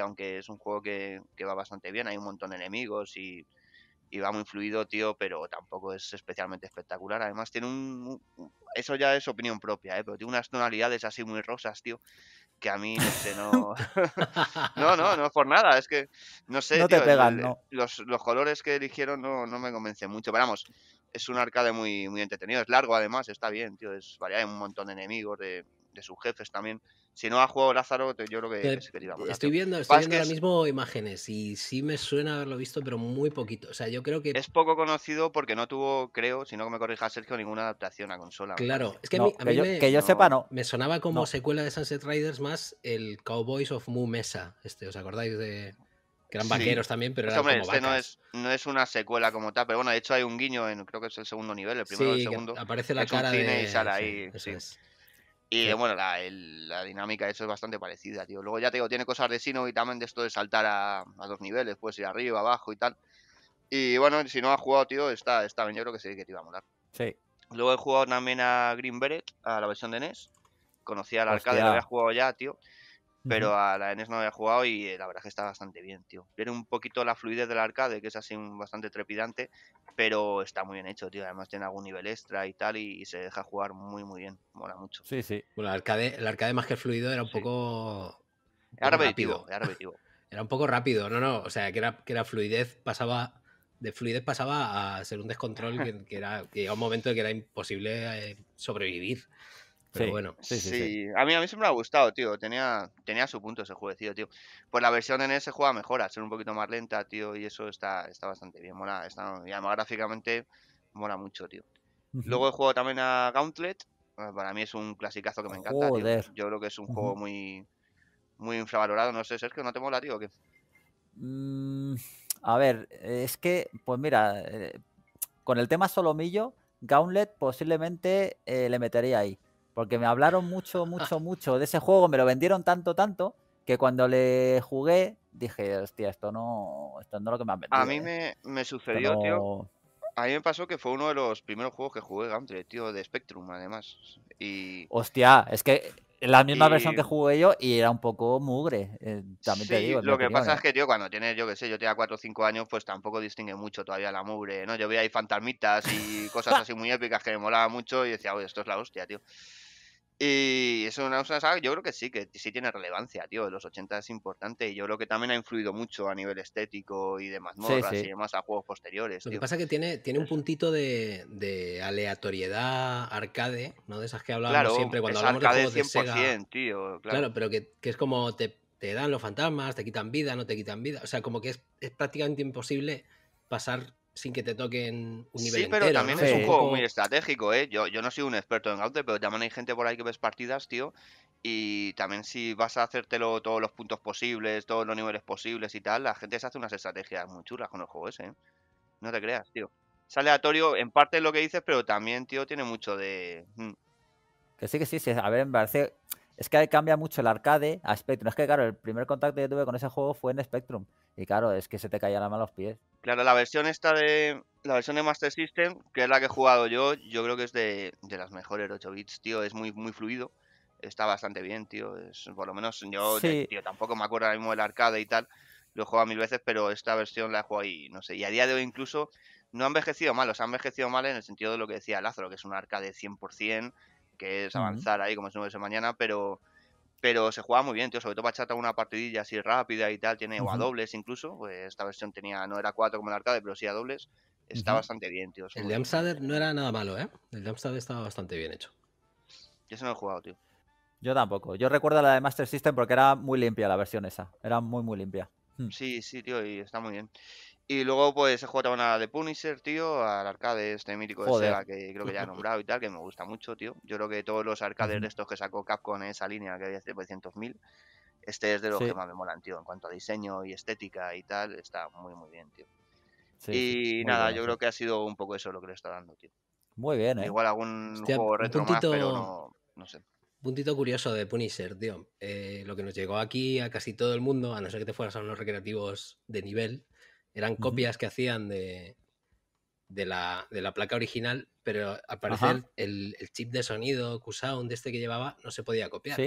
aunque es un juego que, va bastante bien, hay un montón de enemigos y, va muy fluido, tío, pero tampoco es especialmente espectacular. Además tiene un... Eso ya es opinión propia, ¿eh? pero tiene unas tonalidades así muy rosas, tío, que a mí, no sé, no... no, no, no por nada, es que, no sé, no te pegan, Los, los, colores que eligieron no, no me convencen mucho, pero vamos, es un arcade muy, muy entretenido, es largo además, está bien, tío, es, vale, hay un montón de enemigos, de sus jefes también. Si no ha jugado Lázaro, yo creo que, Estoy viendo, estoy viendo ahora mismo imágenes y sí me suena haberlo visto, pero muy poquito. O sea, yo creo que. Es poco conocido porque no tuvo, creo, si no que me corrija Sergio, ninguna adaptación a consola. Claro, es que a mí, yo, me, Me sonaba como secuela de Sunset Riders más el Cowboys of Moo Mesa. Este, ¿Os acordáis de.? Que eran vaqueros también, pero pues eran este no es, no es una secuela como tal, pero bueno, de hecho hay un guiño en, creo que es el segundo nivel, el primero o el segundo. Aparece la cara de... Y ahí, y bueno, la, la, dinámica de eso es bastante parecida, tío. Luego ya te tiene cosas de sino y también de esto de saltar a, dos niveles, puedes ir arriba, abajo y tal. Y bueno, si no has jugado, tío, está, está bien, yo creo que sí que te iba a molar. Sí. Luego he jugado también a Green Beret, a la versión de NES. Conocía al arcade, había jugado ya, tío. Pero a la NES no había jugado y eh, la verdad es que está bastante bien, tío. Tiene un poquito la fluidez del arcade, que es así un bastante trepidante, pero está muy bien hecho, tío. Además tiene algún nivel extra y tal, y, se deja jugar muy, muy bien. Mola mucho. Sí, sí. Bueno, el arcade, más que el fluido era un poco... Era repetitivo, era un poco rápido, no, no. O sea, que era, que fluidez, pasaba de fluidez pasaba a ser un descontrol que, era que un momento en que era imposible eh, sobrevivir sí, bueno. A, mí, a mí siempre me ha gustado, tío. Tenía, tenía su punto ese juego, tío. Pues la versión en ese juega mejor, Al ser un poquito más lenta, tío. Y eso está, está bastante bien. Mola, está, y además gráficamente mola mucho, tío. Luego he jugado también a Gauntlet. Eh, para mí es un clasicazo que me encanta, Yo creo que es un juego muy, muy infravalorado. No sé, que ¿no te mola, tío? O mm, a ver, es que, pues mira, eh, con el tema Solomillo, Gauntlet posiblemente eh, le metería ahí. Porque me hablaron mucho, ah. mucho, mucho de ese juego, me lo vendieron tanto, tanto, que cuando le jugué dije, hostia, esto no, esto es lo que me han vendido. A mí ¿eh? me, sucedió, tío. A mí me pasó que fue uno de los primeros juegos que jugué tío, de Spectrum, además. Y... Hostia, es que la misma versión que jugué yo y era un poco mugre. Eh, lo que pasa es ¿eh? que, tío, cuando tienes, yo qué sé, yo tenía 4 o 5 años, pues tampoco distingue mucho todavía la mugre, ¿no? Yo veía ahí fantasmitas y cosas así muy épicas que me molaba mucho y decía, oye, esto es la hostia, tío. Y eso es una, cosa yo creo que sí, que sí tiene relevancia, tío. los 80 es importante y yo creo que también ha influido mucho a nivel estético y demás, más y demás a juegos posteriores. Lo que pasa es que tiene, tiene un puntito de, aleatoriedad arcade, ¿no? De esas que hablábamos siempre cuando hablamos de juegos de Sega. claro. pero que, es como te, dan los fantasmas, te quitan vida, no te quitan vida. O sea, como que es, es prácticamente imposible pasar sin que te toquen un nivel. Sí, pero también es un juego muy estratégico, ¿eh? Yo, yo no soy un experto en Outer, pero también hay gente por ahí que ves partidas, tío. Y también si vas a hacértelo todos los puntos posibles, todos los niveles posibles y tal, la gente se hace unas estrategias muy chulas con el juego ese, ¿eh? No te creas, tío. Es aleatorio, en parte lo que dices, pero también, tío, tiene mucho de. Mm. Que sí, que sí, sí. A ver, me parece es que cambia mucho el arcade a Spectrum. Es que, claro, el primer contacto que tuve con ese juego fue en Spectrum. Y claro, es que se te caía la mano a los pies. Claro, la versión esta de. La versión de Master System, que es la que he jugado yo, yo creo que es de, las mejores 8 bits, tío. Es muy, muy fluido. Está bastante bien, tío. Es, por lo menos yo, tampoco me acuerdo ahora mismo del arcade y tal. Lo he jugado mil veces, pero esta versión la he jugado ahí, no sé. Y a día de hoy incluso no ha envejecido mal, o sea, ha envejecido mal en el sentido de lo que decía Lázaro, que es un arcade 100%, que es avanzar ahí como si no hubiese mañana, pero, pero se jugaba muy bien, tío, sobre todo para echar una partidilla así rápida y tal, tiene o a dobles incluso, pues esta versión tenía, no era cuatro como el arcade, pero sí a dobles, está bastante bien, tío. El de no era nada malo, ¿eh? El de estaba bastante bien hecho. Yo se no he jugado, tío. Yo tampoco. Yo recuerdo la de Master System porque era muy limpia la versión esa. Era muy, muy limpia. Hmm. Sí, sí, tío, y está muy bien. Y luego, pues, he jugado una a de Punisher, tío, al arcade este mítico de Sega que creo que ya he nombrado y tal, que me gusta mucho, tío. Yo creo que todos los arcades de estos que sacó Capcom en esa línea que había 300.000, pues, este es de los que más me molan, tío. En cuanto a diseño y estética y tal, está muy, muy bien, tío. y nada, yo creo que ha sido un poco eso lo que le está dando, tío. Muy bien, ¿eh? Igual algún juego retro más, pero no, no sé. Puntito curioso de Punisher, tío. Eh, lo que nos llegó aquí a casi todo el mundo, a no ser que te fueras a unos recreativos de nivel, eran copias que hacían de, de, la, de, la, placa original, pero al parecer el, chip de sonido q de este que llevaba no se podía copiar.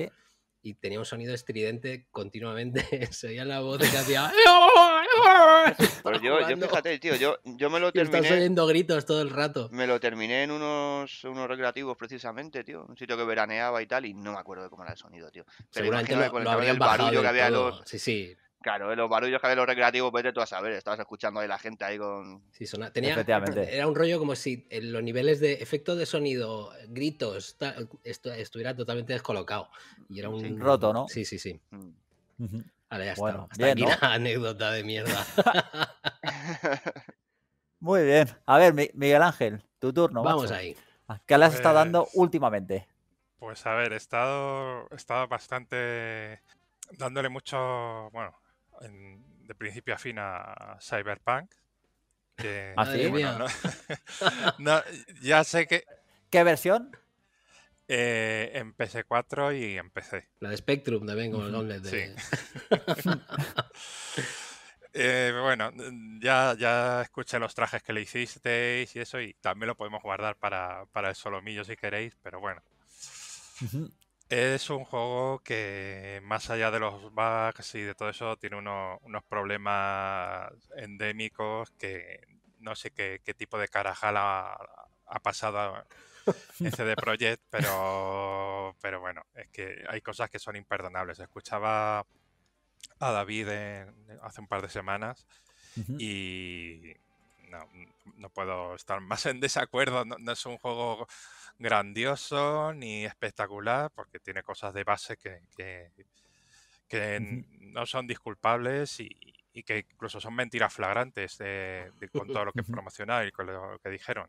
Y tenía un sonido estridente continuamente. se oía la voz que hacía... Pero yo, yo, fíjate, tío, yo, yo me lo terminé. Estás oyendo gritos todo el rato. Me lo terminé en unos, unos recreativos precisamente, tío. Un sitio que veraneaba y tal, y no me acuerdo de cómo era el sonido, tío. Seguramente lo, bajado barullo que había los. Sí, sí. Claro, eh, los barullos que hacen los recreativos, vete tú a saber, estabas escuchando ahí la gente ahí con... Sí, sonaba. Era un rollo como si los niveles de efecto de sonido, gritos, esto, estuviera totalmente descolocado. Y era un... roto, ¿no? Sí, sí, sí. Mm. ya está. Hasta anécdota de mierda. Muy bien. A ver, Miguel Ángel, tu turno. Vamos ahí. ¿Qué le has estado dando pues últimamente? Pues a ver, he estado, he estado bastante dándole mucho, bueno, de principio a fin a Cyberpunk. ya sé que... ¿Qué versión? Eh, en PC4 y en PC. La de Spectrum también, con el nombre De... Eh, bueno, ya, ya escuché los trajes que le hicisteis y eso, y también lo podemos guardar para, el solomillo si queréis, pero bueno. Es un juego que, más allá de los bugs y de todo eso, tiene unos problemas endémicos que no sé qué, tipo de carajala ha, pasado en de Project, pero, pero bueno, es que hay cosas que son imperdonables. Escuchaba a David hace un par de semanas y no, puedo estar más en desacuerdo. no es un juego grandioso ni espectacular, porque tiene cosas de base que, que, no son disculpables y, que incluso son mentiras flagrantes de, con todo lo que promocionaron y con lo que dijeron.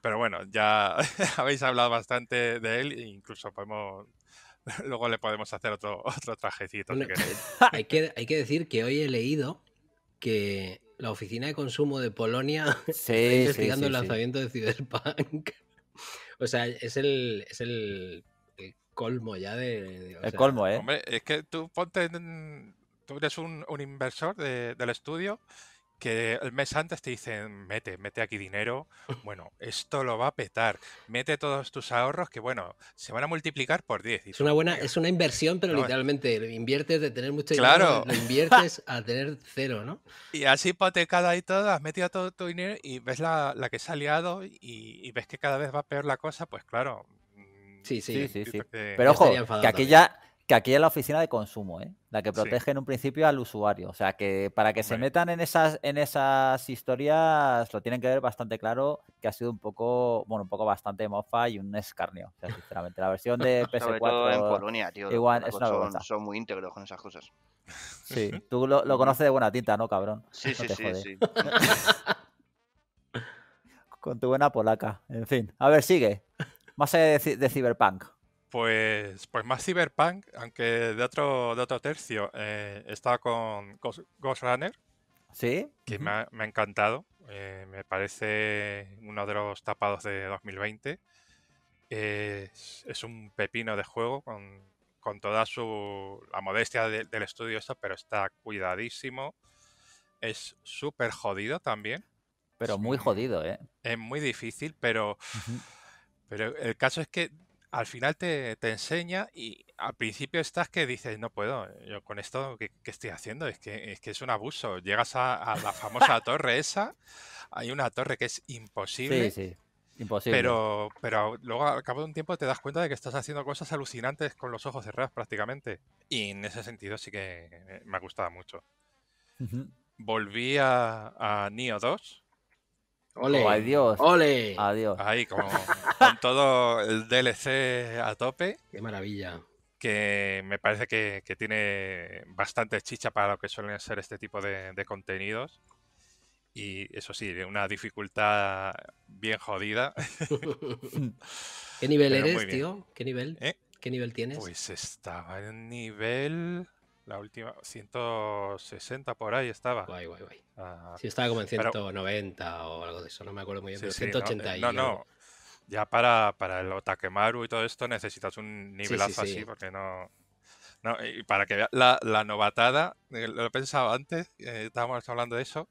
Pero bueno, ya habéis hablado bastante de él e incluso podemos luego le podemos hacer otro, otro trajecito. hay, que, hay que decir que hoy he leído que la Oficina de Consumo de Polonia está investigando el lanzamiento de Cyberpunk. O sea, es el, es el, colmo ya de... el colmo, ¿eh? Hombre, es que tú ponte... tú eres un, inversor del estudio que el mes antes te dicen, mete, mete aquí dinero, bueno, esto lo va a petar, mete todos tus ahorros que, bueno, se van a multiplicar por 10. Es una buena, es una inversión, pero literalmente, inviertes de tener mucho claro. dinero, lo inviertes a tener cero, ¿no? Y has hipotecado ahí todo, has metido todo tu dinero y ves la, que se ha liado y, ves que cada vez va peor la cosa, pues claro, Sí, mm, sí, sí. sí, sí. Pero ojo, que aquí ya, que aquí es la oficina de consumo, ¿eh? la que protege en un principio al usuario. O sea, que para que se metan en esas, en esas historias, lo tienen que ver bastante claro que ha sido un poco, bueno, un poco bastante mofa y un escarnio. sinceramente, la versión de PS4. en Polonia, tío. Igual, son, muy íntegros con esas cosas. Sí, tú lo, conoces de buena tinta, ¿no, cabrón? Sí, sí, sí, Con tu buena polaca. En fin, a ver, sigue. Más allá de, de Cyberpunk. Pues, pues más Cyberpunk, aunque de otro, de otro tercio. Eh, estaba con Ghost, Runner. Sí. Que me, ha, encantado. Eh, me parece uno de los tapados de 2020. es, un pepino de juego con, toda su la modestia del estudio, pero está cuidadísimo. Es súper jodido también. Pero muy jodido, ¿eh? Es muy difícil, pero, pero el caso es que al final te, enseña y al principio estás que dices, no puedo, yo con esto que, estoy haciendo, es que, es un abuso. Llegas a, la famosa torre esa, hay una torre que es imposible. Sí, sí. Imposible. Pero, pero luego al cabo de un tiempo te das cuenta de que estás haciendo cosas alucinantes con los ojos cerrados prácticamente. Y en ese sentido sí que me ha gustado mucho. Volví a, a Neo 2 Ole. Oh, adiós. Ole. Adiós. Ahí, como con todo el DLC a tope. Qué maravilla. Que me parece que, tiene bastante chicha para lo que suelen ser este tipo de, contenidos. Y eso sí, una dificultad bien jodida. ¿Qué nivel eres, tío? ¿Qué nivel? ¿Eh? ¿Qué nivel tienes? Pues estaba en nivel la última, 160 por ahí estaba. Guay, guay, guay. Ah, sí, estaba como en 190 o algo de eso, no me acuerdo muy bien, 180 no, no, ya para, para el Otakemaru y todo esto necesitas un nivelazo así porque no... No, y para que veas la, novatada, eh, lo pensaba antes, eh, estábamos hablando de eso.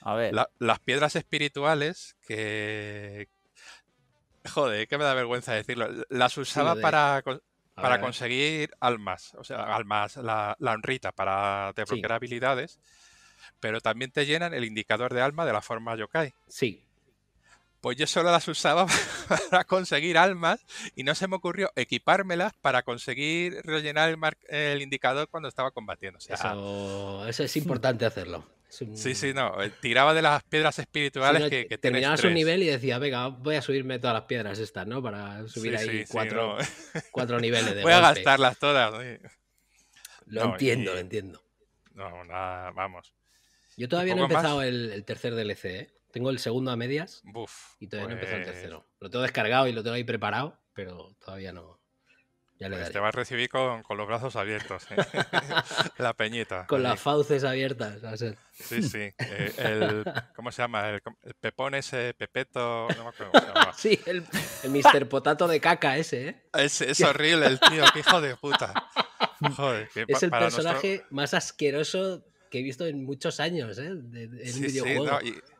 A ver. las piedras espirituales que. Joder, que me da vergüenza decirlo. Las usaba para para conseguir almas, o sea, almas, la, honrita para desbloquear habilidades, pero también te llenan el indicador de alma de la forma yokai. Sí, pues yo solo las usaba para conseguir almas y no se me ocurrió equipármelas para conseguir rellenar el, indicador cuando estaba combatiendo. eso, es importante hacerlo. Sí, sí, no. Eh, tiraba de las piedras espirituales que, que Terminabas un nivel y decía, venga, voy a subirme todas las piedras estas, ¿no? Para subir ahí cuatro, niveles de Voy a gastarlas todas. Lo entiendo, lo entiendo. No, nada, vamos. Yo todavía no he empezado el, el, tercer DLC, ¿eh? Tengo el segundo a medias y todavía no empezó el tercero. Pues lo tengo descargado y lo tengo ahí preparado, pero todavía no. Ya le pues te vas a recibir con, los brazos abiertos. ¿eh? la peñita. Con las fauces abiertas. Sí, sí. Eh, el, ¿Cómo se llama? El, pepón ese, Pepeto. No me acuerdo Sí, el, el Mr. Potato de caca ese. ¿eh? Es, horrible el tío, qué hijo de puta. es el personaje más asqueroso que he visto en muchos años. ¿eh? en sí, videojuego. Sí, no,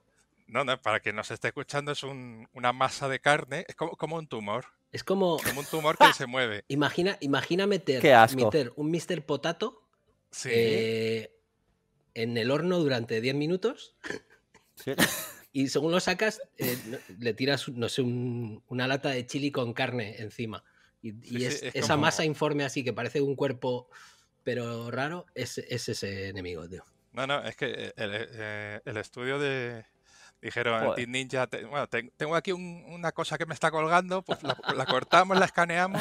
no, no, para quien nos esté escuchando es una masa de carne, es como, un tumor. Es como... un tumor ah, que se mueve. Imagina, meter, meter un Mr. Potato eh, en el horno durante 10 minutos y según lo sacas eh, le tiras, no sé, una lata de chili con carne encima. Y, es, esa masa informe así que parece un cuerpo pero raro, es, ese enemigo, tío. No, no, es que eh, el estudio de, Dijeron, Joder. Team Ninja, bueno, tengo aquí una cosa que me está colgando, pues la, cortamos, la escaneamos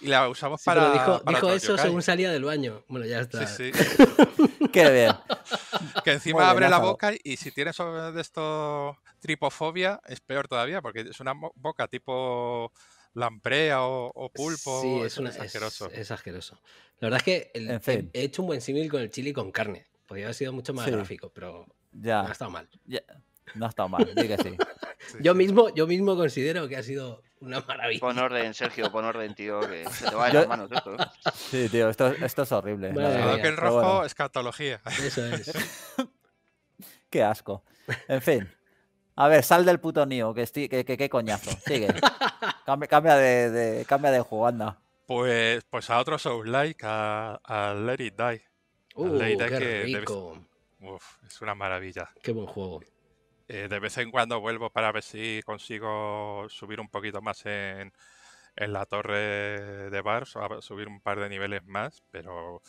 y la usamos para. Dijo, eso según salía del baño. Bueno, ya está. Sí, sí. Qué bien. Que encima abre la boca y si tienes de esto tripofobia, es peor todavía, porque es una boca tipo lamprea o, pulpo. Sí, es, asqueroso. Es, La verdad es que he, hecho un buen símil con el chili con carne. Podría haber sido mucho más gráfico, pero ya. ha estado mal. Ya. No ha estado mal, di que sí. Yo, mismo, yo mismo considero que ha sido una maravilla. Pon orden, Sergio, pon orden, tío, que se te va de las manos esto. Sí, tío, esto, esto es horrible. Bueno, que el rojo es catología. Eso es. Qué asco. En fin. A ver, sal del puto Nio, que, que, coñazo. Sigue. cambia, cambia de, de, cambia de juego, Pues, pues a otro Soul Like, a, a Let It Die. Uh, Let It que rico. Uf, es una maravilla. Qué buen juego. Eh, de vez en cuando vuelvo para ver si consigo subir un poquito más en, en la torre de bar, subir un par de niveles más, pero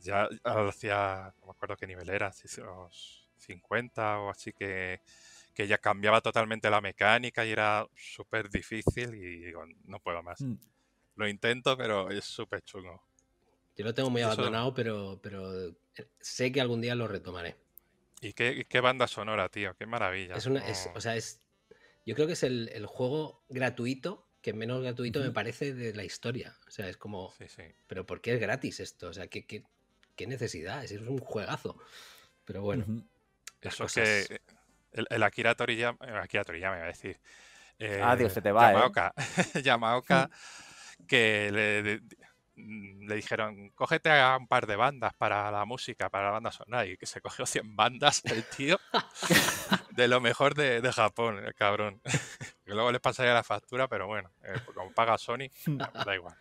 ya hacía no me acuerdo qué nivel era, si los 50 o así que, ya cambiaba totalmente la mecánica y era súper difícil y no puedo más. Mm. Lo intento, pero es súper chungo. Yo lo tengo muy abandonado, pero, pero eh, sé que algún día lo retomaré. Y qué, banda sonora, tío, qué maravilla. Es una, oh. sea, es, yo creo que es el, juego gratuito que menos gratuito me parece de la historia. O sea, es como, pero ¿por qué es gratis esto? O sea, ¿qué, qué, necesidad? Es un juegazo. Pero bueno. Eso es. el, Akira Toriyama, Akira iba a decir. ah, eh, se te va. ¿eh? Yamaoka, que Mm, le dijeron, cógete a un par de bandas para la música, para la banda sonora, y que se cogió 100 bandas el tío de lo mejor de, de Japón, el cabrón. luego les pasaría la factura, pero bueno, eh, pues como paga Sony, da igual.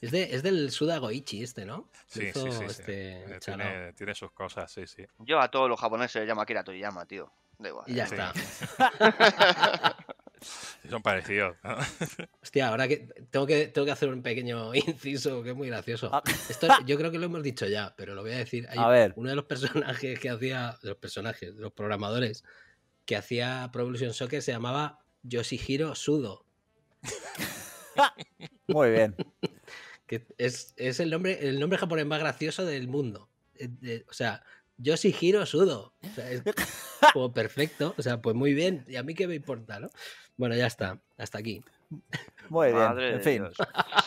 Es, de, es del Suda Goichi este, ¿no? Sí, sí, sí, este eh, Tiene, sus cosas, sí, sí. Yo a todos los japoneses les llamo Akira Toriyama, tío. Da igual. Y ya está. Son parecidos. Hostia, ahora que tengo, que tengo que hacer un pequeño inciso que es muy gracioso. Ah. Esto, yo creo que lo hemos dicho ya, pero lo voy a decir. a ver. Uno de los personajes que hacía, de los personajes, de los programadores que hacía Pro Evolution Soccer se llamaba Yoshihiro Sudo. muy bien. Que es, es el, nombre, el nombre japonés más gracioso del mundo. Eh, o sea, Yoshihiro Sudo. O perfecto. O sea, pues muy bien. ¿Y a mí qué me importa, no? Bueno, ya está, hasta aquí. Muy bien, en fin.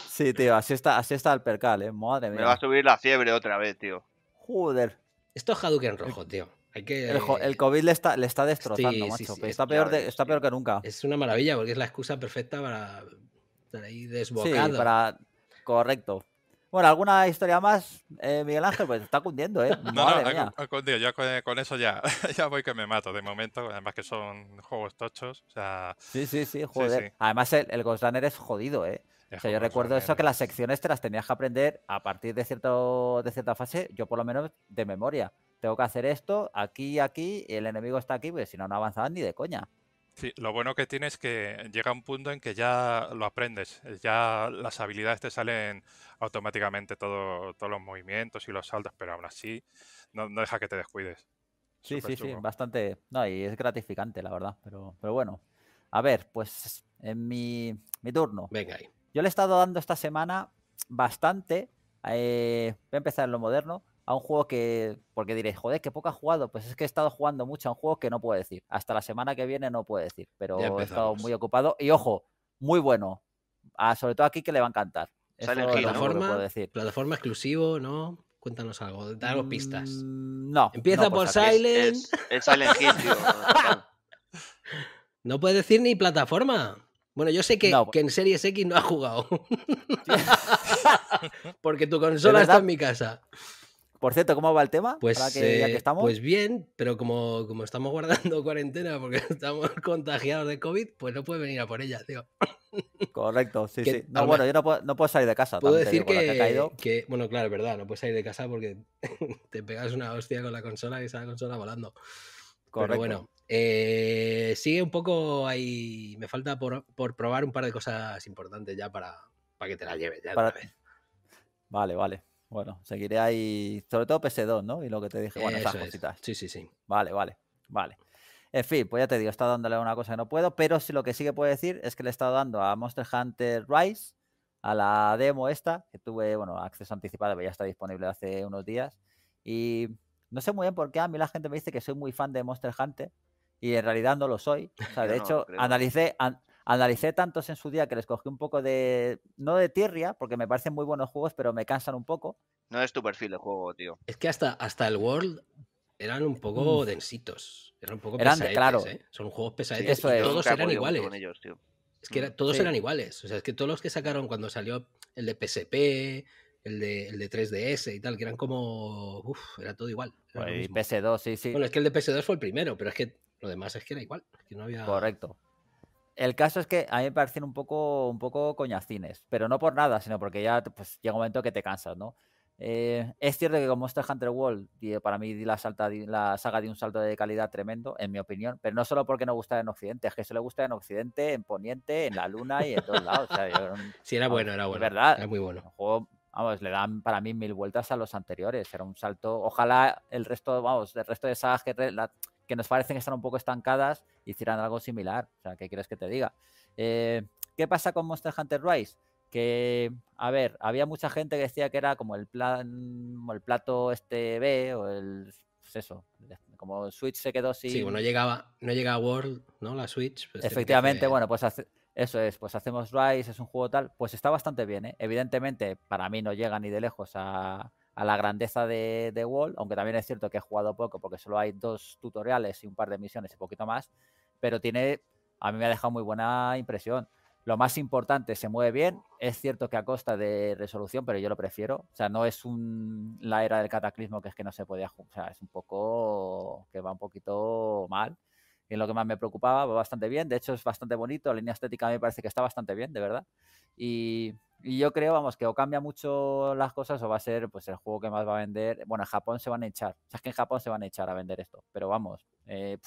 Sí, tío, así está, el percal, ¿eh? Madre mía. Me va a subir la fiebre otra vez, tío. Joder. Esto es Hadouken rojo, tío. que... el, COVID le está, le destrozando, macho. está, peor está peor que nunca. Es una maravilla porque es la excusa perfecta para estar ahí desbocado. Sí, para... Correcto. Bueno, alguna historia más, eh, Miguel Ángel, pues está cundiendo, ¿eh? No, no, con, eso ya, ya voy que me mato de momento, además que son juegos tochos. O sea... Sí, sí, sí, joder. Además, el, Ghost Runner es jodido, ¿eh? O sea, yo recuerdo eso que las secciones te las tenías que aprender a partir de cierto de cierta fase, yo por lo menos de memoria. Tengo que hacer esto, aquí, aquí, y el enemigo está aquí, pues si no, no avanzaban ni de coña lo bueno que tiene es que llega un punto en que ya lo aprendes, eh, ya las habilidades te salen automáticamente, todos los movimientos y los saltos, pero aún así no, deja que te descuides. Sí, sí, sí, bastante. No, y es gratificante, la verdad, pero, pero bueno. A ver, pues en mi, turno. Venga ahí. Yo le he estado dando esta semana bastante, eh, voy a empezar en lo moderno, a un juego que, porque diréis, joder, que poco ha jugado, pues es que he estado jugando mucho a un juego que no puedo decir. Hasta la semana que viene no puedo decir, pero he estado muy ocupado. Y ojo, muy bueno. Ah, sobre todo aquí que le va a encantar. plataforma, decir. plataforma exclusivo, ¿no? Cuéntanos algo, daros pistas. Mm, no. Empieza por silence pues, Silent. Es, Silent Hill, no puede decir ni plataforma. Bueno, yo sé que, que en Series X no ha jugado. Porque tu consola está en mi casa. Por cierto, ¿cómo va el tema? Pues, eh, estamos? Pues bien, pero como, estamos guardando cuarentena porque estamos contagiados de COVID, pues no puede venir a por ella, tío. Correcto, sí, sí. No, bueno, yo no puedo, salir de casa. Puedo decir que, bueno, claro, es verdad, no puedes salir de casa porque te pegas una hostia con la consola y sale la consola volando. Correcto. Pero bueno, eh, sigue un poco ahí, me falta por, probar un par de cosas importantes ya para, que te la lleves ya Vale, vale. Bueno, seguiré ahí, sobre todo ps 2 ¿no? Y lo que te dije, bueno, esas cositas. Sí, sí, sí. Vale, vale, vale. En fin, pues ya te digo, está dándole una cosa que no puedo, pero sí lo que sí que puedo decir es que le he estado dando a Monster Hunter Rise, a la demo esta, que tuve, bueno, acceso anticipado, pero ya está disponible hace unos días. Y no sé muy bien por qué a mí la gente me dice que soy muy fan de Monster Hunter y en realidad no lo soy. O sea, de hecho, analicé, analicé tantos en su día que les cogí un poco de. No de tierria, porque me parecen muy buenos juegos, pero me cansan un poco. No es tu perfil de juego, tío. Es que hasta, hasta el World eran un poco mm. densitos. Eran un poco eran, claro. ¿eh? Son juegos pesados. y todos eran iguales. Es que mm, todos eran iguales. O sea, es que todos los que sacaron cuando salió el de PSP, el de, 3DS y tal, que eran como. Uf, era todo igual. y PS2, pues, sí, sí. Bueno, es que el de PS2 fue el primero, pero es que lo demás es que era igual. Que no había... Correcto. El caso es que a mí me parecen un poco, un poco coñacines, pero no por nada, sino porque ya pues, llega un momento que te cansas, ¿no? Eh, es cierto que como Monster Hunter World, para mí la, salta, la saga de un salto de calidad tremendo, en mi opinión, pero no solo porque no gusta en Occidente, es que se le gusta en Occidente, en Poniente, en la Luna y en todos lados. sí, era bueno, era bueno. verdad. Era muy bueno. juego, vamos, le dan para mí mil vueltas a los anteriores. Era un salto. Ojalá el resto, vamos, el resto de sagas que que nos parecen estar un poco estancadas, hicieran algo similar. O sea, ¿qué quieres que te diga? Eh, ¿Qué pasa con Monster Hunter Rise? Que, a ver, había mucha gente que decía que era como el, plan, el plato este B o el pues eso, como Switch se quedó sin. Sí, bueno, llegaba, no llega a World, ¿no? La Switch. Pues, Efectivamente, bueno, pues eso es, pues hacemos Rise, es un juego tal, pues está bastante bien, ¿eh? Evidentemente, para mí no llega ni de lejos a, a la grandeza de, Wall, aunque también es cierto que he jugado poco porque solo hay dos tutoriales y un par de misiones y poquito más, pero tiene, a mí me ha dejado muy buena impresión. Lo más importante, se mueve bien, es cierto que a costa de resolución, pero yo lo prefiero. O sea, no es la era del cataclismo que es que no se podía jugar, o sea, es un poco que va un poquito mal. Y lo que más me preocupaba, va bastante bien, de hecho es bastante bonito, la línea estética me parece que está bastante bien, de verdad. Y, yo creo, vamos, que o cambia mucho las cosas o va a ser pues el juego que más va a vender. Bueno, en Japón se van a echar. O sea, es que en Japón se van a echar a vender esto. Pero vamos, eh,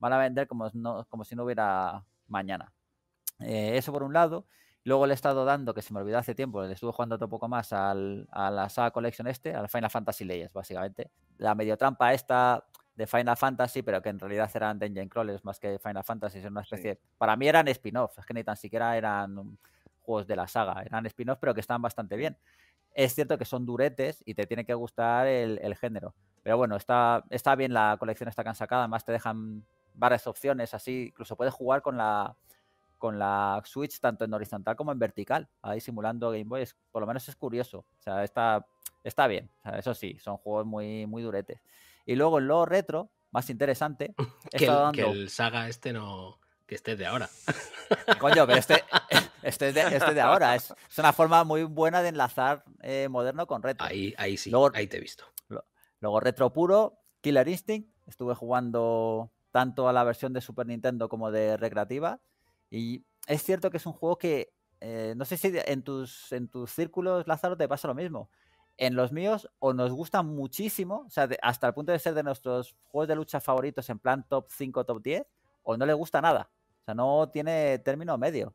van a vender como, no, como si no hubiera mañana. Eh, eso por un lado. Luego le he estado dando, que se me olvidó hace tiempo, le estuve jugando otro poco más al, a la saga Collection este, al Final Fantasy Legends, básicamente. La medio trampa esta de Final Fantasy, pero que en realidad eran Dungeon Crawlers más que Final Fantasy, es una especie... Para mí eran spin-offs, es que ni tan siquiera eran juegos de la saga. Eran spin-offs, pero que están bastante bien. Es cierto que son duretes y te tiene que gustar el, género. Pero bueno, está, está bien la colección está cansacada. Además, te dejan varias opciones así. Incluso puedes jugar con la, con la Switch tanto en horizontal como en vertical, ahí simulando Game Boy. por lo menos es curioso. O sea, está, está bien. eso sí, son juegos muy, muy duretes. Y luego el lo retro, más interesante, que, que, el, saga este no, este es de ahora. Coño, pero este, este, es, de, este ahora. Es, una forma muy buena de enlazar eh, moderno con retro. Ahí, ahí sí, ahí te he visto. luego retro puro, Killer Instinct. Estuve jugando tanto a la versión de Super Nintendo como de recreativa. Y es cierto que es un juego que eh, no sé si en tus, en tus círculos, Lázaro, te pasa lo mismo. En los míos, o nos gusta muchísimo, o sea, hasta el punto de ser de nuestros juegos de lucha favoritos en plan top 5, top 10, o no le gusta nada. O sea, no tiene término medio.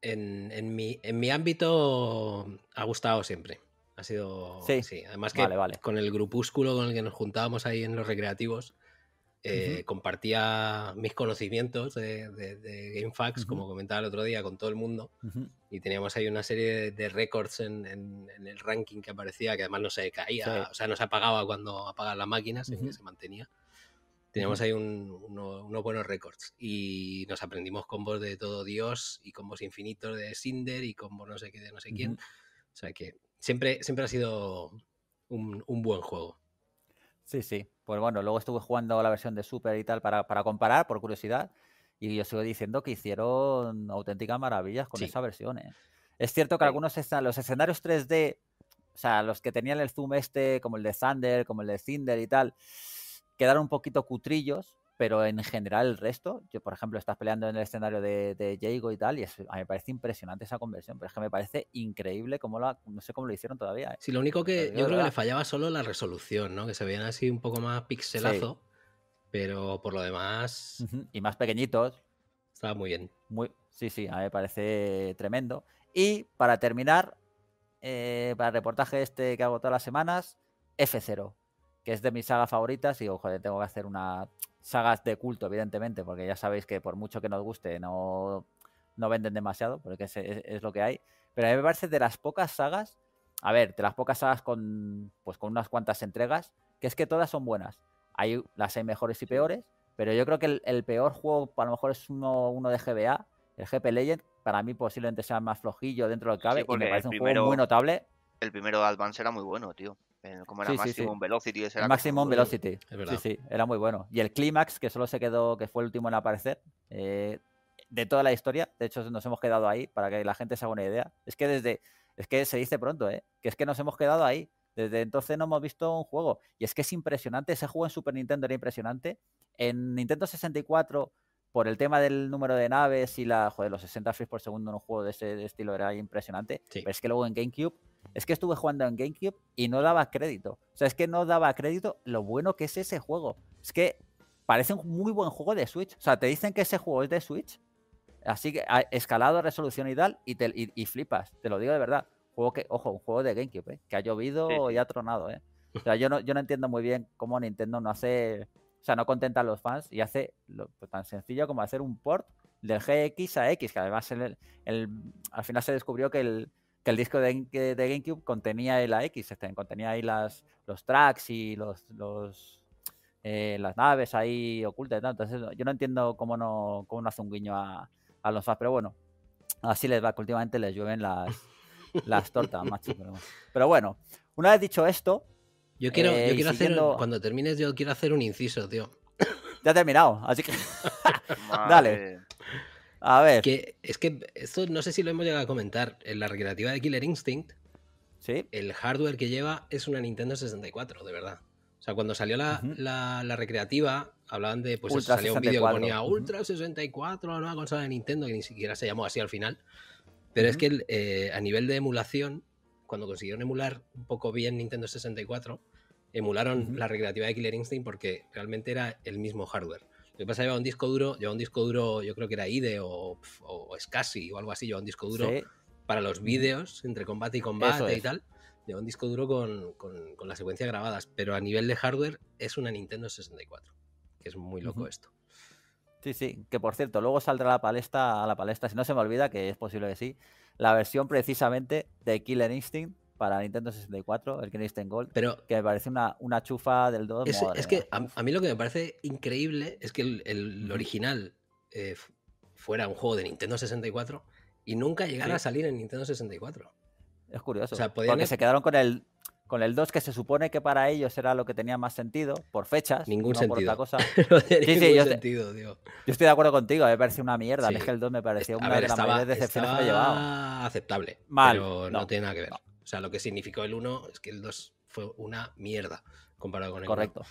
En, mi, en mi ámbito ha gustado siempre. Ha sido. Sí, sí. además que con el grupúsculo con el que nos juntábamos ahí en los recreativos, eh, compartía mis conocimientos de, de, como comentaba el otro día, con todo el mundo. Y teníamos ahí una serie de, récords en, el ranking que aparecía, que además no se caía, o sea, no se apagaba cuando apagaban las máquinas, sino que se mantenía. Teníamos ahí unos buenos récords y nos aprendimos combos de todo Dios y combos infinitos de Cinder y combos no sé qué de no sé quién. O sea que siempre, siempre ha sido un, un buen juego. Sí, sí. Pues bueno, luego estuve jugando la versión de Super y tal para, para comparar, por curiosidad. Y yo sigo diciendo que hicieron auténticas maravillas con esa versión. ¿eh? Es cierto que algunos están, los escenarios 3D, o sea, los que tenían el zoom este, como el de Thunder, como el de Cinder y tal, quedaron un poquito cutrillos, pero en general el resto, yo por ejemplo, estás peleando en el escenario de, de y tal, y a mí me parece impresionante esa conversión, pero es que me parece increíble cómo la, no sé cómo lo hicieron todavía. ¿eh? Sí, lo único que yo creo que le fallaba solo la resolución, ¿no? Que se veían así un poco más pixelazo, pero por lo demás... Y más pequeñitos. Estaba muy bien. Muy, sí, sí, a mí me parece tremendo. Y para terminar, eh, para el reportaje este que hago todas las semanas, F0 que es de mis sagas favoritas y, ojo, tengo que hacer una sagas de culto, evidentemente, porque ya sabéis que por mucho que nos guste, no, no venden demasiado, porque es, lo que hay. Pero a mí me parece de las pocas sagas, a ver, de las pocas sagas con, pues, con unas cuantas entregas, que es que todas son buenas. Hay, las hay mejores y peores, pero yo creo que el, peor juego, a lo mejor es uno, de GBA, el GP Legend, para mí posiblemente sea más flojillo dentro del cabe, y me parece un juego muy notable. El primero Advance era muy bueno, tío como era sí, Velocity. Ese era Velocity, sí, sí, era muy bueno. Y el Clímax, que solo se quedó, que fue el último en aparecer, eh, de toda la historia, de hecho nos hemos quedado ahí para que la gente se haga una idea. Es que desde, es que se dice pronto, ¿eh? que es que nos hemos quedado ahí. Desde entonces no hemos visto un juego. Y es que es impresionante, ese juego en Super Nintendo era impresionante. En Nintendo 64 por el tema del número de naves y la, joder, los 60 frames por segundo en un juego de ese estilo era impresionante. Pero es que luego en GameCube es que estuve jugando en GameCube y no daba crédito. O sea, es que no daba crédito lo bueno que es ese juego. Es que parece un muy buen juego de Switch. O sea, te dicen que ese juego es de Switch. Así que ah, escalado, resolución y tal, y, te, y, flipas, te lo digo de verdad. Juego que, ojo, un juego de GameCube, eh, que ha llovido y ha tronado, eh. O sea, yo no, yo no entiendo muy bien cómo Nintendo no hace, o sea, no contenta a los fans y hace lo, tan sencillo como hacer un port del GX a X, que además el, al final se descubrió que el, que el disco de, GameCube contenía la X, este, contenía ahí las, los tracks y los, los eh, las naves ahí ocultas y Entonces, yo no entiendo cómo no, cómo no hace un guiño a, los fans, pero bueno, así les va, que últimamente les llueven las, las tortas, macho. Pero, bueno, una vez dicho esto. Yo quiero, eh, quiero hacer, cuando termines, yo quiero hacer un inciso, tío. Ya he terminado, así que. dale. A ver. es que esto no sé si lo hemos llegado a comentar. En la recreativa de Killer Instinct, ¿Sí? el hardware que lleva es una Nintendo 64, de verdad. O sea, cuando salió la, recreativa, hablaban de. Pues salió un vídeo que ponía Ultra 64, la nueva consola de Nintendo, que ni siquiera se llamó así al final. Pero es que eh, a nivel de emulación, cuando consiguieron emular un poco bien Nintendo 64, emularon la recreativa de Killer Instinct porque realmente era el mismo hardware. Lo que pasa es que lleva un disco duro, lleva un disco duro, yo creo que era IDE o, o o algo así, lleva un disco duro para los mm. vídeos entre combate y combate y tal. Lleva un disco duro con, con, con las secuencias grabadas, pero a nivel de hardware es una Nintendo 64, que es muy loco esto. Sí, sí, que por cierto, luego saldrá la palestra, a la palestra, si no se me olvida, que es posible que sí, la versión precisamente de Killer Instinct para Nintendo 64, el Kingston Gold, que me parece una, una chufa del 2. Es, que a, mí lo que me parece increíble es que el, original eh, fuera un juego de Nintendo 64 y nunca llegara a salir en Nintendo 64. Es curioso. porque se quedaron con el, con el 2, que se supone que para ellos era lo que tenía más sentido, por fechas. Ningún sentido. Por cosa. yo sentido, Yo estoy de acuerdo contigo, me parece una mierda. Es que el 2 me parecía una de las mayores decepciones que me llevaba. aceptable, pero no, tiene nada que ver. O sea, lo que significó el 1 es que el 2 fue una mierda comparado con el Correcto.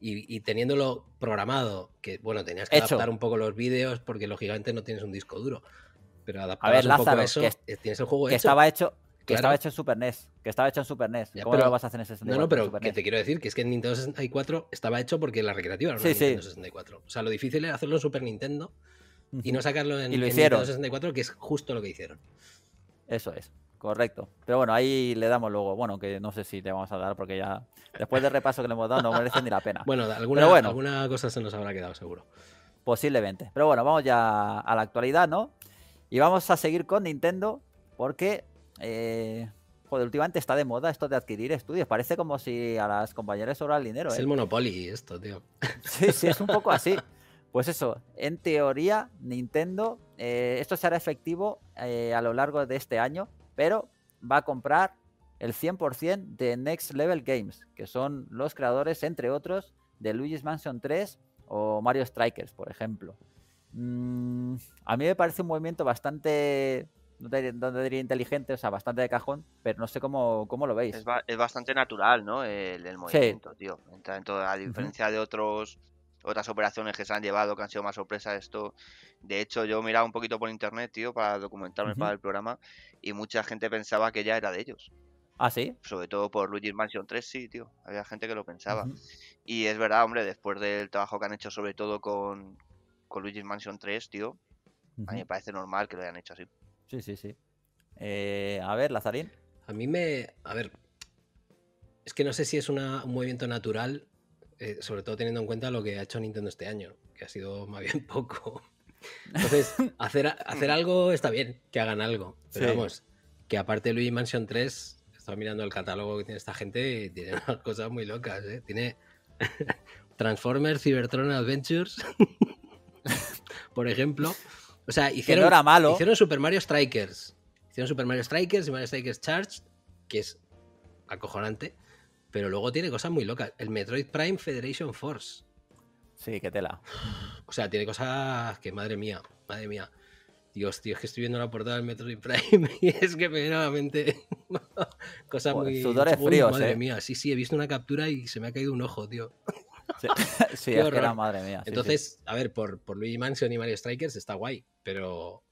Y, y, teniéndolo programado, que bueno, tenías que adaptar un poco los vídeos porque lógicamente no tienes un disco duro. Pero adaptar un poco a eso, eh, tienes el juego que hecho? Estaba hecho que estaba hecho en Super NES. Que estaba hecho en Super NES. ¿Cómo lo vas a hacer en 64? No, no, pero que e te quiero decir que es que en Nintendo 64 estaba hecho porque la recreativa era una Nintendo 64. O sea, lo difícil era hacerlo en Super Nintendo y no sacarlo en, en Nintendo 64, que es justo lo que hicieron. Eso es. Correcto. Pero bueno, ahí le damos luego. Bueno, que no sé si te vamos a dar porque ya después del repaso que le hemos dado no merece ni la pena. Bueno, alguna, alguna cosa se nos habrá quedado seguro. Posiblemente. Pero bueno, vamos ya a la actualidad, ¿no? Y vamos a seguir con Nintendo porque, eh, joder, últimamente está de moda esto de adquirir estudios. Parece como si a las compañeras sobra el dinero. Es ¿eh? el Monopoly esto, tío. Sí, sí, es un poco así. Pues eso, en teoría, Nintendo, eh, Esto esto será efectivo a lo largo de este año pero va a comprar el 100% de Next Level Games, que son los creadores, entre otros, de Luigi's Mansion 3 o Mario Strikers, por ejemplo. Mm, a mí me parece un movimiento bastante, no te, diría inteligente, o sea, bastante de cajón, pero no sé cómo, cómo lo veis. Es, bastante natural, ¿no? El, movimiento, tío. en toda, a diferencia de otros otras operaciones que se han llevado que han sido más sorpresa esto. De hecho, yo miraba un poquito por internet, tío, para documentarme para el programa y mucha gente pensaba que ya era de ellos. ¿Ah, sí? Sobre todo por Luigi's Mansion 3, sí, tío. Había gente que lo pensaba. Y es verdad, hombre, después del trabajo que han hecho sobre todo con, con Luigi's Mansion 3, tío, a mí me parece normal que lo hayan hecho así. Sí, sí, sí. Eh, a ver, Lazarín. A mí me... A ver... Es que no sé si es un movimiento natural eh, sobre todo teniendo en cuenta lo que ha hecho Nintendo este año, que ha sido más bien poco. Entonces, hacer, hacer algo está bien, que hagan algo. Pero vamos, que aparte Luigi Mansion 3, estaba mirando el catálogo que tiene esta gente y tiene unas cosas muy locas, ¿eh? Tiene Transformers, Cybertron Adventures, por ejemplo. O sea, hicieron, hicieron Super Mario Strikers. Hicieron Super Mario Strikers y Mario Strikers Charged, que es acojonante. Pero luego tiene cosas muy locas. El Metroid Prime Federation Force. Sí, qué tela. O sea, tiene cosas que, madre mía, madre mía. Dios, tío, es que estoy viendo la portada del Metroid Prime y es que me viene a la mente cosas muy... Sudores fríos, fríos, Madre eh. mía, sí, sí, he visto una captura y se me ha caído un ojo, tío. Sí, es que era madre mía. Entonces, a ver, por, por Luigi Mansion y Mario Strikers está guay, pero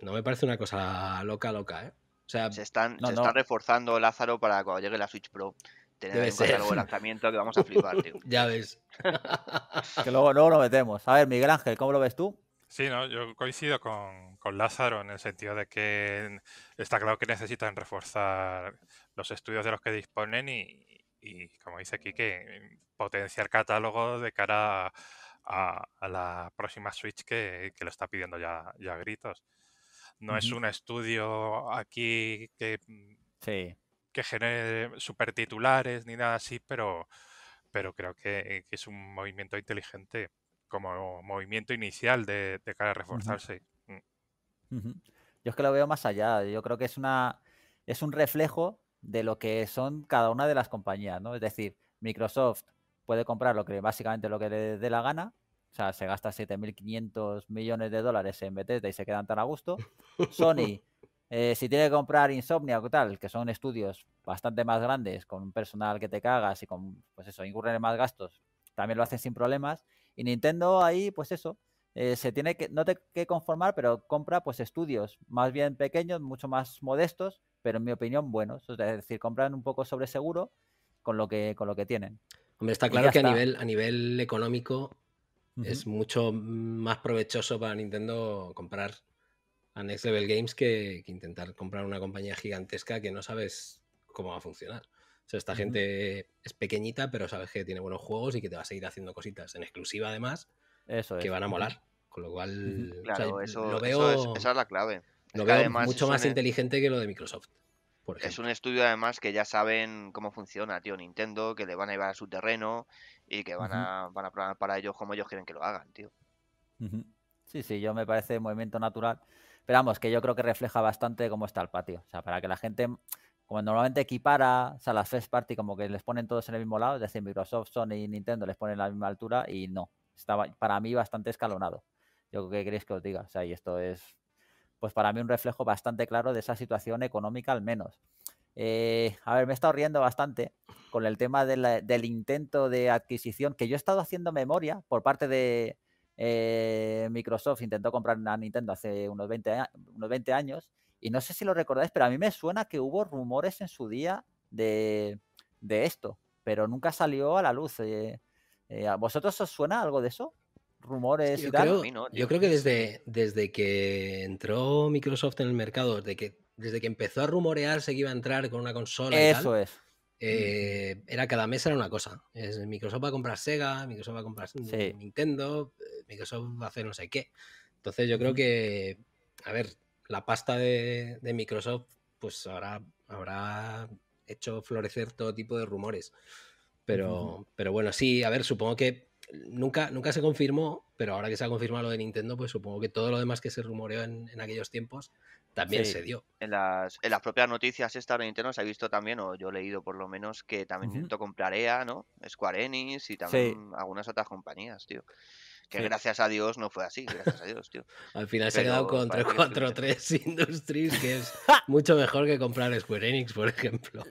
no me parece una cosa loca, loca, ¿eh? O sea, se están, están reforzando Lázaro para cuando llegue la Switch Pro tener un catálogo de lanzamiento que vamos a flipar, ya ves. que luego, luego lo metemos. A ver, Miguel Ángel, ¿cómo lo ves tú? Sí, no, yo coincido con, con, Lázaro en el sentido de que está claro que necesitan reforzar los estudios de los que disponen y, como dice Kike potenciar catálogo de cara a, la próxima Switch que, lo está pidiendo ya, ya gritos. No es un estudio aquí que, mm, que genere supertitulares ni nada así, pero, pero creo que, es un movimiento inteligente como movimiento inicial de, cara a reforzarse. Mm. Yo es que lo veo más allá. Yo creo que es una es un reflejo de lo que son cada una de las compañías, ¿no? Es decir, Microsoft puede comprar lo que básicamente lo que le dé la gana, o sea, se gasta 7.500 millones de dólares en Bethesda y se quedan tan a gusto. Sony, eh, si tiene que comprar Insomnia o tal, que son estudios bastante más grandes, con un personal que te cagas y con, pues eso, incurren en más gastos, también lo hacen sin problemas. Y Nintendo ahí, pues eso, eh, se tiene que, no te que conformar, pero compra pues estudios más bien pequeños, mucho más modestos, pero en mi opinión buenos. Es decir, compran un poco sobre seguro con lo que, con lo que tienen. Hombre, está claro que a nivel económico es mucho más provechoso para Nintendo comprar a Next Level Games que, intentar comprar una compañía gigantesca que no sabes cómo va a funcionar. O sea, esta gente es pequeñita, pero sabes que tiene buenos juegos y que te va a seguir haciendo cositas en exclusiva, además, eso que van a molar. Con lo cual, eso, es, esa es la clave. Lo veo mucho más e- inteligente que lo de Microsoft. es un estudio, además, que ya saben cómo funciona, tío, Nintendo, que le van a llevar a su terreno, que van, a, van a programar para ellos como ellos quieren que lo hagan, tío. Sí, sí, yo me parece movimiento natural. Pero vamos, que yo creo que refleja bastante cómo está el patio. O sea, para que la gente, como normalmente equipara, o sea, las first party como que les ponen todos en el mismo lado, es decir, Microsoft, Sony y Nintendo les ponen a la misma altura y no. Estaba para mí bastante escalonado. Yo creo que queréis que os diga. O sea, y esto es, pues para mí un reflejo bastante claro de esa situación económica al menos. Eh, a ver, me he estado riendo bastante con el tema del intento de adquisición que yo he estado haciendo memoria por parte de eh, Microsoft. Intentó comprar a Nintendo hace unos 20, años y no sé si lo recordáis, pero a mí me suena que hubo rumores en su día de, esto, pero nunca salió a la luz. Eh, ¿A vosotros os suena algo de eso? rumores yo, y creo, tal. yo creo que desde, desde que entró Microsoft en el mercado, desde que desde que empezó a rumorearse que iba a entrar con una consola. Eso es. Eh, era cada mes era una cosa. Microsoft va a comprar Sega, Microsoft va a comprar Nintendo, eh, Microsoft va a hacer no sé qué. Entonces yo creo que, a ver, la pasta de, Microsoft pues habrá, habrá hecho florecer todo tipo de rumores. Pero, pero bueno, sí, a ver, supongo que nunca, nunca se confirmó, pero ahora que se ha confirmado lo de Nintendo, pues supongo que todo lo demás que se rumoreó en aquellos tiempos también se dio. En las, propias noticias esta de Nintendo se ha visto también, o yo he leído por lo menos, que también uh -huh. ¿no? Square Enix y también algunas otras compañías, tío. Que gracias a Dios no fue así, gracias a Dios, tío. Al final se ha quedado contra 4 3 Industries, que es mucho mejor que comprar Square Enix, por ejemplo.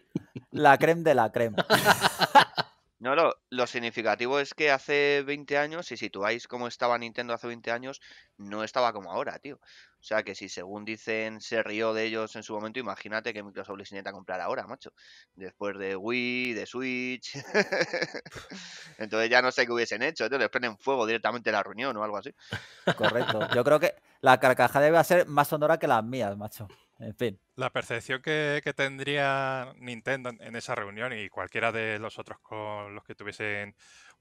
La creme de la creme. No, lo, lo, significativo es que hace 20 años, si situáis cómo estaba Nintendo hace 20 años, no estaba como ahora, tío. O sea que si según dicen se rió de ellos en su momento, imagínate que Microsoft les a comprar ahora, macho. Después de Wii, de Switch. Entonces ya no sé qué hubiesen hecho. Entonces les prenden fuego directamente la reunión o algo así. Correcto. Yo creo que la carcaja debe ser más sonora que las mías, macho. En fin. La percepción que, que, tendría Nintendo en esa reunión y cualquiera de los otros con los que tuviesen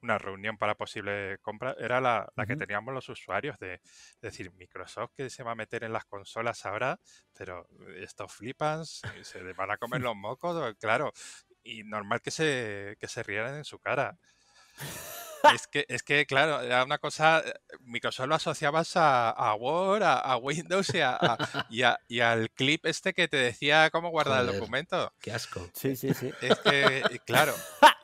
una reunión para posible compra, era la, que teníamos los usuarios de, decir, Microsoft que se va a meter en las consolas ahora, pero eh, estos flipans eh, se van a comer los mocos, claro, y normal que se, que se rieran en su cara. Es que, es que, claro, era una cosa. Eh, Microsoft lo asociabas a, Word, a, Windows y, a, y, al clip este que te decía cómo guardar el documento. Qué asco. Sí, sí, sí. Es que, claro,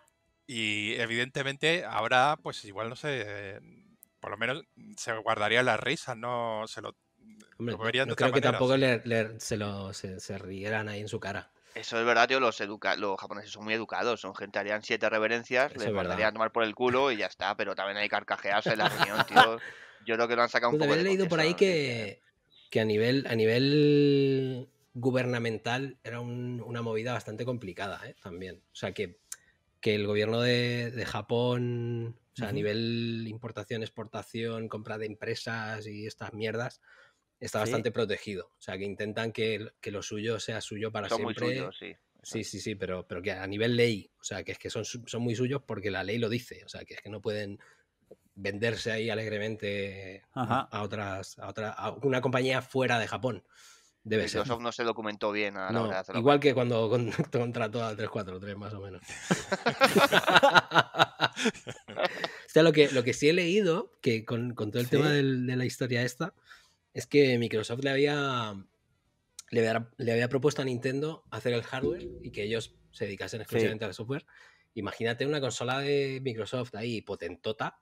Y evidentemente ahora, pues igual no sé, eh, por lo menos se guardaría la risa, no se lo... no creo que tampoco se, se, rieran ahí en su cara. Eso es verdad, tío. Los, educa los japoneses son muy educados. Son gente, harían siete reverencias, les mandarían tomar por el culo y ya está. Pero también hay carcajearse en la reunión, tío. Yo creo que lo han sacado un pues poco. he leído por ahí que, que, a, nivel, a nivel gubernamental era una movida bastante complicada, ¿eh? También. O sea, que que el gobierno de, Japón, o sea, a nivel importación, exportación, compra de empresas y estas mierdas, está bastante protegido. O sea, que intentan que, lo suyo sea suyo para siempre. sí. Sí, sí, pero, pero que a nivel ley, o sea, que es que son, son muy suyos porque la ley lo dice, o sea, que es que no pueden venderse ahí alegremente a, otras, a otra, a una compañía fuera de Japón. Microsoft no se documentó bien a la Igual que cuando contrató al 343, más o menos. o sea, lo que, lo que sí he leído, que con, todo el tema de la historia esta, es que Microsoft le había, le había, propuesto a Nintendo hacer el hardware y que ellos se dedicasen exclusivamente al software. Imagínate una consola de Microsoft ahí potentota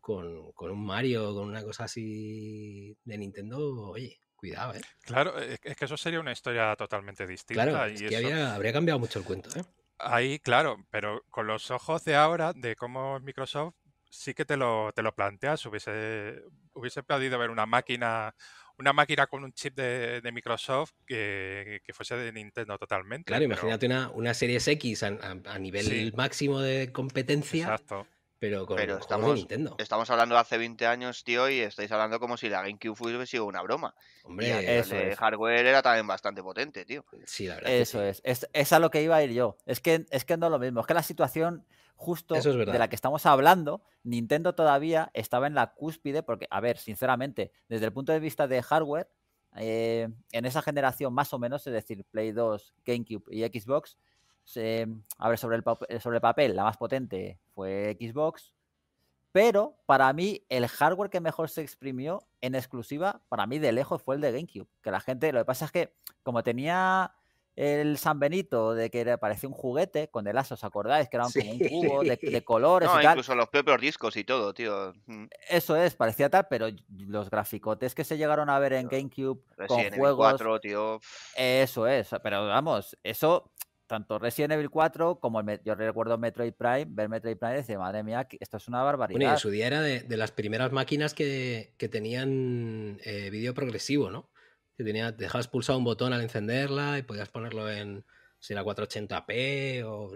con, con un Mario, con una cosa así de Nintendo, oye, Cuidado, ¿eh? Claro, e-, es que eso sería una historia totalmente distinta. es que habría cambiado mucho el cuento, ¿eh? Ahí, claro, pero con los ojos de ahora, de cómo es Microsoft sí que te lo, te lo planteas, hubiese, hubiese podido ver una máquina, una máquina con un chip de, Microsoft que, fuese de Nintendo totalmente. Claro, imagínate una, una Series X a, nivel máximo de competencia. Exacto pero estamos, hablando de hace 20 años, tío, y estáis hablando como si la GameCube hubiese sido una broma. Hombre, el hardware era también bastante potente, tío. Sí, la verdad. Eso es, sí. es. a lo que iba a ir yo. Es que, es que no es lo mismo. Es que la situación justo de la que estamos hablando, Nintendo todavía estaba en la cúspide, porque, a ver, sinceramente, desde el punto de vista de hardware, eh, en esa generación más o menos, es decir, Play 2, GameCube y Xbox, a ver, sobre el, sobre el papel, la más potente fue Xbox. Pero para mí, el hardware que mejor se exprimió en exclusiva, para mí de lejos, fue el de GameCube. Que la gente, lo que pasa es que, como tenía el San Benito de que parecía un juguete con el lazos ¿os acordáis? Que era un, cubo de, colores no, incluso los propios discos y todo, tío. Mm. Eso es, parecía tal, pero los graficotes que se llegaron a ver en GameCube con juegos... tío. Eso es, pero vamos, eso tanto Resident Evil 4 como el, yo recuerdo Metroid Prime, ver Metroid Prime y decir, madre mía, esto es una barbaridad. Bueno, y su día era de, las primeras máquinas que, tenían eh, vídeo progresivo, ¿no? Que tenía, dejabas pulsado un botón al encenderla y podías ponerlo en, si era 480p o,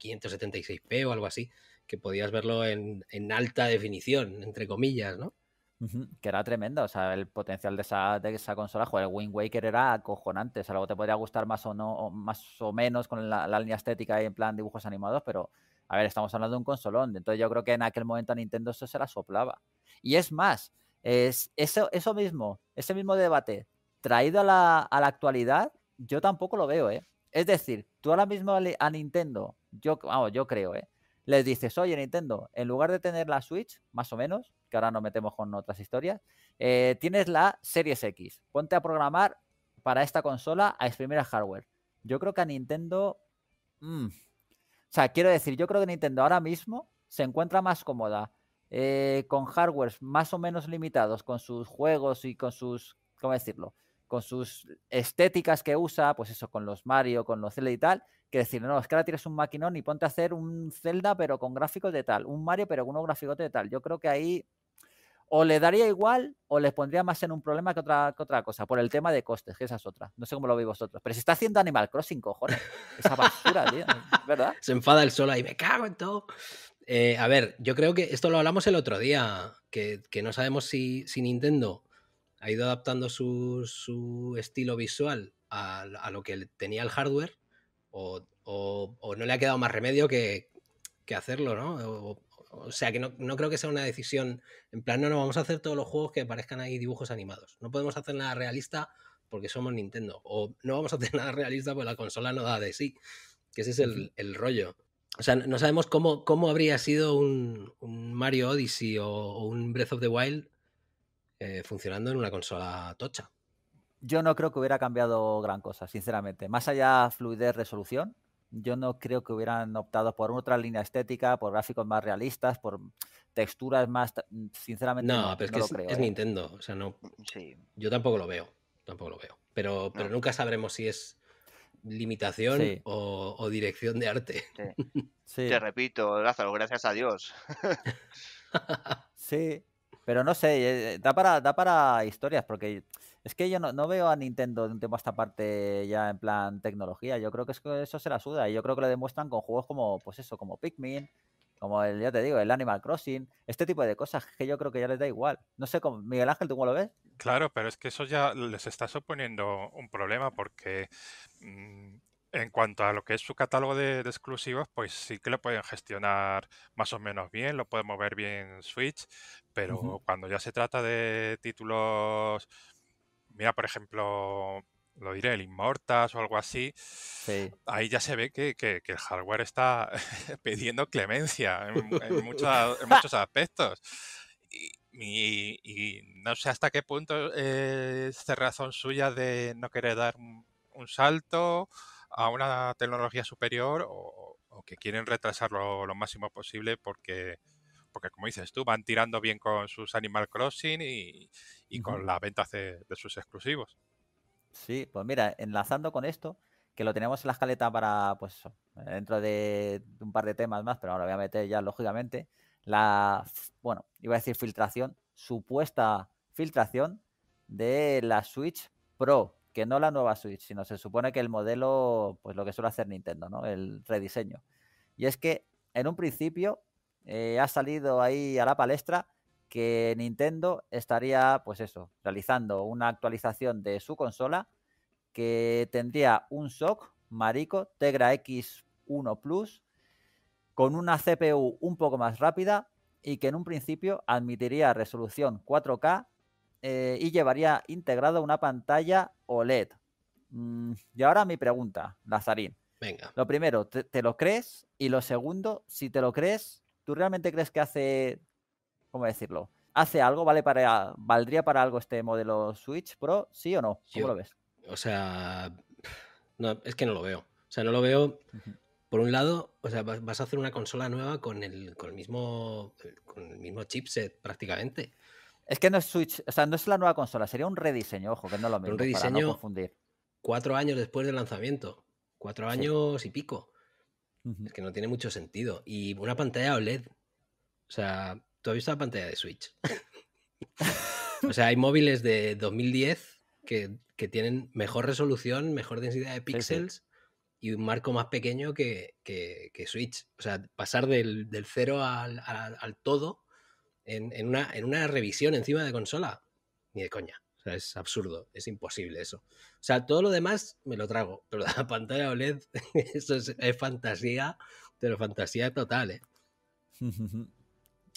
576p o algo así, que podías verlo en alta definición, entre comillas, ¿no? Que era tremenda, o sea, el potencial de esa, de esa consola, joder, el Wind Waker era acojonante, o sea, luego te podría gustar más o no, más o menos con la, línea estética y en plan dibujos animados, pero a ver, estamos hablando de un consolón, entonces yo creo que en aquel momento a Nintendo eso se la soplaba. Y es más, es, eso, eso mismo, ese mismo debate traído a la, a la actualidad, yo tampoco lo veo, ¿eh? Es decir, tú ahora mismo a Nintendo, yo, vamos, yo creo, ¿eh? les dices, oye Nintendo, en lugar de tener la Switch, más o menos, que ahora nos metemos con otras historias, eh, tienes la Series X. Ponte a programar para esta consola a exprimir el hardware. Yo creo que a Nintendo... Mm, o sea, quiero decir, yo creo que Nintendo ahora mismo se encuentra más cómoda eh, con hardwares más o menos limitados, con sus juegos y con sus, ¿cómo decirlo? con sus estéticas que usa, pues eso, con los Mario, con los Zelda y tal, que decir, no, es que ahora tienes un maquinón y ponte a hacer un Zelda pero con gráficos de tal, un Mario pero con unos gráficos de tal. Yo creo que ahí o le daría igual o les pondría más en un problema que otra, otra cosa, por el tema de costes, que esa es otra. No sé cómo lo veis vosotros, pero se está haciendo Animal Crossing, cojones. Esa basura, tío, ¿verdad? Se enfada el sol ahí, me cago en todo. Eh, a ver, yo creo que esto lo hablamos el otro día, que, que no sabemos si, si Nintendo ha ido adaptando su, estilo visual a, lo que tenía el hardware o, no le ha quedado más remedio que, hacerlo, ¿no? O, sea que no, creo que sea una decisión en plan, no, no, vamos a hacer todos los juegos que parezcan ahí dibujos animados. No podemos hacer nada realista porque somos Nintendo. O no vamos a hacer nada realista porque la consola no da de sí. Que ese es el, rollo. O sea, no sabemos cómo, cómo habría sido un, Mario Odyssey o, un Breath of the Wild eh, funcionando en una consola tocha. Yo no creo que hubiera cambiado gran cosa, sinceramente. Más allá fluidez, resolución, yo no creo que hubieran optado por otra línea estética, por gráficos más realistas, por texturas más. Mm, sinceramente, no, no pero es que es, ¿eh? Nintendo. sea, no. Yo tampoco lo veo. Tampoco lo veo. Pero, pero nunca sabremos si es limitación o, dirección de arte. Te repito, gracias a Dios. sí, pero no sé, eh, da para, da para historias, porque es que yo no, veo a Nintendo de un tiempo a esta parte ya en plan tecnología. Yo creo que, eso se la suda y yo creo que lo demuestran con juegos como, pues eso, como Pikmin, como el, ya te digo, el Animal Crossing, este tipo de cosas que yo creo que ya les da igual. No sé, Miguel Ángel, ¿tú cómo lo ves? Claro, pero es que eso ya les está suponiendo un problema porque mm, en cuanto a lo que es su catálogo de, exclusivos, pues sí que lo pueden gestionar más o menos bien, lo pueden mover bien Switch, pero cuando ya se trata de títulos, mira, por ejemplo, lo diré, el Inmortas o algo así, ahí ya se ve que, el hardware está pidiendo clemencia en, muchos, aspectos. Y, no sé hasta qué punto eh, es razón suya de no querer dar un salto a una tecnología superior o, que quieren retrasarlo lo máximo posible porque, porque como dices tú, van tirando bien con sus Animal Crossing y, con las ventas de, sus exclusivos. Sí, pues mira, enlazando con esto, que lo tenemos en la escaleta para, pues, dentro de un par de temas más, pero ahora voy a meter ya, lógicamente, la, bueno, iba a decir filtración, supuesta filtración de la Switch Pro, que no la nueva Switch, sino se supone que el modelo, pues lo que suele hacer Nintendo, ¿no? El rediseño. Y es que en un principio eh, ha salido ahí a la palestra que Nintendo estaría, pues eso, realizando una actualización de su consola que tendría un SOC Marico Tegra X1 Plus con una CPU un poco más rápida y que en un principio admitiría resolución 4K eh, y llevaría integrada una pantalla OLED. Mm, y ahora mi pregunta, Lazarín. Venga. Lo primero, te, lo crees? Y lo segundo, si te lo crees, ¿tú realmente crees que hace, cómo decirlo? ¿Hace algo? ¿Vale para, ¿Valdría para algo este modelo Switch Pro? ¿Sí o no? ¿Cómo lo ves? O sea, es que no lo veo. O sea, no lo veo. Por un lado, o sea, vas, a hacer una consola nueva con el, con el, mismo, con el mismo chipset prácticamente. Es que no es Switch, o sea, no es la nueva consola, sería un rediseño, ojo, que no lo mismo. Un rediseño no confundir. cuatro años después del lanzamiento, cuatro años y pico. Es que no tiene mucho sentido. Y una pantalla OLED. O sea, ¿tú has visto la pantalla de Switch? o sea, hay móviles de 2010 que, tienen mejor resolución, mejor densidad de píxeles y un marco más pequeño que, Switch. O sea, pasar del, del cero al, al todo en, una, revisión encima de consola. Ni de coña. O sea, es absurdo, es imposible eso. O sea, todo lo demás me lo trago, pero la pantalla OLED, eso es, fantasía, pero fantasía total, ¿eh?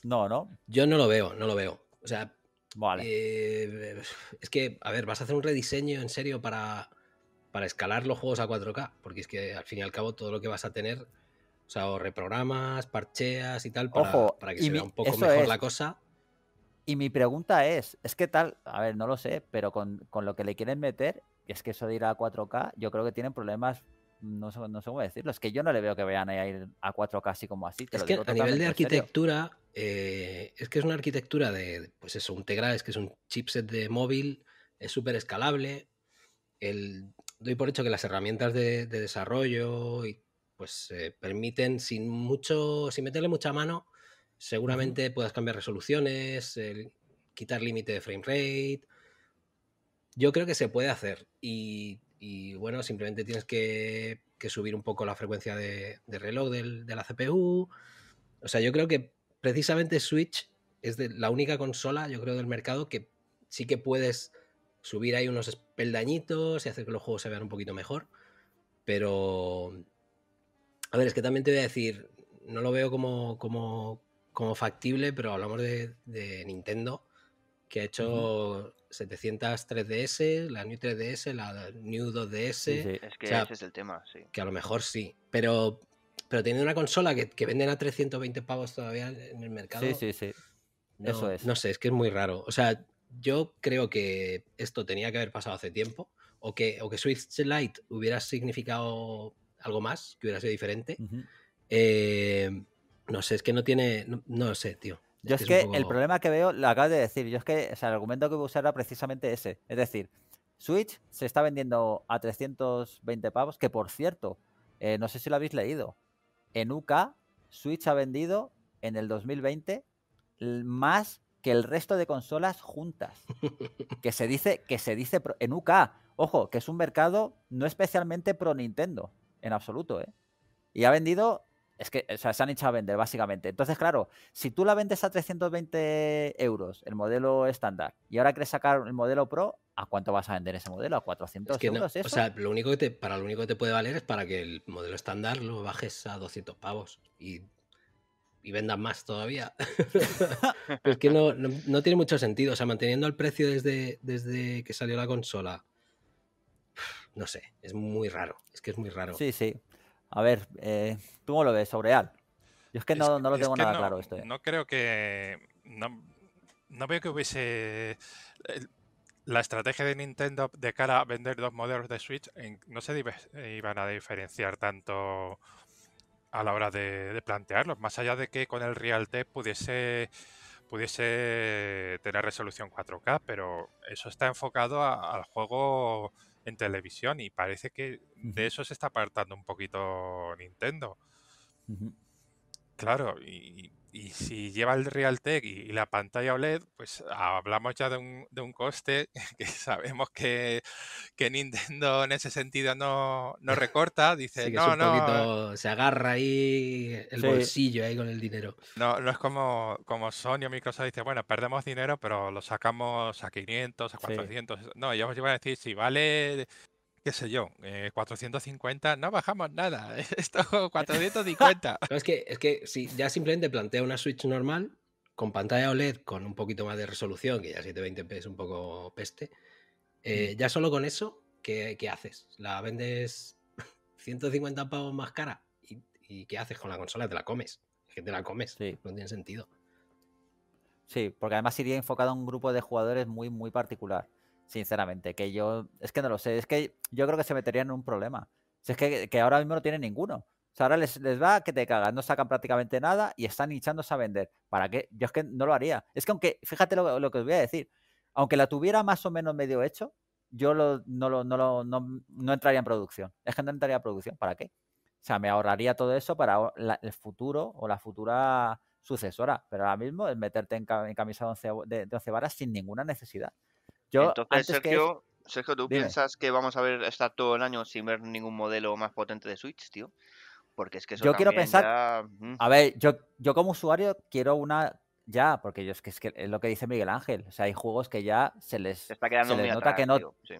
No, no. Yo no lo veo, no lo veo. O sea, vale. Eh, es que, a ver, vas a hacer un rediseño en serio para, para escalar los juegos a 4K, porque es que al fin y al cabo todo lo que vas a tener o sea, o reprogramas, parcheas y tal para, que se vea un poco mejor la cosa. Y mi pregunta es, es que tal, a ver, no lo sé, pero con, lo que le quieren meter, es que eso de ir a 4K, yo creo que tienen problemas, no sé, no sé cómo decirlo, es que yo no le veo que vayan a ir a 4K así como así. es que a nivel de arquitectura, eh, es que es una arquitectura de, pues eso, un Tegra, es que es un chipset de móvil, es súper escalable. El, doy por hecho que las herramientas de, desarrollo y pues eh, permiten sin mucho, sin meterle mucha mano, seguramente puedas cambiar resoluciones, quitar límite de frame rate. Yo creo que se puede hacer y, bueno, simplemente tienes que, subir un poco la frecuencia de, reloj de la CPU. O sea, yo creo que precisamente Switch es la única consola, yo creo, del mercado que sí que puedes subir ahí unos peldañitos y hacer que los juegos se vean un poquito mejor. Pero, a ver, es que también te voy a decir, no lo veo como, como, factible, pero hablamos de, Nintendo, que ha hecho 703 ds la New 3DS, la New 2DS. Sí, Es que ese es el tema, sí. Que a lo mejor sí, pero, pero teniendo una consola que, que venden a 320 pavos todavía en el mercado. Sí, sí, sí. Eso es. No sé, es que es muy raro. O sea, yo creo que esto tenía que haber pasado hace tiempo. O que, o que Switch Lite hubiera significado algo más, que hubiera sido diferente. Eh, no sé, es que no tiene. No, sé, tío. Yo es, que, el problema que veo, lo acabas de decir, yo es que el argumento que voy a usar era precisamente ese. Es decir, Switch se está vendiendo a 320 pavos, que por cierto, eh, no sé si lo habéis leído, en UK Switch ha vendido en el 2020 más que el resto de consolas juntas. Que se dice, que se dice en UK, ojo, que es un mercado no especialmente pro Nintendo en absoluto, ¿eh? Y ha vendido, es que, o sea, se han hecho a vender, básicamente. Entonces, claro, si tú la vendes a 320 euros, el modelo estándar, y ahora quieres sacar el modelo Pro, ¿a cuánto vas a vender ese modelo? ¿A 400 euros? O sea, lo único que te, para lo único que te puede valer es para que el modelo estándar lo bajes a 200 pavos y, y vendas más todavía. es que no, tiene mucho sentido. O sea, manteniendo el precio desde, desde que salió la consola no sé, es muy raro, es que es muy raro. Sí, sí. A ver, eh, ¿tú cómo lo ves, Oreal? Yo es que no, lo tengo nada claro esto. No creo que... No, veo que hubiese... La estrategia de Nintendo de cara a vender dos modelos de Switch no se iban a diferenciar tanto a la hora de, plantearlos, más allá de que con el RealTech pudiese pudiese tener resolución 4K, pero eso está enfocado al juego en televisión y parece que de eso se está apartando un poquito Nintendo. Claro, y, y si lleva el Realtek y, la pantalla OLED, pues hablamos ya de un, de un coste que sabemos que, que, Nintendo en ese sentido no, recorta. Dice, no, no. se agarra ahí el bolsillo ahí con el dinero. No, no es como, como Sony o Microsoft dice, bueno, perdemos dinero, pero lo sacamos a 500, a 400. No, ellos iban a decir, si vale qué sé yo, 450, eh, no bajamos nada, esto 450. Eh, es que, es que si ya simplemente plantea una Switch normal, con pantalla OLED, con un poquito más de resolución, que ya 720p es un poco peste, eh, mm. ya solo con eso, ¿qué, haces? ¿La vendes 150 pavos más cara? ¿Y, qué haces con la consola? Te la comes, La que te la comes, no tiene sentido. Sí, porque además iría enfocado a un grupo de jugadores muy, muy particular sinceramente, que yo, es que no lo sé, es que yo creo que se meterían en un problema. Si es que, ahora mismo no tienen ninguno. O sea, ahora les, les va que te cagan, no sacan prácticamente nada y están hinchándose a vender. ¿Para qué? Yo es que no lo haría. Es que aunque, fíjate lo, que os voy a decir, aunque la tuviera más o menos medio hecho, yo lo, no, lo, no, entraría en producción. Es que no entraría en producción. ¿Para qué? O sea, me ahorraría todo eso para el futuro o la futura sucesora. Pero ahora mismo es meterte en, camisa de de once varas sin ninguna necesidad. Yo, Entonces, Sergio, ¿tú piensas que vamos a ver estar todo el año sin ver ningún modelo más potente de Switch, tío? Porque es que eso Yo quiero pensar. Mm. A ver, yo, yo como usuario quiero una. Ya, porque es, que, lo que dice Miguel Ángel. O sea, hay juegos que ya se les, se está quedando nota que no.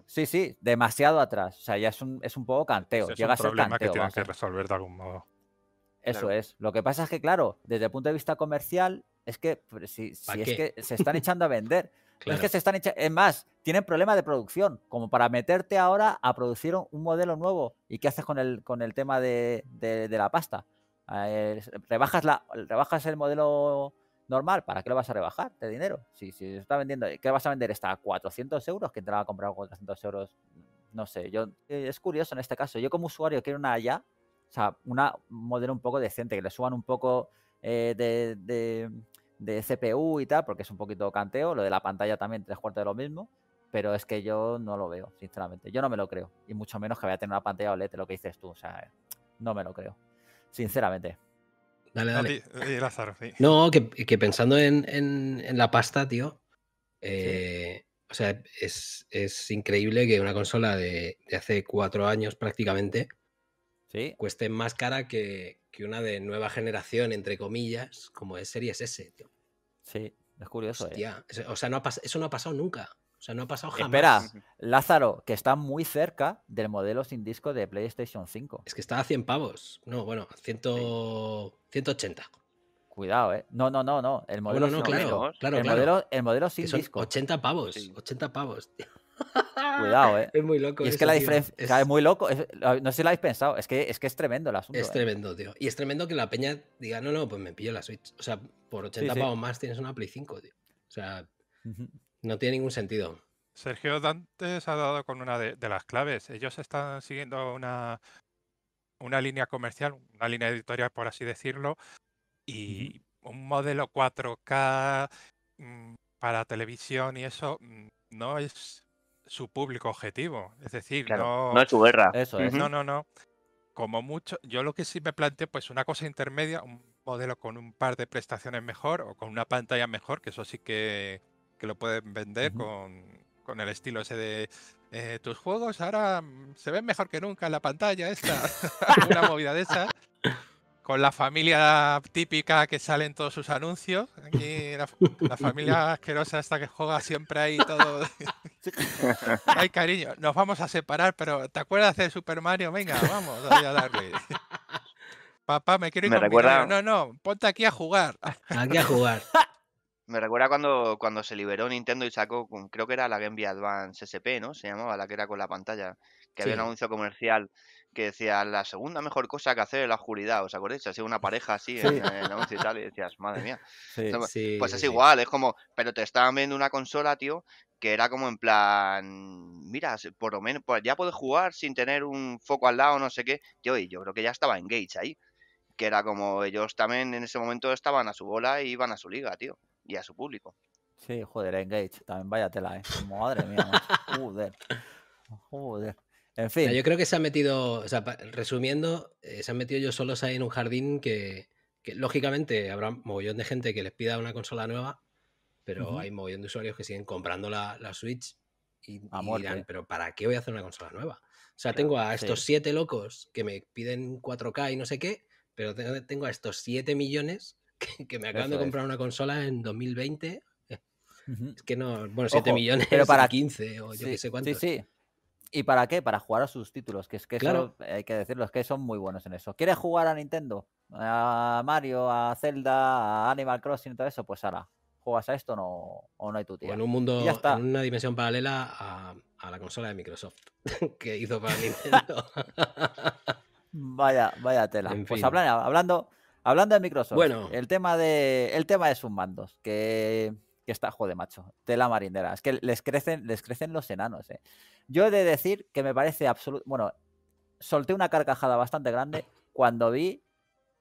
sí. sí. demasiado atrás. O sea, ya es un, es un poco canteo. Llega es un problema que tienen que resolver de algún modo. Eso es. Lo que pasa es que, claro, desde el punto de vista comercial, es que pues, si, si es que se están echando a vender. Es que se están es más, tienen problemas de producción, como para meterte ahora a producir un modelo nuevo. ¿Y qué haces con el, con el tema de, la pasta? Ah, rebajas, la, rebajas el modelo normal, ¿para qué lo vas a rebajar de dinero? Si, está vendiendo, ¿qué vas a vender? ¿Está a 400 euros? ¿Quién te la va a comprar a 400 euros? No sé, yo eh, es curioso en este caso. Yo como usuario quiero una ya, o sea, una modelo un poco decente, que le suban un poco eh, de de CPU y tal, porque es un poquito canteo, lo de la pantalla también tres cuartos de lo mismo, pero es que yo no lo veo, sinceramente, yo no me lo creo, y mucho menos que vaya a tener una pantalla OLED, lo que dices tú, o sea, no me lo creo, sinceramente. Dale, dale. No, sí. no que, pensando en, la pasta, tío, eh, o sea, es, increíble que una consola de, hace cuatro años prácticamente cueste más cara que, que una de nueva generación, entre comillas, como es Series S, tío. Sí, es curioso. ¿eh? O sea, eso no ha pasado nunca. O sea, no ha pasado jamás. Espera, Lázaro, que está muy cerca del modelo sin disco de PlayStation 5. Es que está a 100 pavos. No, bueno, ciento 180. Cuidado, ¿eh? No, no, no, no. El ah, modelo sin claro, Claro, el, Modelo, el modelo sin disco. 80 pavos. 80 pavos, tío. Cuidado, eh. Es muy loco. es que la diferencia. Es... muy loco. No sé si lo habéis pensado. Es que es, que es tremendo el asunto. Es eh. tremendo, tío. Y es tremendo que la peña diga, no, no, pues me pillo la Switch. O sea, por 80 pavos más tienes una Play 5, tío. O sea, no tiene ningún sentido. Sergio Dantes ha dado con una de, las claves. Ellos están siguiendo una, una línea comercial, una línea editorial, por así decirlo, y un modelo 4K mm, para televisión y eso mm, no es su público objetivo. Es decir, no, es su guerra. Eso es. No, no, no. Como mucho, yo lo que sí me planteo, pues una cosa intermedia, un modelo con un par de prestaciones mejor o con una pantalla mejor, que eso sí que, lo pueden vender con, el estilo ese de eh, tus juegos ahora mm, se ven mejor que nunca en la pantalla esta, una movida de esa con la familia típica que sale en todos sus anuncios. Aquí la, familia asquerosa esta que juega siempre ahí todo. Ay, cariño, nos vamos a separar, pero ¿te acuerdas de Super Mario? Venga, vamos a darle. Papá, me quiero ir me No, no, ponte aquí a jugar. Aquí a jugar. Me recuerda cuando, cuando se liberó Nintendo y sacó, creo que era la Game Boy Advance SP, ¿no? Se llamaba, la que era con la pantalla, que había un anuncio comercial que decía la segunda mejor cosa que hacer en la oscuridad, ¿os acordáis? sido una pareja así en, y tal, decías, madre mía. pues es igual, es como, pero te estaban viendo una consola, tío, que era como en plan, mira, por lo menos, pues ya puedes jugar sin tener un foco al lado, no sé qué. yo y yo creo que ya estaba Engage ahí, que era como ellos también en ese momento estaban a su bola y iban a su liga, tío, y a su público. Sí, joder, Engage, también váyatela, ¿eh? Madre mía, joder. Joder. En fin. yo creo que se ha metido, o sea, resumiendo, eh, se han metido yo solos ahí en un jardín que, lógicamente habrá mogollón de gente que les pida una consola nueva, pero hay mogollón de usuarios que siguen comprando la, Switch y, dirán, pero ¿para qué voy a hacer una consola nueva? O sea, tengo a estos siete locos que me piden 4K y no sé qué, pero tengo a estos siete millones que, me acaban de comprar una consola en 2020. Es que no, bueno, 7 millones, pero para 15 o yo que sé cuántos Sí, sí. ¿Y para qué? Para jugar a sus títulos, que es que claro. hay que decirlo, es que son muy buenos en eso. ¿Quieres jugar a Nintendo? A Mario, a Zelda, a Animal Crossing y todo eso, pues ahora, juegas a esto no, o no hay tu tía. en un mundo, ya en una dimensión paralela a, la consola de Microsoft que hizo para Nintendo. vaya, vaya tela. pues hablando, hablando, de Microsoft, el tema de el tema de sus mandos, que que está, joder, macho, tela marinera. Es que les crecen, les crecen los enanos, ¿eh? Yo he de decir que me parece absoluto. Bueno, solté una carcajada bastante grande cuando vi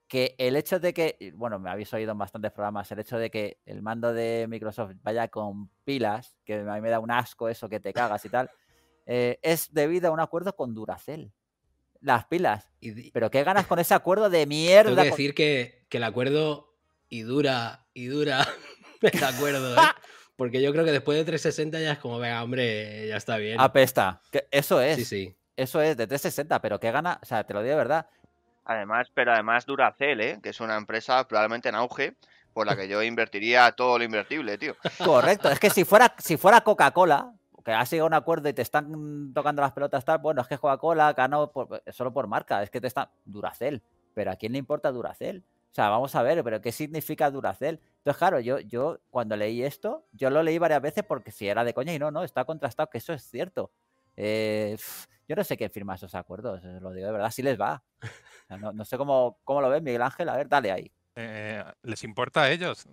que el hecho de que, bueno, me habéis oído en bastantes programas, el hecho de que el mando de Microsoft vaya con pilas, que a mí me da un asco eso, que te cagas y tal, eh, es debido a un acuerdo con Duracell. Las pilas. Pero qué ganas con ese acuerdo de mierda. decir que, que el acuerdo y dura, y dura. de acuerdo, ¿eh? Porque yo creo que después de 360 ya es como, venga, hombre, ya está bien. Apesta. eso es. Sí, Eso es de 360, pero qué gana, o sea, te lo digo de verdad. Además, pero además Duracell, ¿eh? que es una empresa probablemente en auge, por la que yo invertiría todo lo invertible, tío. Correcto, es que si fuera, si fuera Coca-Cola, que ha sido un acuerdo y te están tocando las pelotas tal, bueno, es que Coca-Cola ganó solo por marca, es que te está, Duracell, pero ¿a quién le importa Duracell? O sea, vamos a ver, pero ¿qué significa Duracell? Entonces, claro, yo, yo cuando leí esto, yo lo leí varias veces porque si era de coña y no, no, está contrastado que eso es cierto. Eh, yo no sé quién firma esos acuerdos, eh, lo digo de verdad, si les va. no, sé cómo, cómo lo ves, Miguel Ángel, a ver, dale ahí. Eh, ¿Les importa a ellos?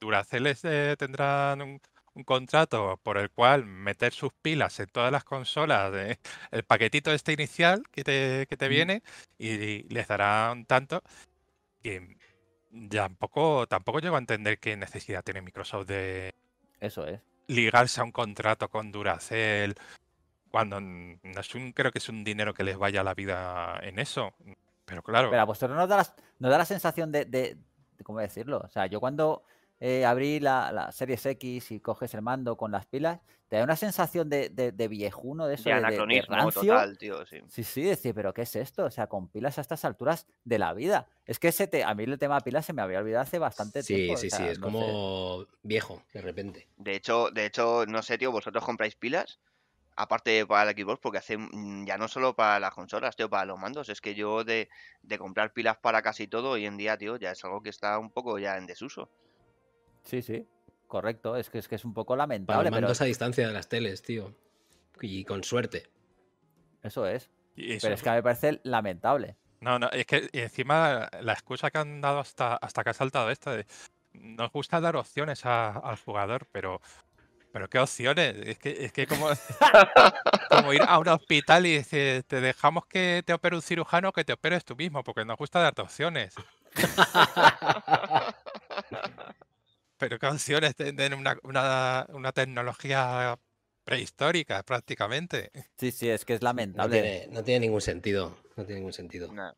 Duracell tendrán un, contrato por el cual meter sus pilas en todas las consolas, de, el paquetito este inicial que te, que te viene, y, les darán tanto. que... Tampoco, tampoco llego a entender qué necesidad tiene Microsoft de. Eso es. Ligarse a un contrato con Duracell. Cuando creo que es un dinero que les vaya la vida en eso. Pero claro. Pero a vosotros nos da la, da la sensación de, ¿Cómo decirlo? O sea, yo cuando eh, la, la, Series X y coges el mando con las pilas, te da una sensación de, de, viejuno, de eso, de, anacronismo total, tío, sí. Sí, decir, pero ¿qué es esto? O sea, con pilas a estas alturas de la vida. Es que ese te, a mí el tema de pilas se me había olvidado hace bastante tiempo. Sí, sí, sí, es como viejo, de repente. De hecho, de hecho, no sé, tío, ¿vosotros compráis pilas? aparte para el Xbox, porque hace mm, ya no solo para las consolas, tío, para los mandos. Es que yo de, de, comprar pilas para casi todo hoy en día, tío, ya es algo que está un poco ya en desuso. Sí, sí, correcto. Es que es, que es un poco lamentable. Para mandos a distancia de las teles, tío. Y con suerte. Eso es. pero es que a mí me parece lamentable. No, no, es que encima la excusa que han dado hasta, hasta que ha saltado esta de. Nos gusta dar opciones al jugador, pero pero qué opciones. Es que, es como, ir a un hospital y decir, te dejamos que te opere un cirujano o que te operes tú mismo, porque nos gusta darte opciones. pero canciones tienen una, tecnología prehistórica prácticamente. Sí, sí, es que es lamentable. No tiene, ningún sentido, no tiene ningún sentido. No.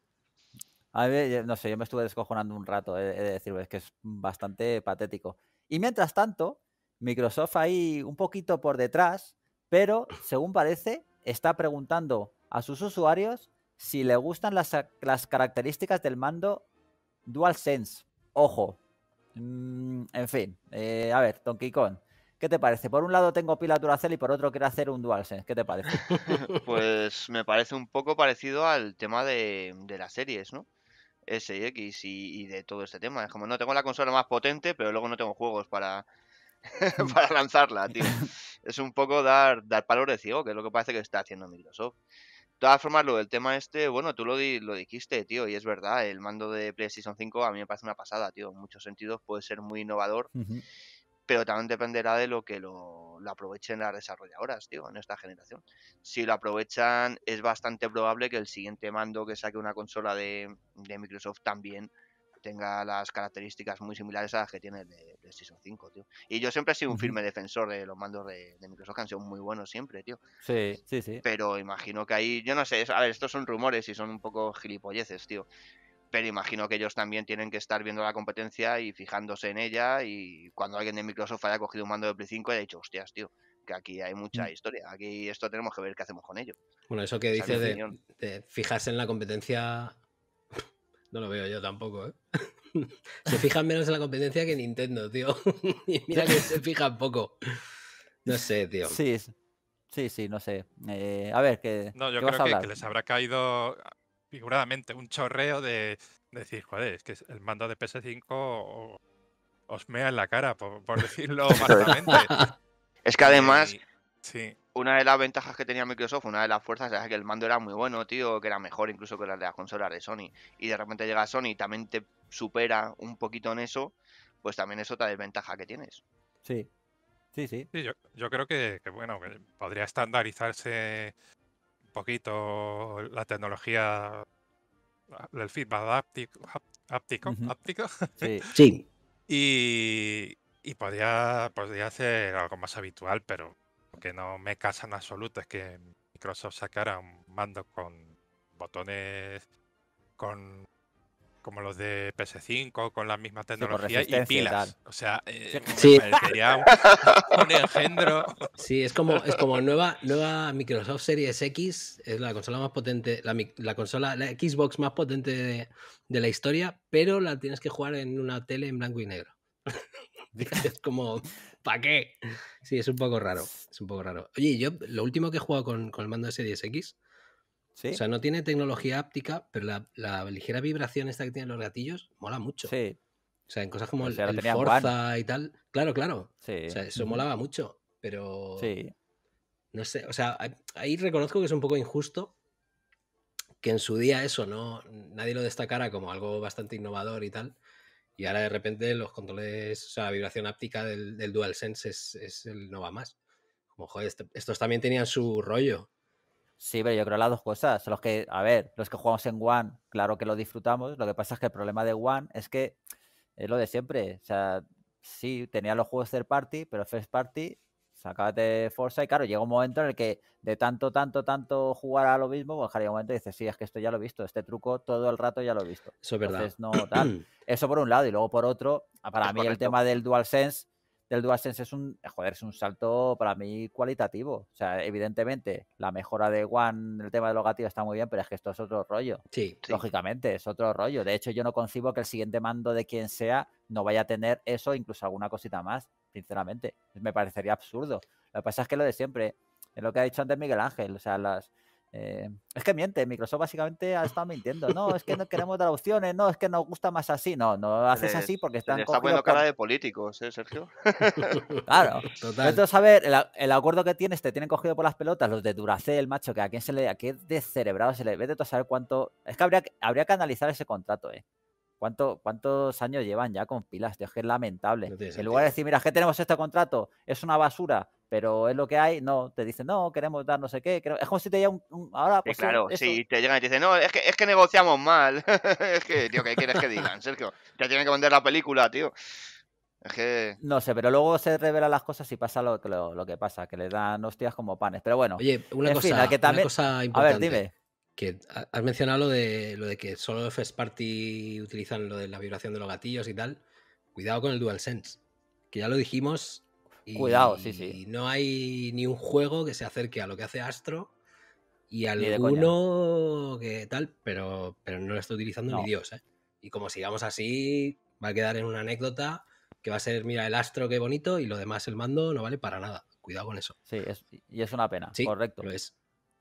A ver, eh, no sé, yo me estuve descojonando un rato, he, de decir, es que es bastante patético. Y mientras tanto, Microsoft ahí un poquito por detrás, pero según parece, está preguntando a sus usuarios si le gustan las, las características del mando DualSense. Ojo, Mm, en fin, eh, a ver, Donkey Kong. ¿Qué te parece? Por un lado tengo pila Duracell y por otro quiero hacer un DualSense. ¿Qué te parece? pues me parece un poco parecido al tema de, las series, ¿no? SX y, y de todo este tema. Es como no tengo la consola más potente, pero luego no tengo juegos para, para lanzarla, tío. es un poco dar, dar palo de ciego, que es lo que parece que está haciendo Microsoft. De todas formas, lo del tema este, bueno, tú lo, lo dijiste, tío, y es verdad, el mando de PlayStation 5 a mí me parece una pasada, tío, en muchos sentidos puede ser muy innovador, pero también dependerá de lo que lo, aprovechen las desarrolladoras, tío, en esta generación. Si lo aprovechan, es bastante probable que el siguiente mando que saque una consola de Microsoft también tenga las características muy similares a las que tiene el de PlayStation 5, tío. Y yo siempre he sido un firme defensor de los mandos de, Microsoft, que han sido muy buenos siempre, tío. Sí, sí, sí. Pero imagino que ahí, yo no sé, a ver, estos son rumores y son un poco gilipolleces, tío. Pero imagino que ellos también tienen que estar viendo la competencia y fijándose en ella. Y cuando alguien de Microsoft haya cogido un mando de Play 5, haya dicho, hostias, tío, que aquí hay mucha mm. historia. Aquí esto tenemos que ver qué hacemos con ello. Bueno, eso que dices de, fijarse en la competencia no lo veo yo tampoco, ¿eh? se fijan menos en la competencia que Nintendo, tío. mira que se fijan poco. No sé, tío. Sí, sí, sí, no sé. Eh, a ver, que. No, yo creo que, les habrá caído figuradamente un chorreo de, decir, joder, es que el mando de PS5 os mea en la cara, por, decirlo malamente. es que además. sí una de las ventajas que tenía Microsoft, una de las fuerzas, era que el mando era muy bueno, tío, que era mejor incluso que las de las consolas de Sony. Y de repente llega Sony y también te supera un poquito en eso, pues también es otra desventaja que tienes. Sí, sí, sí. yo, creo que, bueno, podría estandarizarse un poquito la tecnología ah, del feedback áptico. áptico, Sí. sí. y, y podría, podría hacer algo más habitual, pero que no me casan en absoluto es que Microsoft sacara un mando con botones con como los de PS5 con la misma tecnología y pilas. o sea, eh, un, engendro. Sí, es como, es como nueva, nueva Microsoft Series X, es la consola más potente, la, la consola, la Xbox más potente de, de, la historia, pero la tienes que jugar en una tele en blanco y negro. es como, ¿para qué? Sí, es un poco raro. Es un poco raro. Oye, yo lo último que he jugado con, el mando S10X, x o sea, no tiene tecnología áptica, pero la, ligera vibración esta que tienen los gatillos mola mucho. Sí. O sea, en cosas como el, Forza y tal. Claro, claro. Sí. O sea, eso molaba mucho, pero. Sí. No sé, o sea, ahí reconozco que es un poco injusto que en su día eso no nadie lo destacara como algo bastante innovador y tal. Y ahora de repente los controles, o sea, la vibración áptica del, del DualSense es, el no va más. Como, joder, este, estos también tenían su rollo. Sí, pero yo creo las dos cosas. Los que, a ver, los que jugamos en One, claro que lo disfrutamos. Lo que pasa es que el problema de One es que es lo de siempre. O sea, sí, tenía los juegos third party, pero first party Sácate Forza y claro, llega un momento en el que de tanto, tanto, tanto jugar a lo mismo, pues un momento y dices, sí, es que esto ya lo he visto, este truco todo el rato ya lo he visto. Eso es verdad. Eso por un lado y luego por otro, ah, para mí el tema del DualSense, del DualSense es un, es un salto para mí cualitativo. O sea, evidentemente la mejora de One, el tema de Logativo está muy bien, pero es que esto es otro rollo. Sí. Lógicamente, es otro rollo. De hecho, yo no concibo que el siguiente mando de quien sea no vaya a tener eso, incluso alguna cosita más sinceramente. Me parecería absurdo. Lo que pasa es que lo de siempre, es lo que ha dicho antes Miguel Ángel, o sea, las... Eh, es que miente, Microsoft básicamente ha estado mintiendo. No, es que no queremos dar opciones, no, es que nos gusta más así. No, no haces así porque están. Está poniendo cara de políticos, ¿eh, Sergio? Claro. Total. Entonces, a ver, el, acuerdo que tienes, te tienen cogido por las pelotas los de Duracel, macho, que a quién se le. a qué descerebrado se le. ve de a saber cuánto. Es que habría, habría que analizar ese contrato, ¿eh? ¿Cuánto, ¿Cuántos años llevan ya con pilas? es que es lamentable. en lugar de decir, mira, es que tenemos este contrato, es una basura, pero es lo que hay, no, te dicen, no, queremos dar no sé qué. Es como si te llega un, Ahora, pues. claro, sí, te llegan y te dicen, no, es que, es que negociamos mal. es que, tío, ¿qué quieres que digan, Sergio? Te tienen que vender la película, tío. Es que... No sé, pero luego se revelan las cosas y pasa lo, que pasa, que le dan hostias como panes. Pero bueno, una, cosa, que una cosa importante. A ver, dime que has mencionado lo de, lo de que solo los party utilizan lo de la vibración de los gatillos y tal. Cuidado con el DualSense, que ya lo dijimos. Y, Cuidado, sí, sí. no hay ni un juego que se acerque a lo que hace Astro y alguno que tal, pero, pero no lo está utilizando ni Dios. ¿eh? Y como sigamos así, va a quedar en una anécdota que va a ser, mira, el Astro qué bonito y lo demás, el mando, no vale para nada. Cuidado con eso. Sí, es, y es una pena, sí, correcto. Lo es.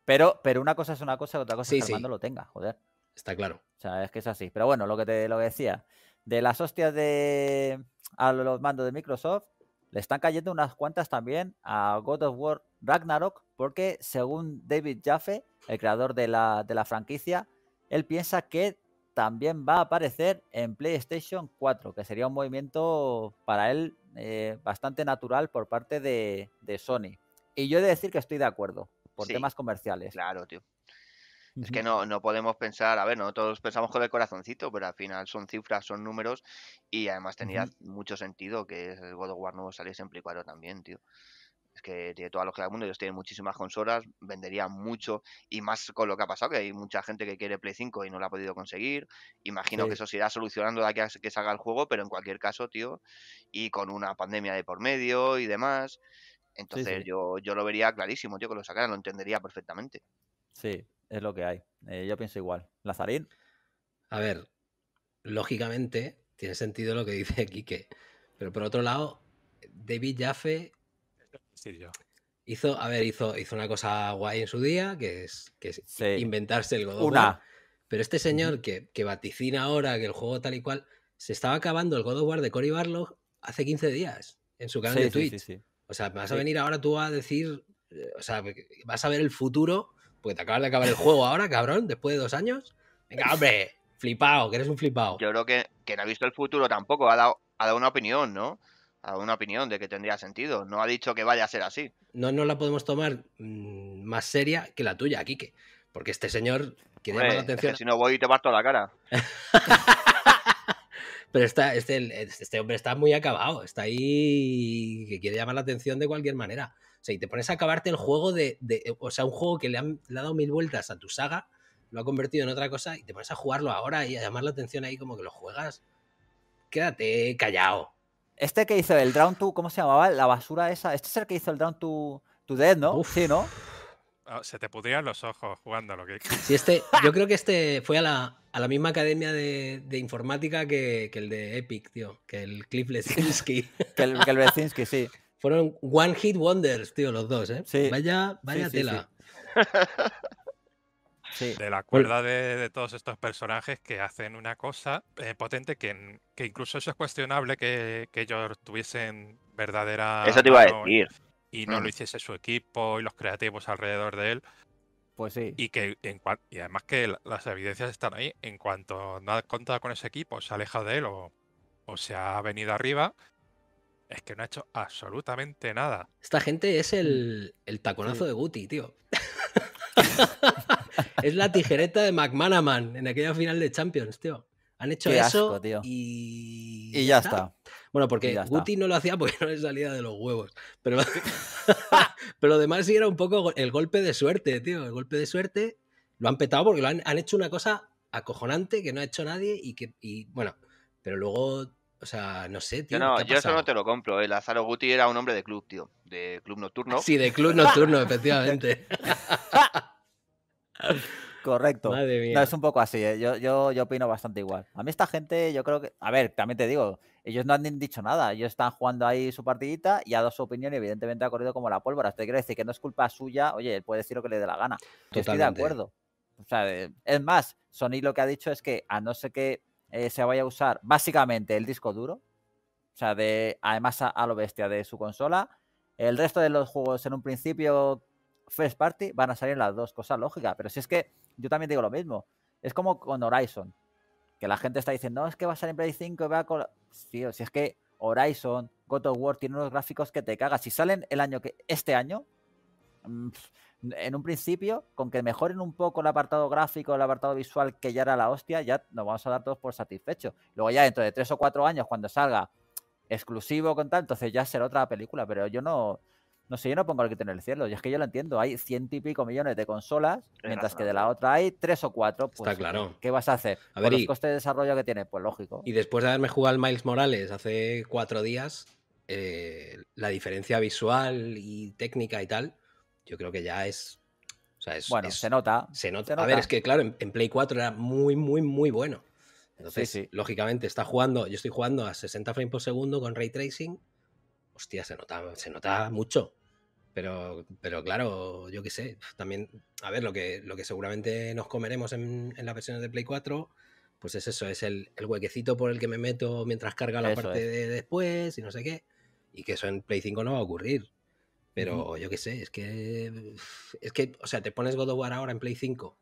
Pero, pero una cosa es una cosa, y otra cosa es que lo tenga, joder. Está claro. O sea, es que es así. Pero bueno, lo que te lo decía, de las hostias de a los mandos de Microsoft, le están cayendo unas cuantas también a God of War Ragnarok, porque según David Jaffe, el creador de la, franquicia, él piensa que también va a aparecer en PlayStation 4, que sería un movimiento para él eh, bastante natural por parte de Sony. Y yo he de decir que estoy de acuerdo por temas comerciales. Claro, tío. Es que no, no podemos pensar, a ver, no todos pensamos con el corazoncito, pero al final son cifras, son números y además tenía mucho sentido que el God of War nuevo saliese en Play 4 también, tío. Es que tiene todos los que del mundo, ellos tienen muchísimas consolas, vendería mucho y más con lo que ha pasado, que hay mucha gente que quiere Play 5 y no la ha podido conseguir. Imagino que eso se irá solucionando de que salga el juego, pero en cualquier caso, tío, y con una pandemia de por medio y demás, entonces Yo, yo lo vería clarísimo, yo que lo sacara, lo entendería perfectamente. Sí, es lo que hay. Eh, yo pienso igual. Lazarín. A ver, lógicamente tiene sentido lo que dice Quique. Pero por otro lado, David Jaffe yo. hizo, a ver, hizo, hizo una cosa guay en su día, que es, que inventarse el of Una. Pero este señor que, vaticina ahora que el juego tal y cual, se estaba acabando el God of War de Cory Barlow hace 15 días en su canal de Twitch. O sea, vas a venir ahora tú a decir, eh, o sea, vas a ver el futuro, porque te acabas de acabar el juego ahora, cabrón, después de dos años. Venga, hombre, flipado, que eres un flipado. Yo creo que, que no ha visto el futuro tampoco, ha dado, una opinión, ¿no? Ha dado una opinión de que tendría sentido, no ha dicho que vaya a ser así. No, no la podemos tomar mm, más seria que la tuya, Quique, porque este señor quiere llama atención... si no voy y te parto la cara. Pero este, eh, este, hombre está muy acabado, está ahí que quiere llamar la atención de cualquier manera. O sea, y te pones a acabarte el juego de, o sea, un juego que le, han, ha dado mil vueltas a tu saga, lo ha convertido en otra cosa y te pones a jugarlo ahora y a llamar la atención ahí como que lo juegas. Quédate callado. Este que hizo el Drown 2, ¿cómo se llamaba? La basura esa. Este es el que hizo el Drown 2 Dead, ¿no? Sí, ¿no? Ah, se te pudrían los ojos jugando lo que. este, yo creo que este fue a la, misma academia de, informática que, el de Epic, tío, que el Cliff Lesinski. que, el, sí. Fueron One Hit Wonders, tío, los dos, ¿eh? Sí. Vaya, vaya tela. Sí, de la cuerda de, todos estos personajes que hacen una cosa eh, potente que, incluso eso es cuestionable que, que ellos tuviesen verdadera. Eso te iba a decir y no lo hiciese su equipo y los creativos alrededor de él. Pues sí. Y, que, y además que las evidencias están ahí. En cuanto no contado con ese equipo, se aleja de él o, se ha venido arriba, es que no ha hecho absolutamente nada. Esta gente es el, el taconazo de Guti, tío. es la tijereta de McManaman en aquella final de Champions, tío. Han hecho eso y. Y ya está. Bueno, porque Guti no lo hacía porque no le salía de los huevos. Pero, pero demás sí era un poco el golpe de suerte, tío. El golpe de suerte lo han petado porque lo han, hecho una cosa acojonante que no ha hecho nadie y que, bueno, pero luego, o sea, no sé, tío. Yo, no, yo eso no te lo compro. El ¿eh? Lázaro Guti era un hombre de club, tío. De club nocturno. Sí, de club nocturno, efectivamente. Correcto. Madre mía. es un poco así. ¿eh? yo, yo opino bastante igual. A mí esta gente, yo creo que... A ver, también te digo, ellos no han dicho nada, ellos están jugando ahí su partidita y ha dado su opinión y evidentemente ha corrido como la pólvora. Esto quiere decir que no es culpa suya, oye, él puede decir lo que le dé la gana. Yo estoy de acuerdo. O sea, eh, es más, Sony lo que ha dicho es que a no ser que eh, se vaya a usar básicamente el disco duro, o sea, de, además a, lo bestia de su consola, el resto de los juegos en un principio first party van a salir las dos cosas lógica. pero si es que yo también digo lo mismo, es como con Horizon. Que la gente está diciendo, no, es que va a salir en Play 5 va a... si es que Horizon, God of War tiene unos gráficos que te cagas. Si salen el año que... Este año, mm, en un principio, con que mejoren un poco el apartado gráfico, el apartado visual, que ya era la hostia, ya nos vamos a dar todos por satisfechos. Luego ya dentro de tres o cuatro años, cuando salga exclusivo con tal, entonces ya será otra película, pero yo no... No sé, yo no pongo el que en el cielo. Y es que yo lo entiendo. Hay ciento y pico millones de consolas, mientras que de la otra hay tres o cuatro. Pues, claro. ¿Qué vas a hacer? ¿Con ver, coste los de desarrollo que tiene, pues lógico. Y después de haberme jugado al Miles Morales hace cuatro días, eh, la diferencia visual y técnica y tal, yo creo que ya es. bueno, se, nota, se, nota, A ver, es que claro, en, Play 4 era muy, muy, muy bueno. Entonces, lógicamente, está jugando. Yo estoy jugando a 60 frames por segundo con ray tracing hostia, se nota, se nota mucho. Pero, pero claro, yo qué sé, también, a ver, lo que, lo que seguramente nos comeremos en, las versiones de Play 4, pues es eso, es el, huequecito por el que me meto mientras carga la parte de después y no sé qué. Y que eso en Play 5 no va a ocurrir. Pero yo qué sé, es que, es que, o sea, te pones God of War ahora en Play 5,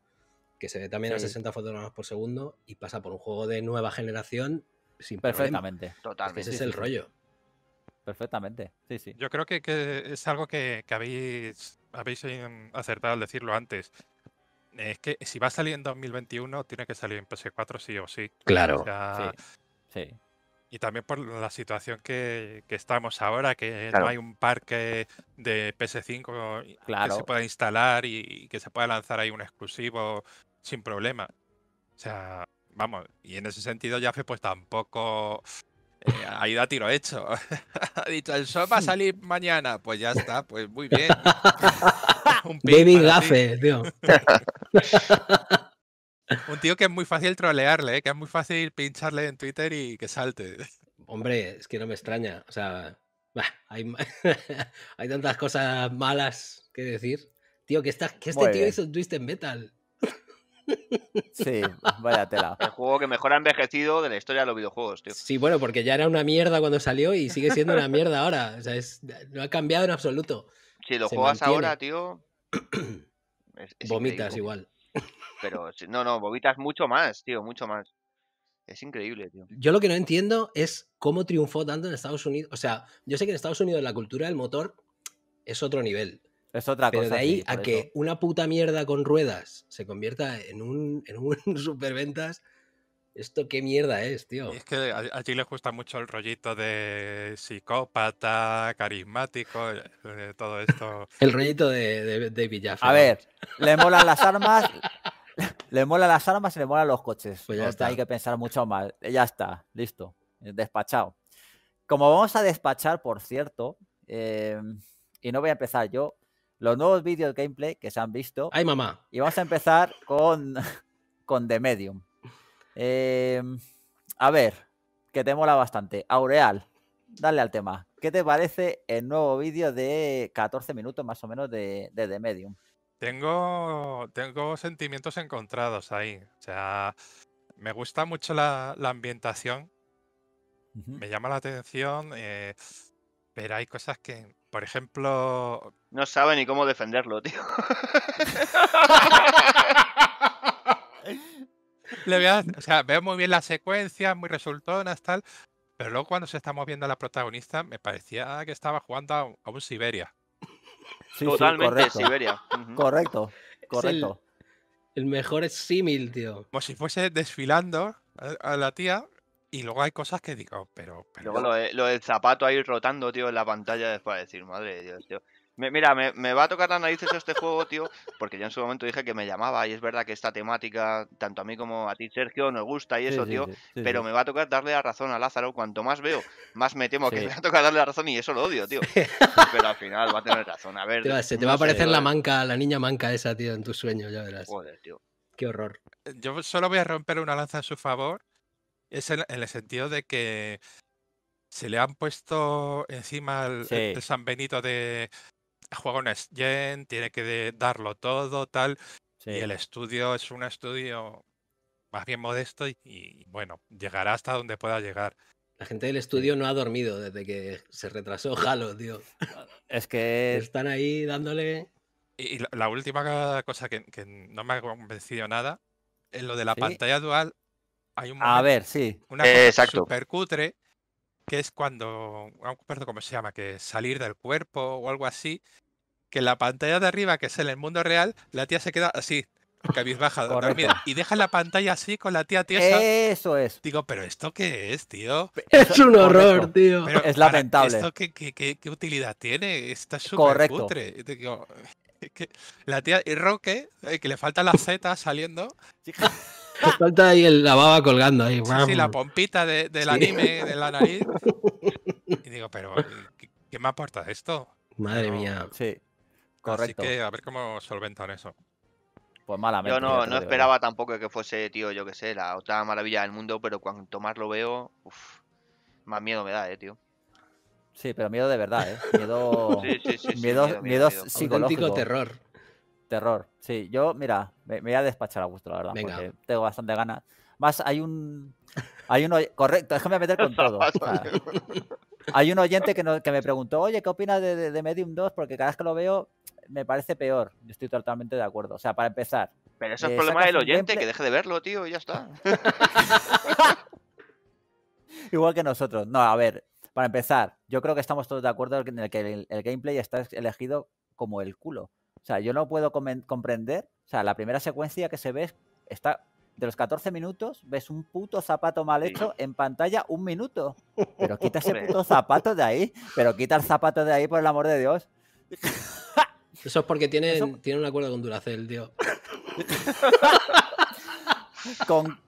que se ve también a 60 fotogramas por segundo y pasa por un juego de nueva generación sin Perfectamente. Totalmente. Ese es el rollo perfectamente. Sí, sí. Yo creo que, es algo que, habéis, habéis em, acertado al decirlo antes. Es que si va a salir en 2021, tiene que salir en PS4 sí o sí. Claro. sí, Y también por la situación que, estamos ahora, que no hay un parque de PS5 que se pueda instalar y, que se pueda lanzar ahí un exclusivo sin problema. O sea, vamos, y en ese sentido fue pues tampoco eh, ido da tiro hecho. ha dicho, el show va a hmm. salir mañana. Pues ya está, pues muy bien. Un tío. Un tío que es muy fácil trolearle, ¿eh? que es muy fácil pincharle en Twitter y que salte. Hombre, es que no me extraña. O sea, hay, tantas cosas malas que decir. Tío, que, esta, que este tío hizo un twist en metal. Sí, vaya El juego que mejor ha envejecido de la historia de los videojuegos, tío. Sí, bueno, porque ya era una mierda cuando salió y sigue siendo una mierda ahora. O sea, no ha cambiado en absoluto. Si lo juegas ahora, tío. Vomitas igual. Pero no, no, vomitas mucho más, tío, mucho más. Es increíble, tío. Yo lo que no entiendo es cómo triunfó tanto en Estados Unidos. O sea, yo sé que en Estados Unidos la cultura del motor es otro nivel. Es otra cosa. de ahí a que una puta mierda con ruedas se convierta en un, en un superventas. ¿Esto qué mierda es, tío? Es que a ti les gusta mucho el rollito de psicópata, carismático, eh, todo esto. el rollito de, de, A ver, le molan las armas, le molan las armas y le molan los coches. Pues ya está. Hay que pensar mucho más. Eh, ya está, listo, eh, despachado. Como vamos a despachar, por cierto, y no voy a empezar yo, los nuevos vídeos de gameplay que se han visto. ¡Ay, mamá! Y vamos a empezar con, con The Medium. Em, a ver, que te mola bastante. Aureal, dale al tema. ¿Qué te parece el nuevo vídeo de 14 minutos más o menos de, The Medium? Tengo, tengo sentimientos encontrados ahí. O sea, me gusta mucho la, ambientación. Me llama la atención. Eh, pero hay cosas que por ejemplo. No sabe ni cómo defenderlo, tío. Le o sea, veo muy bien la secuencia, muy resultonas, tal. Pero luego cuando se está moviendo a la protagonista, me parecía que estaba jugando a, un Siberia. Totalmente Siberia. Correcto, correcto. El, mejor es símil, tío. Como si fuese desfilando a la tía y luego hay cosas que digo, pero. Luego lo, de, lo, del zapato ahí rotando, tío, en la pantalla después de decir, madre de Dios, tío. mira, me, va a tocar las narices este juego, tío, porque yo en su momento dije que me llamaba y es verdad que esta temática, tanto a mí como a ti, Sergio, nos gusta y eso, tío, pero me va a tocar darle la razón a Lázaro. Cuanto más veo, más me temo que me va a tocar darle la razón y eso lo odio, tío. Pero al final va a tener razón. A ver. se te va a aparecer la manca, la niña manca esa, tío, en tu sueño, ya verás. Joder, tío. Qué horror. Eh, yo solo voy a romper una lanza a su favor es en, el sentido de que se le han puesto encima el, San Benito de juego en Gen, tiene que darlo todo, tal. Y el estudio es un estudio más bien modesto y, bueno, llegará hasta donde pueda llegar. La gente del eh. estudio no ha dormido desde que se retrasó Halo, tío. Ah, es que. Están ahí dándole. Y, la, última cosa que, no me ha convencido nada es lo de la pantalla dual hay un a ver, sí. Una eh, que es cuando, perdón, ¿cómo se llama? Que salir del cuerpo o algo así, que la pantalla de arriba, que es el mundo real, la tía se queda así, cabizbaja, dormida, y deja la pantalla así con la tía tiesa. Eso es. Digo, ¿pero esto qué es, tío? Es un horror, tío. es lamentable. ¿Esto qué, utilidad tiene? Está eh, súper cutre. Digo, que la tía y Roque, eh, que le falta la Z saliendo falta ahí el, la colgando ahí. Sí, la pompita del anime, de la nariz. Y digo, pero, ¿qué, más me aporta esto? Madre mía. Sí, correcto. Así que a ver cómo solventan eso. Pues malamente. Yo no, esperaba tampoco que fuese, tío, yo qué sé, la otra maravilla del mundo, pero cuanto más lo veo, uf, más miedo me da, eh, tío. Sí, pero miedo de verdad, ¿eh? Miedo, miedo, miedo, terror. Terror, sí. Yo, mira, me, voy a despachar a gusto, la verdad, porque tengo bastante ganas. Más hay un. Hay uno. Correcto, déjame meter con todo. hay un oyente que, me preguntó, oye, ¿qué opinas de, de, Medium 2? Porque cada vez que lo veo me parece peor. Yo estoy totalmente de acuerdo. O sea, para empezar. Pero eso es eh, problema del oyente, que deje de verlo, tío, y ya está. Igual que nosotros. No, a ver, para empezar, yo creo que estamos todos de acuerdo en el que el gameplay está elegido como el culo. O sea, yo no puedo comprender. O sea, la primera secuencia que se ve está de los 14 minutos ves un puto zapato mal hecho en pantalla un minuto. Pero quita ese puto zapato de ahí. Pero quita el zapato de ahí, por el amor de Dios. Eso es porque tienen, tienen un acuerdo con Duracell, tío.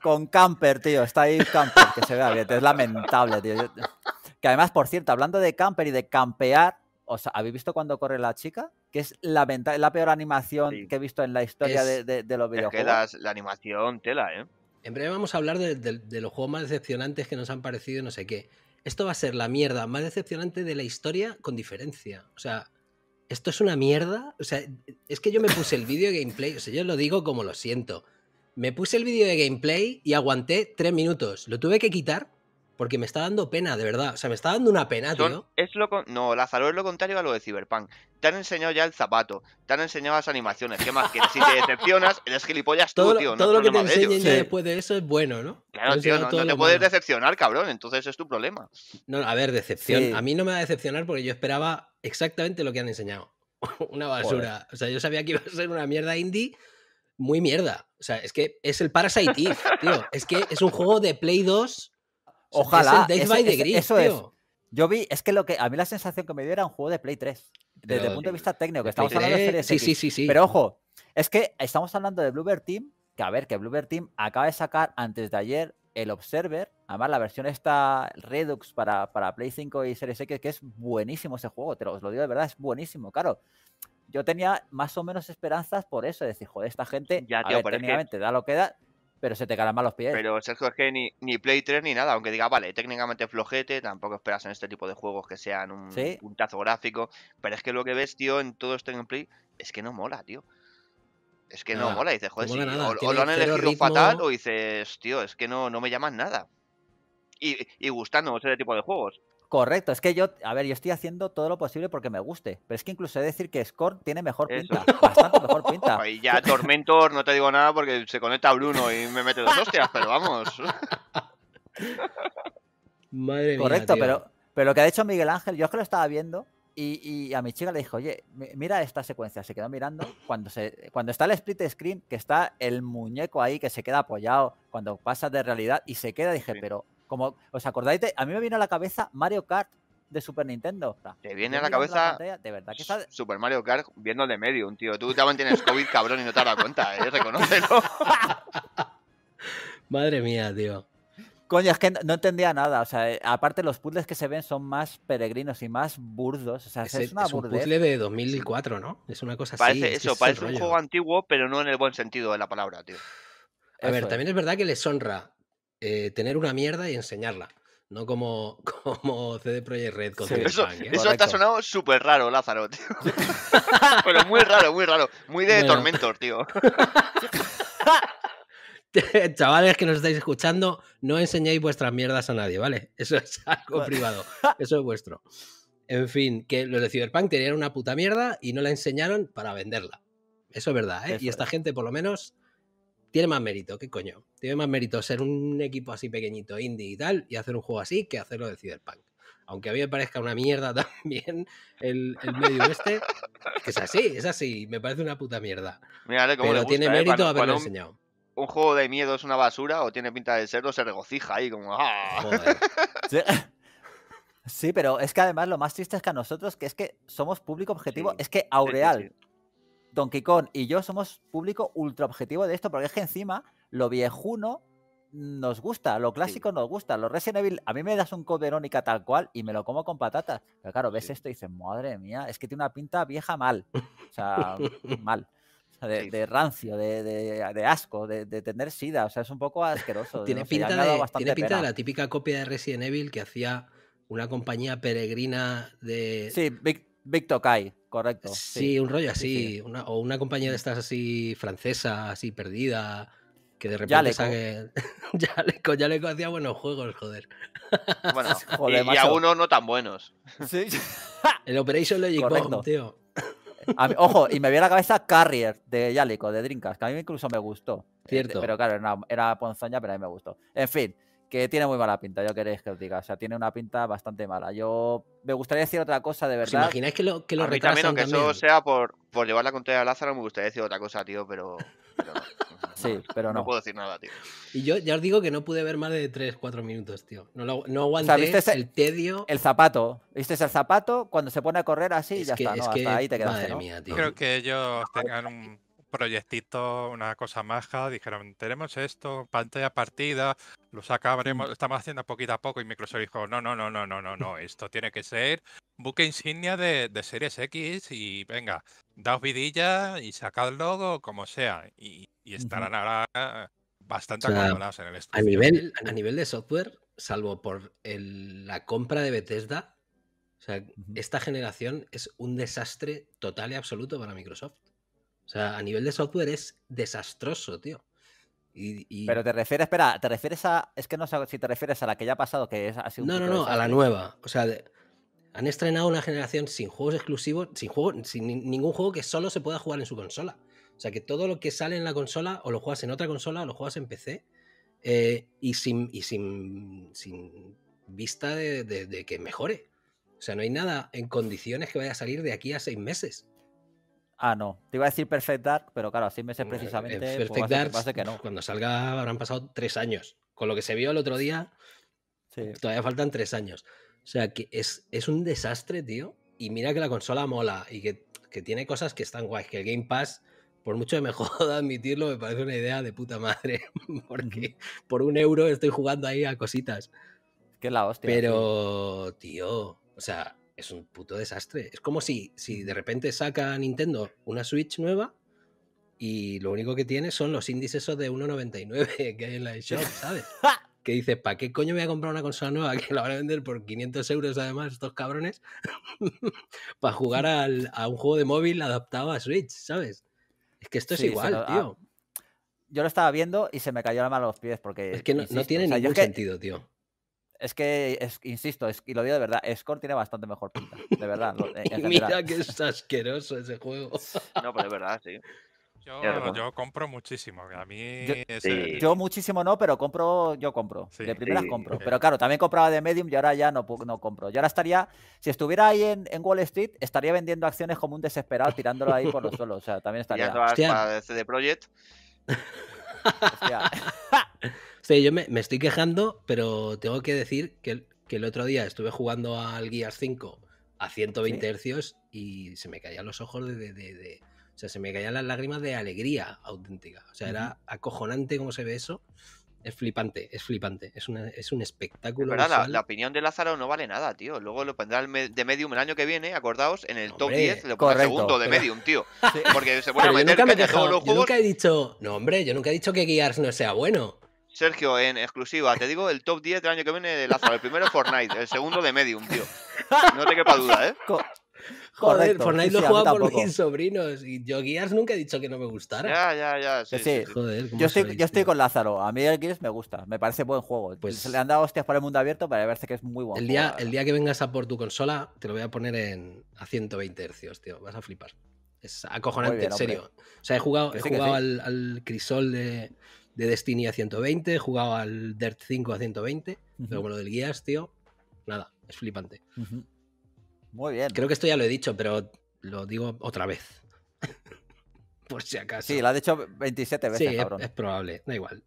Con, Camper, tío. Está ahí Camper, que se vea bien. Es lamentable, tío. Que además, por cierto, hablando de Camper y de campear, ¿os ¿habéis visto cuando corre la chica? que es la peor animación que he visto en la historia de, los videojuegos. la animación tela, ¿eh? En breve vamos a hablar de, los juegos más decepcionantes que nos han parecido no sé qué. Esto va a ser la mierda más decepcionante de la historia con diferencia. O sea, esto es una mierda. O sea, es que yo me puse el vídeo de gameplay, o sea, yo lo digo como lo siento. Me puse el vídeo de gameplay y aguanté tres minutos. Lo tuve que quitar porque me está dando pena, de verdad. O sea, me está dando una pena, tío. Es No, Lázaro, es lo contrario a lo de Cyberpunk. Te han enseñado ya el zapato, te han enseñado las animaciones. ¿Qué más que Si te decepcionas, eres gilipollas tú, tío. Todo lo que te enseñen después de eso es bueno, ¿no? Claro, tío, no, te puedes decepcionar, cabrón. Entonces es tu problema. No, a ver, decepción. A mí no me va a decepcionar porque yo esperaba exactamente lo que han enseñado. una basura. O sea, yo sabía que iba a ser una mierda indie muy mierda. O sea, es que es el Parasite tío. Es que es un juego de Play 2 Ojalá. eso es. Yo vi, es que lo que a mí la sensación que me dio era un juego de Play 3, desde el punto de vista técnico, que estamos hablando de series sí, sí, sí, sí. Pero ojo, es que estamos hablando de Bluebird Team, que a ver, que Bluebird Team acaba de sacar antes de ayer el Observer, además la versión está Redux para, Play 5 y Series X, que es buenísimo ese juego, te lo, os lo digo de verdad, es buenísimo, claro. Yo tenía más o menos esperanzas por eso, es decir, joder, esta gente, ya, técnicamente da lo que da, pero se te mal los pies. Pero Sergio, es que ni, Play 3 ni nada, aunque diga, vale, técnicamente flojete, tampoco esperas en este tipo de juegos que sean un puntazo gráfico, pero es que lo que ves, tío, en todo este gameplay, es que no mola, tío. Es que no mola, dices, joder, o, lo han elegido fatal o dices, tío, es que no, no me llaman nada. Y, gustando ese tipo de juegos. Correcto, es que yo, a ver, yo estoy haciendo todo lo posible porque me guste, pero es que incluso he de decir que Scorn tiene mejor pinta, bastante mejor pinta. Y ya Tormentor, no te digo nada porque se conecta a Bruno y me mete dos hostias, pero vamos. Madre mía. Correcto, pero, pero lo que ha dicho Miguel Ángel, yo es que lo estaba viendo y, a mi chica le dijo, oye, mira esta secuencia, se quedó mirando. Cuando, se, cuando está el split screen, que está el muñeco ahí que se queda apoyado, cuando pasa de realidad y se queda, dije, pero como, ¿Os acordáis? a mí me vino a la cabeza Mario Kart de Super Nintendo. Te viene a la cabeza. de verdad que está... Super Mario Kart viendo de medio, un tío. Tú también tienes COVID, cabrón, y no te das dado cuenta, ¿eh? Reconócelo. Madre mía, tío. Coño, es que no entendía nada. O sea, eh, aparte los puzzles que se ven son más peregrinos y más burdos. O sea, es, una es un puzzle de 2004, ¿no? Es una cosa así. parece un juego antiguo, pero no en el buen sentido de la palabra, tío. A ver, también es verdad que les honra eh, tener una mierda y enseñarla. No como, como CD Projekt Red con Eso, ¿eh? eso te ha sonado súper raro, Lázaro, tío. Pero muy raro, muy raro. Muy de tormentos tío. Chavales que nos estáis escuchando, no enseñéis vuestras mierdas a nadie, ¿vale? Eso es algo privado. Eso es vuestro. En fin, que los de Cyberpunk tenían una puta mierda y no la enseñaron para venderla. Eso es verdad, ¿eh? y esta gente, por lo menos, tiene más mérito, qué coño. Tiene más mérito ser un equipo así pequeñito, indie y tal, y hacer un juego así que hacerlo de Cyberpunk. Aunque a mí me parezca una mierda también el, el medio este, es así, es así, me parece una puta mierda. Pero tiene ¿eh? mérito haberlo enseñado un juego de miedo es una basura o tiene pinta de serlo, se regocija ahí como... Ah". Sí. pero es que además lo más triste es que a nosotros, que es que somos público objetivo, es que Aureal, Don Kong y yo somos público ultra objetivo de esto, porque es que encima lo viejuno nos gusta, lo clásico nos gusta, lo Resident Evil, a mí me das un Code Verónica tal cual y me lo como con patatas. Pero claro, ves esto y dices, madre mía, es que tiene una pinta vieja mal, o sea, mal. de, rancio, de, asco, de, tener sida, o sea, es un poco asqueroso. tiene pinta, de, la típica copia de Resident Evil que hacía una compañía peregrina de... Sí, Victor Kai, correcto. Sí, un rollo así, o una compañía de estas así francesa, así perdida, que de repente ya le ya hacía buenos juegos, joder. Bueno, y, algunos no tan buenos. Sí. El Operation Logic tío. ojo, y me vi a la cabeza Carrier de Yalico, de Drinkas, que a mí incluso me gustó. Eh, Cierto. Pero claro, era ponzoña, pero a mí me gustó. En fin, que tiene muy mala pinta, yo queréis que os diga. O sea, tiene una pinta bastante mala. Yo me gustaría decir otra cosa, de verdad. ¿Os imagináis que lo, que a también, aunque eso sea por, llevar la contraria a Lázaro, me gustaría decir otra cosa, tío, pero... sí, pero no. No puedo decir nada, tío. Y yo ya os digo que no pude ver más de 3, 4 minutos, tío. No, lo, aguanté el tedio. El zapato. ¿Viste el zapato? Cuando se pone a correr así, ya está, ahí te quedas Madre mía, tío. Creo que ellos tengan un proyectito, una cosa maja. Dijeron, tenemos esto, pantalla partida, lo sacaremos, mm. estamos haciendo poquito a poco. Y Microsoft dijo, no, no, no, no, no, no, no, esto tiene que ser buque insignia de, Series X y venga, daos vidilla y logo como sea. Y, estarán ahora bastante o en el estudio. A nivel, a nivel de software, salvo por la compra de Bethesda, esta generación es un desastre total y absoluto para Microsoft. O sea, a nivel de software es desastroso, tío. Pero te refieres, espera, te refieres a. Es que no sé si te refieres a la que ya ha pasado, que es así No, no, no, a la nueva. O sea, han estrenado una generación sin juegos exclusivos, sin, juego, sin ningún juego que solo se pueda jugar en su consola. O sea, que todo lo que sale en la consola, o lo juegas en otra consola, o lo juegas en PC, eh, y, sin, vista de que mejore. O sea, no hay nada en condiciones que vaya a salir de aquí a seis meses. Ah, no. Te iba a decir Perfect Dark, pero claro, seis meses eh, precisamente. Eh, Perfect Dark, que, no. cuando salga habrán pasado tres años. Con lo que se vio el otro día, todavía faltan tres años. O sea, que es, es un desastre, tío. Y mira que la consola mola y que, tiene cosas que están guays. Que el Game Pass, por mucho que me joda admitirlo, me parece una idea de puta madre. Porque por un euro estoy jugando ahí a cositas. Que la hostia. Pero, tío o sea, es un puto desastre. Es como si, si de repente saca Nintendo una Switch nueva y lo único que tiene son los índices esos de 1,99 que hay en la eShop, ¿sabes? que dices, ¿para qué coño voy a comprar una consola nueva que la van a vender por 500 euros además estos cabrones? para jugar al, a un juego de móvil adaptado a Switch, ¿sabes? Es que esto es igual, ah, tío. yo lo estaba viendo y se me cayó la mano a los pies porque... Es que no, tiene ningún sentido, tío. Es que, insisto, es, y lo digo de verdad, Score tiene bastante mejor pinta. De verdad. mira que es asqueroso ese juego. No, pero es verdad, sí. Yo, compro muchísimo. A mí yo, muchísimo no, pero compro, yo compro. de primeras compro. Pero claro, también compraba de Medium y ahora ya no, no compro. Yo ahora estaría, si estuviera ahí en, Wall Street, estaría vendiendo acciones como un desesperado, tirándolo ahí por los suelos. O sea, también estaría. Ya para Hostia yo me, estoy quejando, pero tengo que decir que, el otro día estuve jugando al Gears 5 a 120 hercios y se me caían los ojos de, O sea, se me caían las lágrimas de alegría auténtica. O sea, era acojonante como se ve eso. Es flipante, es flipante. Es, es un espectáculo. la, la, opinión de Lázaro no vale nada, tío. Luego lo pondrá de Medium el año que viene, acordaos, en el top 10, lo pondrá segundo de Medium, tío. Porque se puede meter yo nunca he Yo nunca he dicho. No, hombre, yo nunca he dicho que Gears no sea bueno. Sergio, en exclusiva, te digo el top 10 del año que viene de Lázaro. El primero es Fortnite, el segundo de Medium, tío. No te quepa duda, ¿eh? Joder, Fortnite lo juega por mis sobrinos y yo Gears nunca he dicho que no me gustara. Ya, ya, ya. Sí, Joder, yo, estoy, con Lázaro. A mí el Gears me gusta, me parece buen juego. Pues le han dado hostias por el mundo abierto para verse que es muy bueno. El día, el día que vengas a por tu consola, te lo voy a poner en, a 120 Hz, tío. Vas a flipar. Es acojonante, en serio. O sea, he jugado, al, crisol de, de Destiny a 120, he jugado al Dirt 5 a 120, pero con lo del Guías, tío, nada, es flipante. Muy bien. Creo que esto ya lo he dicho, pero lo digo otra vez. Por si acaso. Sí, lo has dicho 27 veces, cabrón. Es, probable, da igual.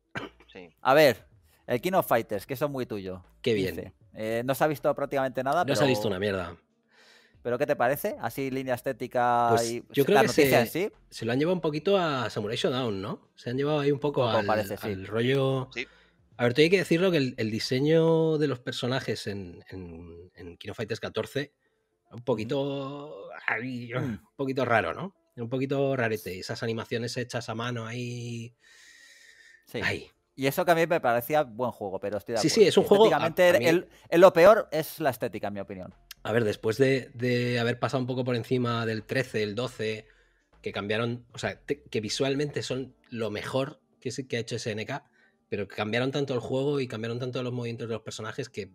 A ver, el King of Fighters, que eso es muy tuyo. Qué bien. Eh, no se ha visto prácticamente nada. No se ha visto una mierda. ¿Pero qué te parece? Así línea estética pues y yo creo que se, sí. Se lo han llevado un poquito a Samurai Down, ¿no? Se han llevado ahí un poco al, parece, rollo... A ver, hay que decirlo que el, diseño de los personajes en, Kino Fighters 14 un poquito... un mm. poquito raro, ¿no? Un poquito rarete. Esas animaciones hechas a mano ahí... Sí. Y eso que a mí me parecía buen juego, pero Sí, sí, es un juego... A, lo peor es la estética, en mi opinión a ver, después de, haber pasado un poco por encima del 13, el 12, que cambiaron, o sea, que visualmente son lo mejor que, ha hecho SNK, pero que cambiaron tanto el juego y cambiaron tanto los movimientos de los personajes que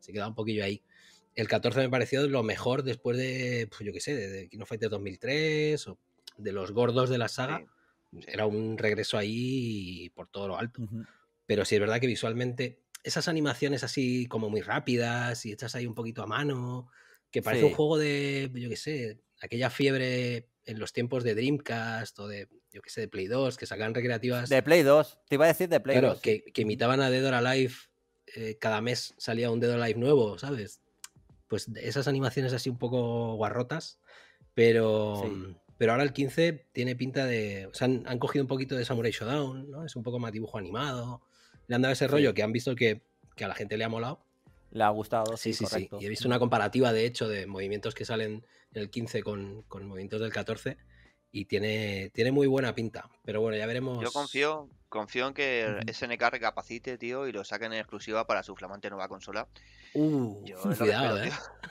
se quedaba un poquillo ahí. El 14 me pareció lo mejor después de, pues yo qué sé, de, no of de 2003 o de los gordos de la saga. Era un regreso ahí por todo lo alto. Pero sí es verdad que visualmente esas animaciones así como muy rápidas y hechas ahí un poquito a mano, que parece un juego de, yo qué sé, aquella fiebre en los tiempos de Dreamcast o de, yo qué sé, de Play 2, que sacaban recreativas. De Play 2, te iba a decir de Play 2. Que, que imitaban a Dead or Alive, eh, cada mes salía un Dead or Alive nuevo, ¿sabes? Pues esas animaciones así un poco guarrotas, pero... Mm, pero ahora el 15 tiene pinta de. O sea, han, han cogido un poquito de Samurai Showdown, ¿no? Es un poco más dibujo animado le han dado ese rollo que han visto que, que, a la gente le ha molado. Le ha gustado, sí, sí, sí. Y he visto una comparativa, de hecho, de movimientos que salen en el 15 con, movimientos del 14 y tiene, tiene muy buena pinta. Pero bueno, ya veremos. Yo confío, confío en que SNK recapacite, tío, y lo saquen en exclusiva para su flamante nueva consola. Uh, cuidado, ¿eh?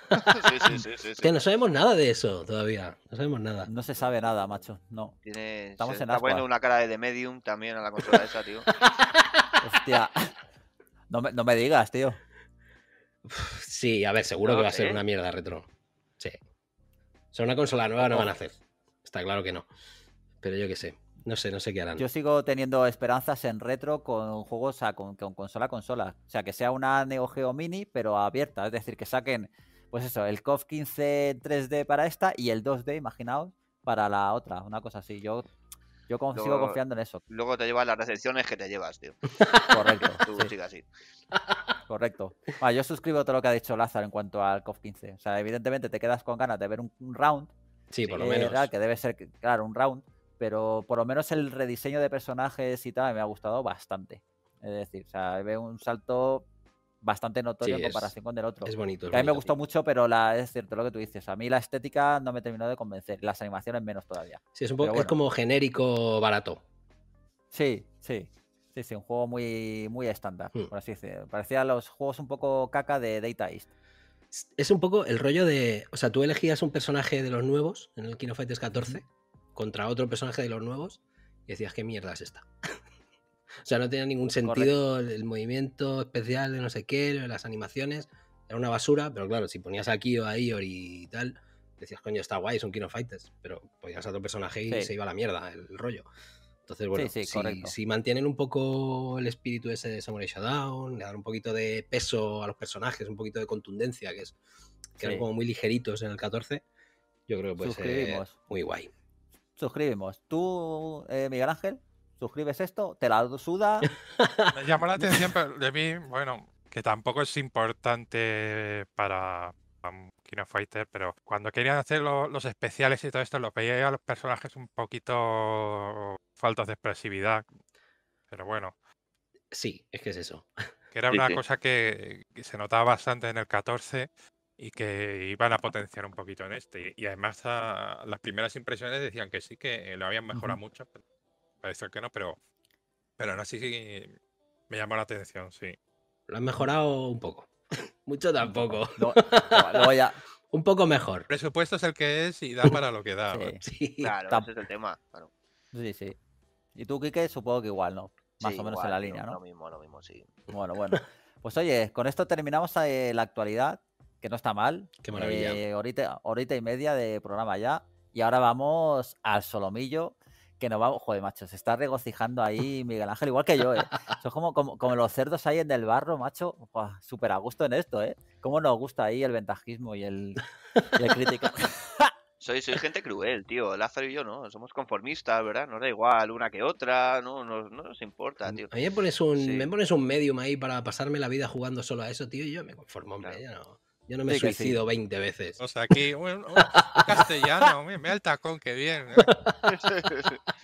sí, sí, sí, que no sabemos nada de eso todavía. No sabemos nada. No se sabe nada, macho. No. Tiene, Estamos está poniendo una cara de The Medium también a la consola esa, tío. Hostia. No me, digas, tío. Sí, a ver, seguro que va a ser ¿eh? una mierda retro. Sí. O sea, una consola nueva no van a hacer. Está claro que no. Pero yo qué sé. No sé, no sé qué harán. Yo sigo teniendo esperanzas en retro con juegos, con, consola a consola. O sea, que sea una Neo Geo Mini, pero abierta. Es decir, que saquen, pues eso, el COF 15 3D para esta y el 2D, imaginaos, para la otra. Una cosa así. Yo yo sigo confiando en eso. Luego te llevas las recepciones que te llevas, tío. Correcto. Tú sigas así. Correcto. yo suscribo todo lo que ha dicho Lázaro en cuanto al COF 15. O sea, evidentemente te quedas con ganas de ver un, round. Sí, por lo eh, menos. que debe ser, claro, un round. Pero por lo menos el rediseño de personajes y tal me ha gustado bastante. Es decir, o sea, veo un salto bastante notorio en comparación con el otro. Es bonito. a mí me gustó mucho, pero es cierto lo que tú dices. A mí la estética no me terminó de convencer. Las animaciones menos todavía. Sí, es un poco como genérico barato. Sí, sí. Sí, sí, un juego muy, muy estándar, hmm. por así decirlo. Parecía los juegos un poco caca de Data East. Es un poco el rollo de. O sea, tú elegías un personaje de los nuevos en el Kino Fighters 14 contra otro personaje de los nuevos y decías, ¿qué mierda es esta? O sea, no tenía ningún sentido el movimiento especial de no sé qué, las animaciones. Era una basura, pero claro, si ponías aquí o a Ior y tal, decías, coño, está guay, son Kino Fighters. Pero ponías a otro personaje y se iba a la mierda el rollo. Entonces, bueno, si, mantienen un poco el espíritu ese de Samurai Shodown, le dan un poquito de peso a los personajes, un poquito de contundencia, que es que eran como muy ligeritos en el 14, yo creo que puede ser muy guay. Suscribimos. ¿Tú, eh, Miguel Ángel? suscribes esto, te la suda. Me llamó la atención, pero de mí... bueno, que tampoco es importante para, Kino Fighter, pero cuando querían hacer los especiales y todo esto, lo veía a los personajes un poquito faltos de expresividad. Pero bueno. Sí, es que es eso. Que era una cosa que, se notaba bastante en el 14 y que iban a potenciar un poquito en este. Y, además ah, las primeras impresiones decían que sí, que lo habían mejorado mucho parece que no, pero, pero no sí, sí me llamó la atención, sí. Lo han mejorado un poco. Mucho tampoco. un poco mejor. presupuesto es el que es y da para lo que da. Claro, ese es el tema. Sí, sí. Y tú, Quique, supongo que igual, ¿no? Más o menos en la línea, ¿no? Lo mismo, lo mismo, sí. Bueno, bueno. Pues oye, con esto terminamos eh, la actualidad, que no está mal. Qué maravilla. Eh, horita y media de programa ya. Y ahora vamos al solomillo que nos Joder, macho, se está regocijando ahí Miguel Ángel, igual que yo, ¿eh? Son como, como, como los cerdos ahí en el barro, macho. Súper a gusto en esto, ¿eh? Cómo nos gusta ahí el ventajismo y el, crítico. Soy, soy, gente cruel, tío. Lázaro y yo no, somos conformistas, ¿verdad? Nos da igual una que otra, no, no, nos importa, mm, tío. A mí me pones, un, me pones un medium ahí para pasarme la vida jugando solo a eso, tío, y yo me conformo, hombre, claro. no. Yo no me suicido 20 veces. O sea, aquí, un castellano, me el tacón, qué bien. ¿eh?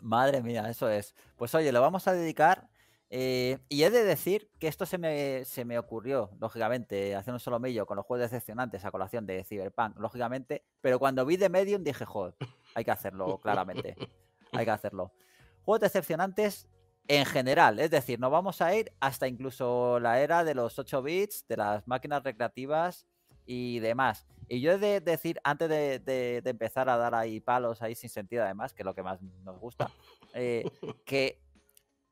Madre mía, eso es. Pues oye, lo vamos a dedicar. Eh, y he de decir que esto se me, ocurrió, lógicamente, hacer un solo millo con los juegos decepcionantes a colación de Cyberpunk, lógicamente. Pero cuando vi The Medium dije, joder, hay que hacerlo, claramente. Hay que hacerlo. Juegos decepcionantes en general. Es decir, no vamos a ir hasta incluso la era de los 8 bits, de las máquinas recreativas y demás. Y yo he de decir, antes de, empezar a dar ahí palos, ahí sin sentido además, que es lo que más nos gusta, eh, que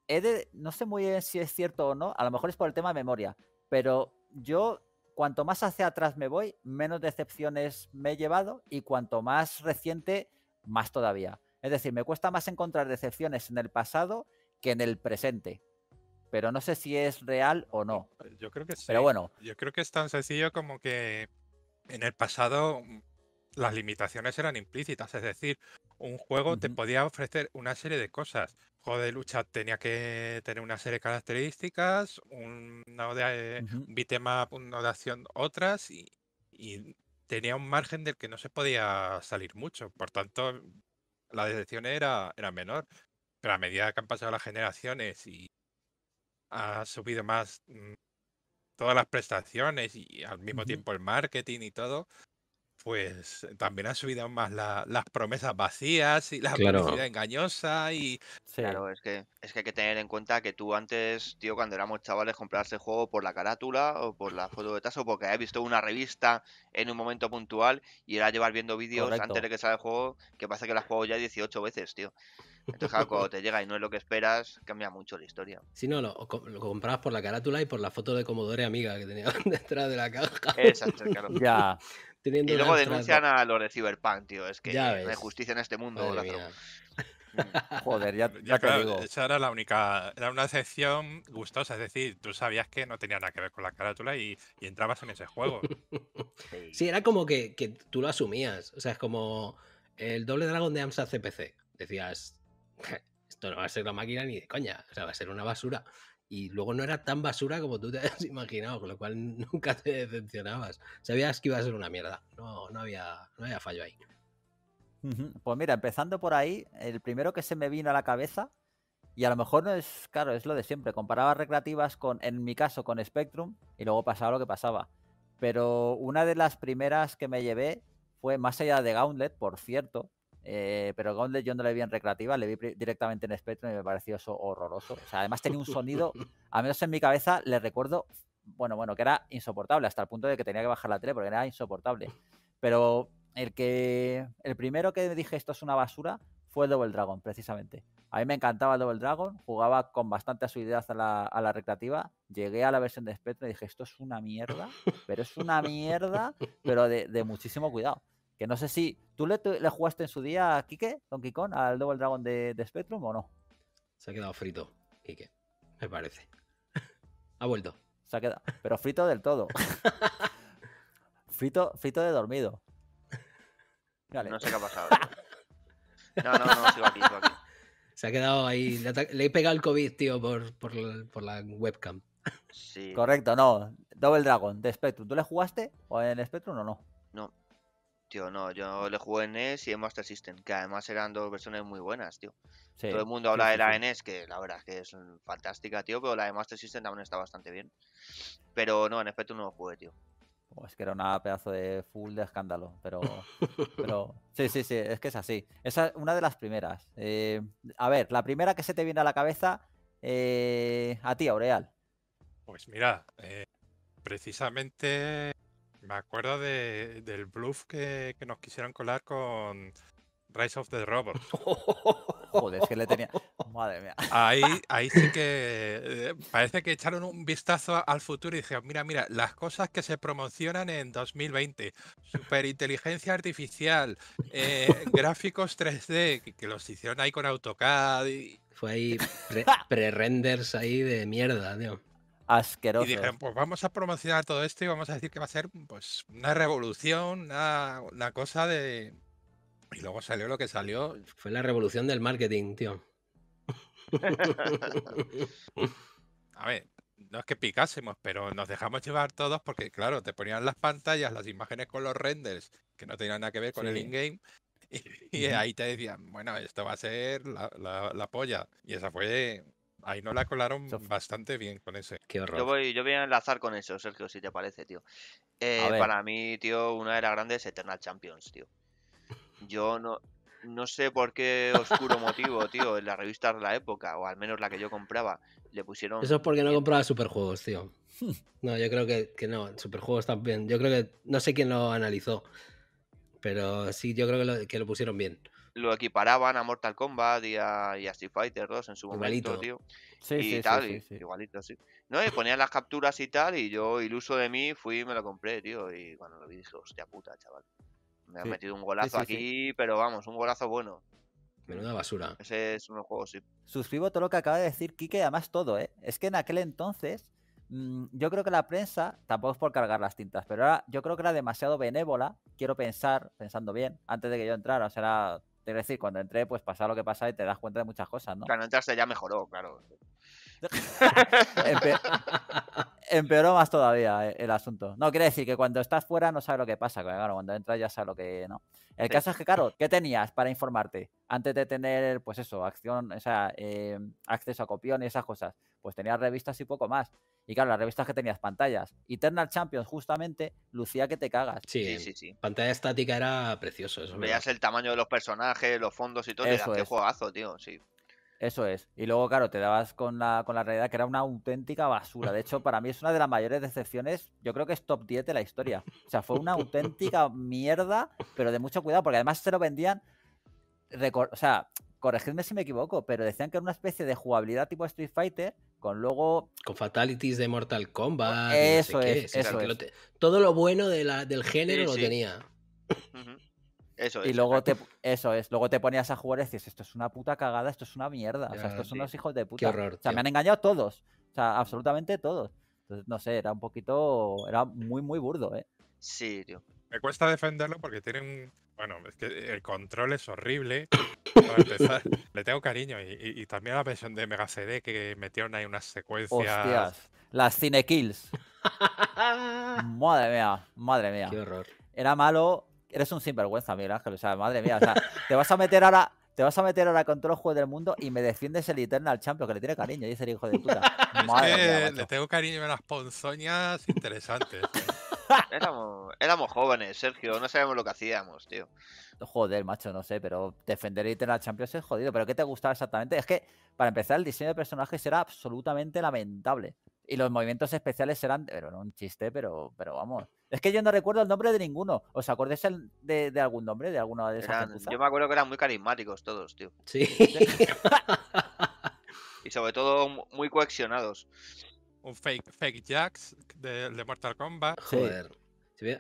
he de, no sé muy bien si es cierto o no, a lo mejor es por el tema de memoria, pero yo cuanto más hacia atrás me voy, menos decepciones me he llevado y cuanto más reciente, más todavía. Es decir, me cuesta más encontrar decepciones en el pasado que en el presente. Pero no sé si es real o no. Eh, yo creo que sí. Pero bueno. Yo creo que es tan sencillo como que en el pasado mm, las limitaciones eran implícitas. Es decir, un juego te podía ofrecer una serie de cosas. Un juego de lucha tenía que tener una serie de características, un, un bitema, de acción, otras, y, tenía un margen del que no se podía salir mucho. Por tanto, la decepción era, era menor a medida que han pasado las generaciones y ha subido más mm, todas las prestaciones y al mismo tiempo el marketing y todo, pues eh, también ha subido más las promesas vacías y la claro. engañosa y... Claro, es que, es que hay que tener en cuenta que tú antes, tío, cuando éramos chavales, comprarse el juego por la carátula o por la foto de tazo porque habías visto una revista en un momento puntual y era llevar viendo vídeos antes de que salga el juego, que pasa que la has ya 18 veces, tío. Entonces, cuando te llega y no es lo que esperas, cambia mucho la historia. Si no, lo, comprabas por la carátula y por la foto de Comodore Amiga que tenía detrás de la caja. Exacto, claro. Ya. y luego denuncian a los de Cyberpunk, tío. Es que no hay justicia en este mundo. Joder, ya, ya, claro, Esa era la única, era una excepción gustosa, es decir, tú sabías que no tenía nada que ver con la carátula y, entrabas en ese juego. sí, era como que, que, tú lo asumías, o sea, es como el doble dragón de AMSA CPC. Decías, esto no va a ser la máquina ni de coña, o sea, va a ser una basura. Y luego no era tan basura como tú te habías imaginado, con lo cual nunca te decepcionabas. Sabías que iba a ser una mierda, no, no, había, no había fallo ahí. Pues mira, empezando por ahí, el primero que se me vino a la cabeza, y a lo mejor no es, claro, es lo de siempre, comparaba recreativas con, en mi caso, con Spectrum, y luego pasaba lo que pasaba. Pero una de las primeras que me llevé fue más allá de Gauntlet, por cierto, eh, pero Gauntlet yo no le vi en recreativa, le vi directamente en Spectrum y me pareció eso horroroso. además tenía un sonido, al menos en mi cabeza, le recuerdo, bueno, bueno, que era insoportable, hasta el punto de que tenía que bajar la tele porque era insoportable. Pero el que. El primero que dije esto es una basura fue Double Dragon, precisamente. A mí me encantaba el Double Dragon, jugaba con bastante asiduidad a la, a la recreativa. Llegué a la versión de Spectrum y dije, esto es una mierda, pero es una mierda, pero de muchísimo cuidado. Que no sé si. ¿Tú le, jugaste en su día a Kike, Donkey Kong, al Double Dragon de, de Spectrum o no? Se ha quedado frito, Kike, me parece. ha vuelto. Se ha quedado. Pero frito del todo. frito, frito de dormido. No sé qué ha pasado. Eh. No, no, no, sigo aquí, sigo aquí. Se ha quedado ahí. Le, he pegado el COVID, tío, por, por, por la webcam. Sí. Correcto, no. Double Dragon, de Spectrum. ¿Tú le jugaste o en Spectrum o no? No. Tío, no, yo le jugué en NES y en Master System, que además eran dos versiones muy buenas, tío. Todo el mundo habla de la NES, que la verdad es que es fantástica, tío, pero la de Master System también está bastante bien. Pero no, en efecto no lo jugué, tío. Oh, es que era una pedazo de full de escándalo, pero, sí, sí, sí, es que es así. Esa es una de las primeras. Eh, a ver, la primera que se te viene a la cabeza, eh, a ti, Aureal. Pues mira, eh, precisamente me acuerdo de, del bluff que, nos quisieron colar con Rise of the Robots. Joder, es que le tenía. Madre mía. Ahí, ahí sí que. Eh, parece que echaron un vistazo al futuro y dijeron: mira, mira, las cosas que se promocionan en 2020. Superinteligencia artificial, eh, gráficos 3D, que, los hicieron ahí con AutoCAD. Y... Fue ahí pre-renders ahí de mierda, tío asquerosos. Y dijeron, pues vamos a promocionar todo esto y vamos a decir que va a ser pues una revolución, una, cosa de... Y luego salió lo que salió. Fue la revolución del marketing, tío. a ver, no es que picásemos, pero nos dejamos llevar todos porque, claro, te ponían las pantallas, las imágenes con los renders, que no tenían nada que ver con el in-game, y, ahí te decían, bueno, esto va a ser la, la, la polla. Y esa fue Ahí no la colaron bastante bien con ese. Qué horror. Yo voy, a enlazar con eso, Sergio, si te parece, tío. Eh, para mí, tío, una de las grandes Eternal Champions, tío. Yo no, no sé por qué oscuro motivo, tío, en la revista de la época, o al menos la que yo compraba, le pusieron. Eso es porque no compraba superjuegos, tío. No, yo creo que, que no, superjuegos también. Yo creo que no sé quién lo analizó, pero sí, yo creo que que lo pusieron bien lo equiparaban a Mortal Kombat y a, Street Fighter 2 en su momento, tío. Sí, sí, sí, igualito, sí. No, y ponían las capturas y tal, y yo, iluso de mí, fui y me lo compré, tío. Y cuando lo vi dije, hostia puta, chaval. Me ha metido un golazo aquí, pero vamos, un golazo bueno. Menuda basura. Ese es un juego, sí. Suscribo todo lo que acaba de decir Kike, además todo, ¿eh? Es que en aquel entonces, mm, yo creo que la prensa, tampoco es por cargar las tintas, pero ahora yo creo que era demasiado benévola, quiero pensar, pensando bien, antes de que yo entrara, o sea, es decir, cuando entré, pues pasa lo que pasa y te das cuenta de muchas cosas, ¿no? Cuando entraste ya mejoró, claro. empeoró más todavía eh, el, asunto. No, quiere decir que cuando estás fuera no sabes lo que pasa, claro, cuando entras ya sabes lo que no. El caso es que, claro, ¿qué tenías para informarte? Antes de tener, pues eso, acción, o sea, em, acceso a copión y esas cosas, pues tenías revistas y poco más. Y claro, las revistas que tenías pantallas. Eternal Champions, justamente, lucía que te cagas. Sí, sí, sí. Pantalla estática era precioso. Veías el tamaño de los personajes, los fondos y todo. Eso era, juegazo, tío. Sí. Eso es. Y luego, claro, te dabas con la, con la realidad que era una auténtica basura. De hecho, para mí es una de las mayores decepciones. Yo creo que es top 10 de la historia. O sea, fue una auténtica mierda, pero de mucho cuidado, porque además se lo vendían. O sea, corregidme si me equivoco, pero decían que era una especie de jugabilidad tipo Street Fighter. Con luego. Con fatalities de Mortal Kombat. Eso es. Todo lo bueno de del género lo tenía. Y luego te, eso es, luego te ponías a jugar y decías, esto es una puta cagada, esto es una mierda. o sea, estos son los hijos de puta. o sea, me han engañado todos. O sea, absolutamente todos. Entonces, no sé, era un poquito. Era muy, muy burdo, ¿eh? Sí, tío. Me cuesta defenderlo porque tienen Bueno, es que el control es horrible. Para empezar, le tengo cariño. Y, también la versión de Mega CD que metieron ahí unas secuencias. Hostias, las kills madre mía, madre mía. Qué horror. Era malo, eres un sinvergüenza, mira, Ángel. O sea, madre mía, o sea, te vas a meter ahora. Te vas a meter ahora con todos los juegos del mundo y me defiendes el Eternal Champion, que le tiene cariño, dice el hijo de puta. le tengo cariño a las ponzoñas interesantes. Éramos, éramos, jóvenes, Sergio, no sabíamos lo que hacíamos, tío. Joder, macho, no sé, pero defender el Eternal Champions es jodido. ¿Pero qué te gustaba exactamente? Es que, para empezar, el diseño de personajes era absolutamente lamentable y los movimientos especiales eran... pero no un chiste, pero, pero vamos. Es que yo no recuerdo el nombre de ninguno. ¿Os acordáis el, de, algún nombre, de alguna de esas? yo me acuerdo que eran muy carismáticos todos, tío. Sí. y sobre todo muy coexionados. Un fake, fake Jax de, Mortal Kombat. Joder.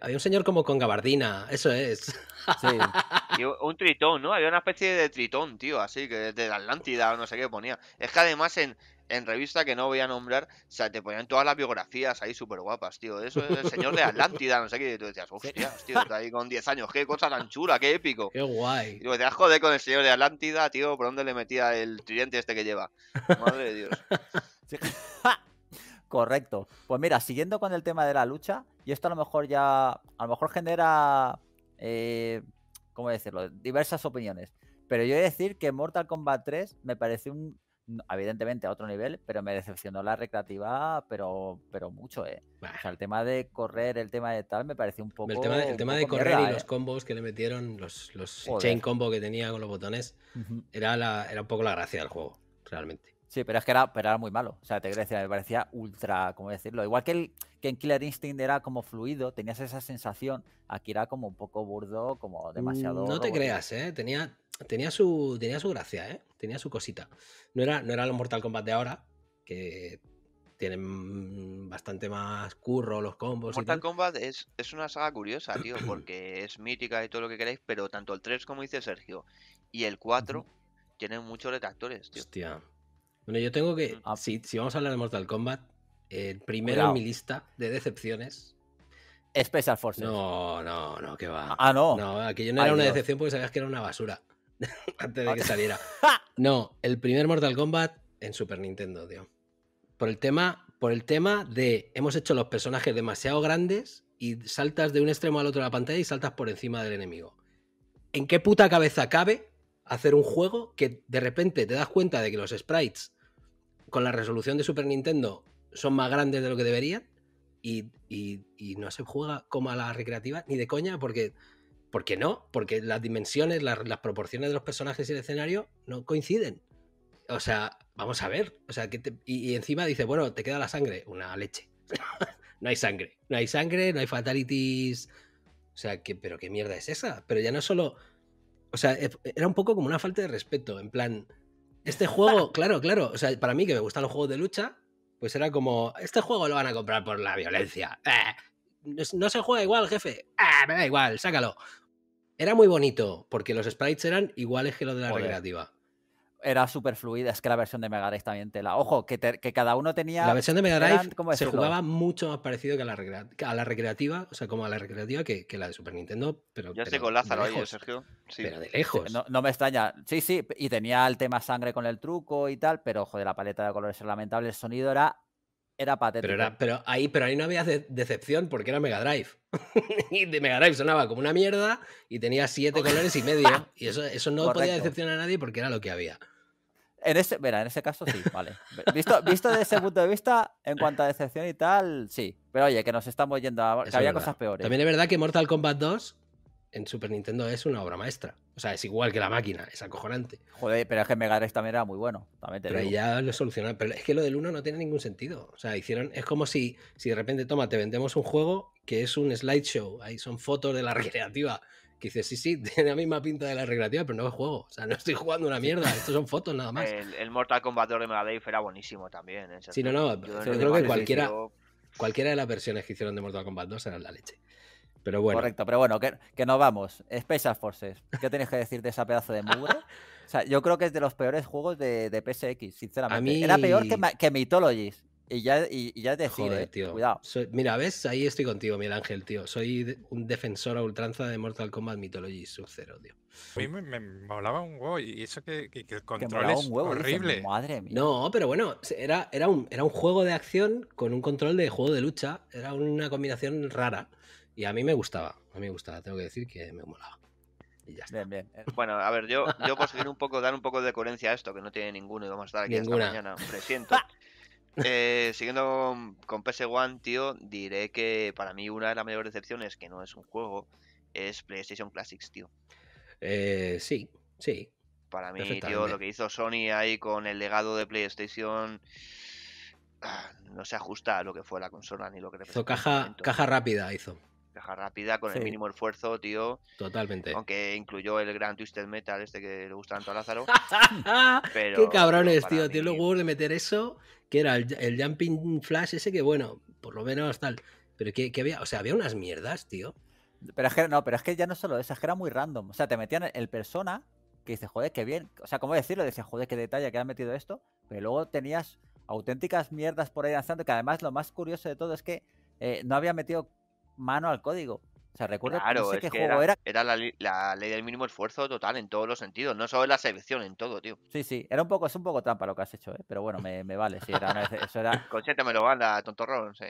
Había un señor como con gabardina, eso es. Sí. Y un tritón, ¿no? Había una especie de tritón, tío, así, que de Atlántida o no sé qué ponía. Es que además en, en revista que no voy a nombrar, o sea, te ponían todas las biografías ahí súper guapas, tío. Eso es el señor de Atlántida, no sé qué. Y tú decías, hostias, tío, está ahí con 10 años, qué cosa tan anchura qué épico. Qué guay. Y tú decías, joder, con el señor de Atlántida, tío, ¿por dónde le metía el tridente este que lleva? Madre de Dios. Correcto. Pues mira, siguiendo con el tema de la lucha, y esto a lo mejor ya, a lo mejor genera, eh, ¿cómo decirlo?, diversas opiniones. Pero yo he a decir que Mortal Kombat 3 me parece un evidentemente a otro nivel, pero me decepcionó la recreativa, pero, pero mucho, ¿eh? O sea, el tema de correr, el tema de tal, me pareció un poco. El tema de, correr y los ¿eh? combos que le metieron, los, chain combo que tenía con los botones, era, era un poco la gracia del juego, realmente. Sí, pero es que era, era muy malo. O sea, te decir, me parecía ultra, ¿cómo decirlo? Igual que, el, que en Killer Instinct era como fluido, tenías esa sensación. Aquí era como un poco burdo, como mm, demasiado. No te creas, ¿eh? Tenía, tenía su, tenía su gracia, ¿eh? Tenía su cosita. No era, no era Mortal Kombat de ahora, que tienen bastante más curro los combos. Mortal Kombat es, una saga curiosa, tío, porque es mítica y todo lo que queráis, pero tanto el 3 como dice Sergio y el 4 tienen muchos detractores, tío. Hostia. Bueno, yo tengo que, mm. ah. si, vamos a hablar de Mortal Kombat, el primero en mi lista de decepciones Special Forces. No, no, no, que va. Ah, no. No, aquello no era una decepción porque sabías que era una basura. antes de que saliera. No, el primer Mortal Kombat en Super Nintendo, tío. Por el tema, por el tema de hemos hecho los personajes demasiado grandes y saltas de un extremo al otro de la pantalla y saltas por encima del enemigo. ¿En qué puta cabeza cabe hacer un juego que de repente te das cuenta de que los sprites con la resolución de Super Nintendo son más grandes de lo que deberían y, y no se juega como a la recreativa ni de coña porque ¿Por qué no? Porque las dimensiones, las, proporciones de los personajes y el escenario no coinciden. O sea, vamos a ver. O sea, que y, encima dice, bueno, te queda la sangre, una leche. no hay sangre, no hay sangre, no hay fatalities. O sea, pero qué mierda es esa. Pero ya no solo. O sea, e, era un poco como una falta de respeto. En plan, este juego, claro, claro. O sea, para mí que me gustan los juegos de lucha, pues era como, este juego lo van a comprar por la violencia. Eh, no se juega igual, jefe. Ah, me da igual, sácalo. Era muy bonito, porque los sprites eran iguales que los de la recreativa. Era súper fluida, es que la versión de Mega Drive también tela. Ojo, que, cada uno tenía. La versión de Mega Drive se jugaba mucho más parecido que a la, recreativa, o sea, como a la recreativa que, la de Super Nintendo. Pero, ya estoy con Lázaro Sergio. Sí. Pero de lejos. No, me extraña. Sí, sí, y tenía el tema sangre con el truco y tal, pero ojo, de la paleta de colores era lamentable, el sonido era era patético. Pero, ahí, pero ahí no había decepción porque era Mega Drive. y de Mega Drive sonaba como una mierda y tenía siete colores y medio. Y eso, eso no podía decepcionar a nadie porque era lo que había. En ese, en ese caso sí, vale. Visto, visto desde ese punto de vista, en cuanto a decepción y tal, sí. Pero oye, que nos estamos yendo a... había cosas peores. También es verdad que Mortal Kombat 2 en Super Nintendo es una obra maestra. O sea, es igual que la máquina, es acojonante. Joder, pero es que Mega Drive también era muy bueno. pero ya lo solucionaron. Pero es que lo del 1 no tiene ningún sentido. O sea, hicieron. Es como si, si de repente, toma, te vendemos un juego que es un slideshow. Ahí son fotos de la recreativa. Que dices, sí, sí, tiene la misma pinta de la recreativa, pero no es juego. O sea, no estoy jugando una mierda. Estos son fotos nada más. El, Mortal Kombat 2 de Mega Drive era buenísimo también. Sí, no, no. Yo, creo que cualquiera, cualquiera de las versiones que hicieron de Mortal Kombat 2 eran la leche. Pero bueno. Correcto, pero bueno, que, nos no vamos. Special Forces, ¿qué tenéis que decir de esa pedazo de mugre? o sea, yo creo que es de los peores juegos de, PSX, sinceramente. Era peor que, que Mythologies. Y ya, y, ya es mira, ¿ves? Ahí estoy contigo, Miguel Ángel, tío. Soy un defensor a ultranza de Mortal Kombat Mythologies Sub-Zero, tío. A mí me, un huevo y eso que, el control es horrible. madre No, pero bueno, era, era, un, era un juego de acción con un control de juego de lucha. Era una combinación rara. Y a mí me gustaba, a mí me gustaba, tengo que decir que me molaba. Y ya está. Bien, bien. Eh, bueno, a ver, yo, yo conseguir un poco, dar un poco de coherencia a esto, que no tiene ninguno y vamos a estar aquí esta mañana, lo siento. Eh, siguiendo con, PS1, tío, diré que para mí una de las mayores decepciones, que no es un juego, es PlayStation Classics, tío. Eh, sí, sí. Para mí, tío, lo que hizo Sony ahí con el legado de PlayStation ah, no se ajusta a lo que fue la consola ni lo que Hizo caja rápida, hizo caja rápida con el mínimo esfuerzo, tío. Totalmente. Aunque incluyó el gran Twisted Metal, este que le gusta tanto a Lázaro. Qué cabrones, pero tío. Tiene los de meter eso, que era el, Jumping Flash ese que, bueno, por lo menos tal. Pero que, había, o sea, había unas mierdas, tío. Pero es que, no, pero es que ya no solo eso, es que era muy random. O sea, te metían el persona que dice, joder, qué bien. O sea, ¿cómo decirlo? Decía, joder, qué detalle que han metido esto. Pero luego tenías auténticas mierdas por ahí lanzando. Que además lo más curioso de todo es que eh, no había metido mano al código. O sea, recuerdo que, juego era, era. la, ley del mínimo esfuerzo total en todos los sentidos, no solo en la selección, en todo, tío. Sí, sí, era un poco, es un poco trampa lo que has hecho, ¿eh? pero bueno, me, vale. Conchete me lo tontorrón. Sí.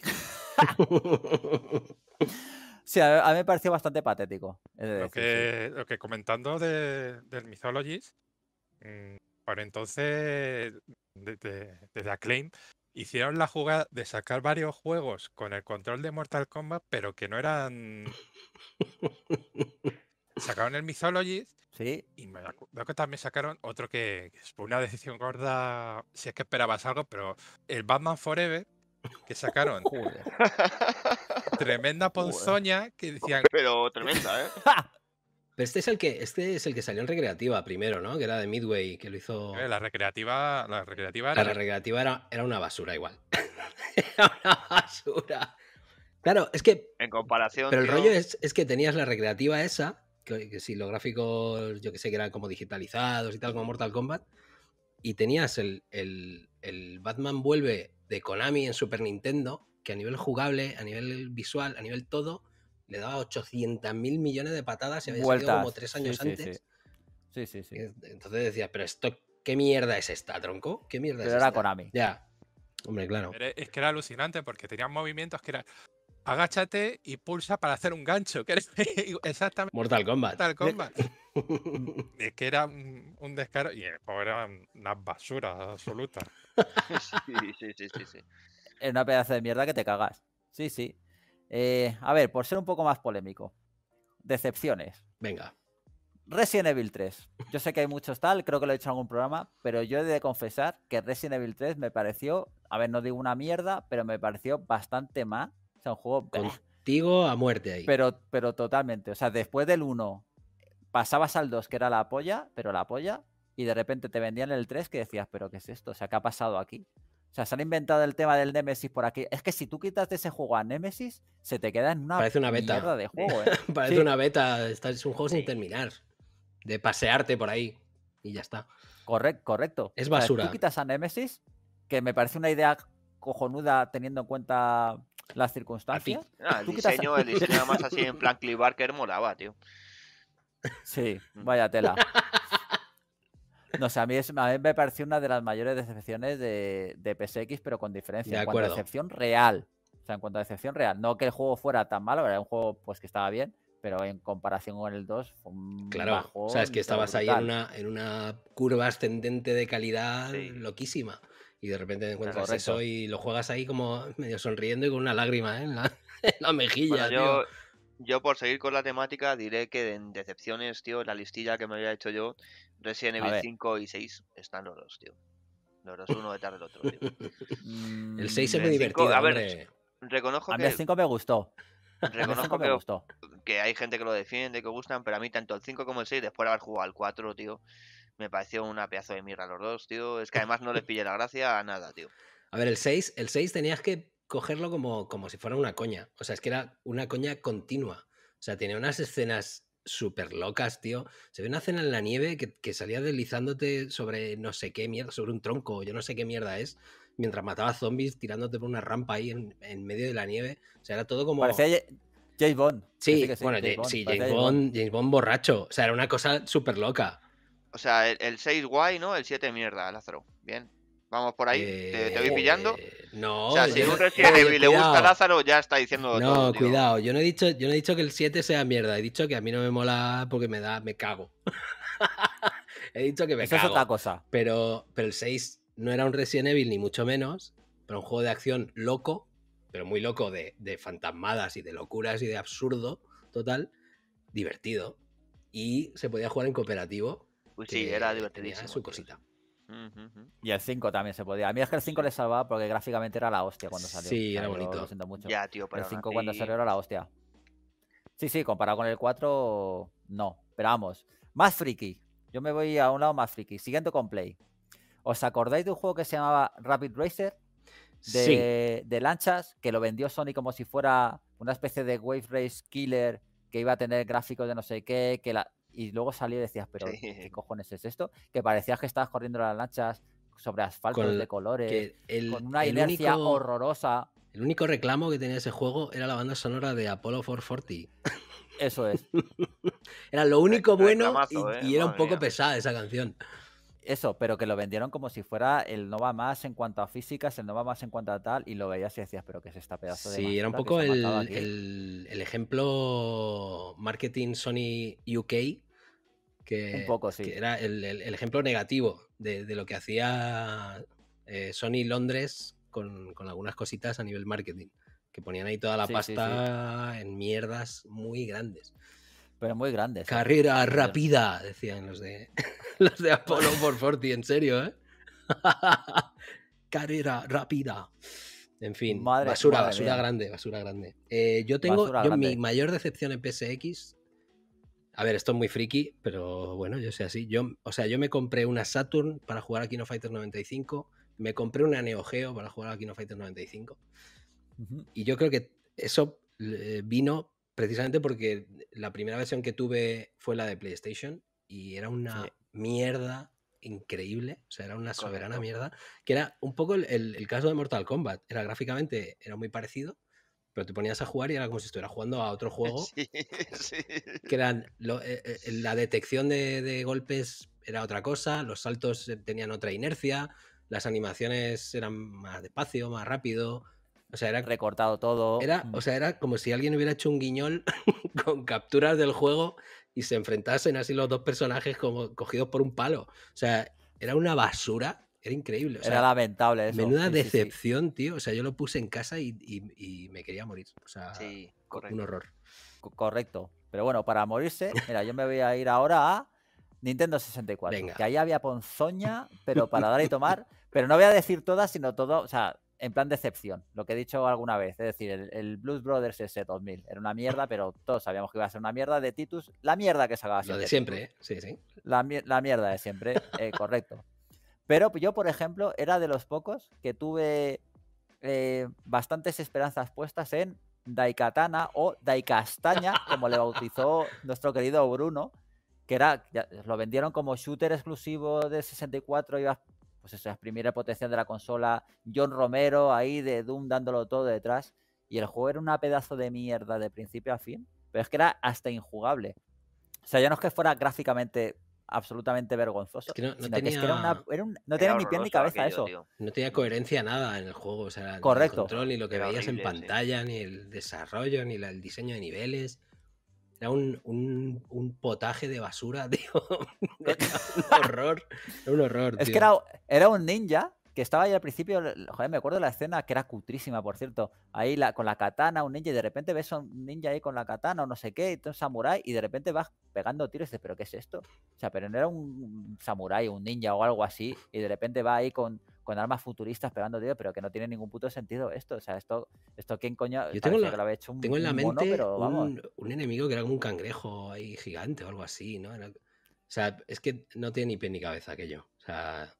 a, mí me pareció bastante patético. lo, que, comentando de, del Mythologies, mm, para entonces, de, de Acclaim, hicieron la jugada de sacar varios juegos con el control de Mortal Kombat, pero que no eran. sacaron el Mythology. Sí. Y me acuerdo que también sacaron otro que, fue una decisión gorda. Si es que esperabas algo, pero el Batman Forever, que sacaron. Tremenda ponzoña que decían. Pero tremenda, ¿eh? Pero este es el que, este es el que salió en recreativa primero, ¿no? Que era de Midway, que lo hizo. Eh, la recreativa, la recreativa era. La recreativa era, una basura igual. era una basura. Claro, es que. En comparación. Pero el rollo es, que tenías la recreativa esa, que, si los gráficos, yo que sé, que eran como digitalizados y tal, como Mortal Kombat. Y tenías el, el Batman Vuelve de Konami en Super Nintendo, que a nivel jugable, a nivel visual, a nivel todo, le daba 800 mil millones de patadas y había Vueltas. como tres años antes. Sí sí. sí, Entonces decía pero esto, ¿qué mierda es esta, tronco? ¿Qué mierda es esta? era Konami. Ya. Hombre, claro. es que era alucinante porque tenían movimientos que eran agáchate y pulsa para hacer un gancho. exactamente. Mortal Kombat. Mortal Kombat. es que era un, descaro y eran era una basura absoluta. sí, sí, sí, sí, sí. Es una pedazo de mierda que te cagas. Sí, sí. Eh, a ver, por ser un poco más polémico. Decepciones. Venga. Resident Evil 3. Yo sé que hay muchos tal, creo que lo he dicho en algún programa, pero yo he de confesar que Resident Evil 3 me pareció, a ver, no digo una mierda, pero me pareció bastante mal. O sea, un juego... Contigo a muerte ahí. Pero, pero totalmente. O sea, después del 1 pasabas al 2, que era la polla, pero la polla, y de repente te vendían el 3 que decías, pero ¿qué es esto? O sea, ¿qué ha pasado aquí? O sea, se han inventado el tema del Nemesis por aquí. Es que si tú quitas de ese juego a Nemesis, se te queda en una, una beta. mierda de juego. ¿eh? Parece una beta. Es un juego sin terminar. De pasearte por ahí. Y ya está. Correcto, correcto. Es basura. tú quitas a Nemesis, que me parece una idea cojonuda teniendo en cuenta las circunstancias. Ah, el, diseño, el diseño más así en plan Clive Barker molaba, tío. Sí, mm. vaya tela. No sé, a mí, es, me pareció una de las mayores decepciones de, de PSX, pero con diferencia. De en cuanto a decepción real. O sea, en cuanto a decepción real. No que el juego fuera tan malo, era un juego pues que estaba bien, pero en comparación con el 2 fue un Claro, o sea, es que estabas ahí en una, en una curva ascendente de calidad loquísima. Y de repente te encuentras eso y lo juegas ahí como medio sonriendo y con una lágrima ¿eh? en, la, la, mejilla. tío yo, por seguir con la temática, diré que en decepciones, tío, la listilla que me había hecho yo, Resident Evil 5 y 6 están los dos, tío. Los dos, uno detrás del otro, tío. El 6 mm, es muy divertido. a ver, reconozco a que. El 5 me gustó. Reconozco que, gustó. que hay gente que lo defiende, que gustan, pero a mí tanto el 5 como el 6, después de haber jugado al 4, tío, me pareció una pedazo de mirra los dos, tío. Es que además no les pillé la gracia a nada, tío. A ver, el 6, el 6 tenías que cogerlo como, como si fuera una coña. O sea, es que era una coña continua. O sea, tenía unas escenas súper locas, tío. Se ve una cena en la nieve que, que, salía deslizándote sobre no sé qué mierda, sobre un tronco, yo no sé qué mierda es, mientras mataba zombies tirándote por una rampa ahí en, medio de la nieve. O sea, era todo como... Parecía James Bond. Sí, bueno, James sí, James Bond, borracho. O sea, era una cosa súper loca. O sea, el, 6 guay, ¿no? El 7 mierda, Lázaro. Bien. Vamos por ahí. Te, voy eh, pillando. No. O sea, si un Resident Evil le gusta Lázaro, ya está diciendo. No, cuidado. Yo no, he dicho, yo no he dicho que el 7 sea mierda. He dicho que a mí no me mola porque me da, me cago. he dicho que me cago. es cosa. Pero, pero el 6 no era un Resident Evil, ni mucho menos. Pero un juego de acción loco, pero muy loco, de, fantasmadas y de locuras y de absurdo total. Divertido. Y se podía jugar en cooperativo. sí, era divertidísimo. Su cosita. Y el 5 también se podía. A mí es que el 5 le salvaba porque gráficamente era la hostia cuando salió. Sí, era bonito. Lo siento mucho. Ya, tío, el 5 cuando salió era la hostia. Sí, sí, comparado con el 4, no. Pero vamos, más friki. Yo me voy a un lado más friki. Siguiendo con Play. ¿Os acordáis de un juego que se llamaba Rapid Racer? De, de lanchas, que lo vendió Sony como si fuera una especie de Wave Race Killer que iba a tener gráficos de no sé qué, que la, y luego salía y decías, pero ¿qué cojones es esto? Que parecías que estabas corriendo las lanchas sobre asfalto de colores, con una inercia horrorosa. El único reclamo que tenía ese juego era la banda sonora de Apollo 440. Eso es. era lo único bueno eh, y, era un poco pesada esa canción. Eso, pero que lo vendieron como si fuera el Nova más en cuanto a físicas, el Nova más en cuanto a tal, y lo veías y decías, pero que es esta pedazo de. Sí, era un poco el, ejemplo marketing Sony UK, que, era el, ejemplo negativo de, lo que hacía eh, Sony Londres con, algunas cositas a nivel marketing, que ponían ahí toda la pasta en mierdas muy grandes pero muy grande. ¿eh? Carrera rápida, decían los de, los Apollo por Forti, en serio, ¿eh? Carrera rápida. En fin, basura, basura grande, basura grande. Eh, yo tengo mi mayor decepción en PSX. A ver, esto es muy friki, pero bueno, yo sé así. Yo, o sea, yo me compré una Saturn para jugar a Kino Fighters 95. Me compré una Neo Geo para jugar a Kino Fighters 95. Y yo creo que eso eh, vino precisamente porque la primera versión que tuve fue la de PlayStation y era una mierda increíble, o sea, era una soberana mierda, que era un poco el, caso de Mortal Kombat, era gráficamente, era muy parecido, pero te ponías a jugar y era como si estuvieras jugando a otro juego, sí, que eran, eh, eh, la detección de, de, golpes era otra cosa, los saltos eh, tenían otra inercia, las animaciones eran más despacio, más rápido, o sea, era recortado todo. Era, o mm. sea, era como si alguien hubiera hecho un guiñol con capturas del juego y se enfrentasen así los dos personajes como cogidos por un palo. O sea, era una basura. Era increíble. era lamentable eso. Menuda decepción, tío. O sea, yo lo puse en casa y, me quería morir. O sea, un horror. correcto. Pero bueno, para morirse, mira, yo me voy a ir ahora a Nintendo 64. Venga. Que ahí había ponzoña, pero para dar y tomar. Pero no voy a decir todas, sino todo. O sea, en plan decepción, lo que he dicho alguna vez. Es decir, el, Blues Brothers S2000 era una mierda, pero todos sabíamos que iba a ser una mierda de Titus. La mierda que sacaba siempre. Lo de siempre, ¿eh? sí, sí. La, mierda de siempre, eh, correcto. Pero yo, por ejemplo, era de los pocos que tuve eh, bastantes esperanzas puestas en Daikatana o Daikastaña, como le bautizó nuestro querido Bruno, que era, lo vendieron como shooter exclusivo de 64, ibas pues exprimir primera potencial de la consola, John Romero ahí de Doom dándolo todo detrás. Y el juego era una pedazo de mierda de principio a fin, pero es que era hasta injugable. O sea, ya no es que fuera gráficamente absolutamente vergonzoso. no, tenía, ni pie ni cabeza eso. No tenía coherencia nada en el juego, o sea, Correcto. ni el control, ni lo que veías en pantalla, ni el desarrollo, ni el diseño de niveles era un, potaje de basura, tío. Era un horror. Era un horror, tío. Es que era, un ninja que estaba ahí al principio. Joder, me acuerdo de la escena que era cutrísima, por cierto. Ahí con la katana, un ninja, y de repente ves a un ninja ahí con la katana o no sé qué, y un samurái, y de repente vas pegando tiros y dices, ¿pero qué es esto? O sea, pero no era un samurái, un ninja o algo así, y de repente va ahí con, con armas futuristas pegando tío, pero que no tiene ningún puto sentido esto. O sea, esto, esto quién coño. Yo tengo, en la mente Un, enemigo que era como un cangrejo ahí gigante o algo así, ¿no? o sea, es que no tiene ni pie ni cabeza aquello. O sea,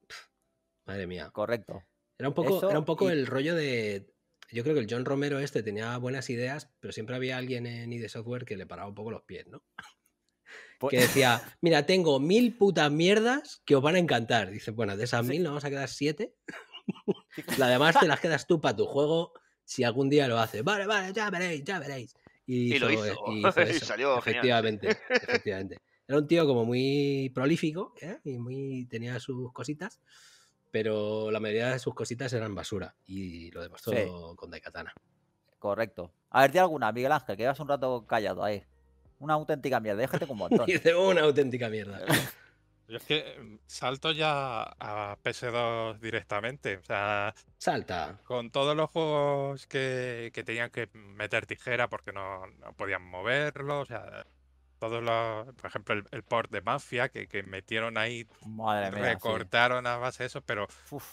madre mía. Correcto. Era un poco, era un poco el rollo de. Yo creo que el John Romero este tenía buenas ideas, pero siempre había alguien en ID Software que le paraba un poco los pies, ¿no? Pues que decía, mira, tengo mil putas mierdas que os van a encantar. Dice, bueno, de esas mil nos vamos a quedar siete. la demás te las quedas tú para tu juego si algún día lo haces. Vale, vale, ya veréis, ya veréis. Y, lo Y, hizo eso. salió efectivamente, efectivamente. Era un tío como muy prolífico ¿eh? y muy tenía sus cositas, pero la mayoría de sus cositas eran basura y lo demostró con Daikatana. Correcto. A ver, ¿tiene alguna, Miguel Ángel? Que llevas un rato callado ahí. Una auténtica mierda, déjate como un Dice oh, una auténtica mierda. Yo es que mm, salto ya a PS2 directamente. O sea, Salta. Con todos los juegos que, tenían que meter tijera porque no, podían moverlo. O sea, todos los. Por ejemplo, el, port de Mafia que, metieron ahí. Madre recortaron cortaron a base de eso. Pero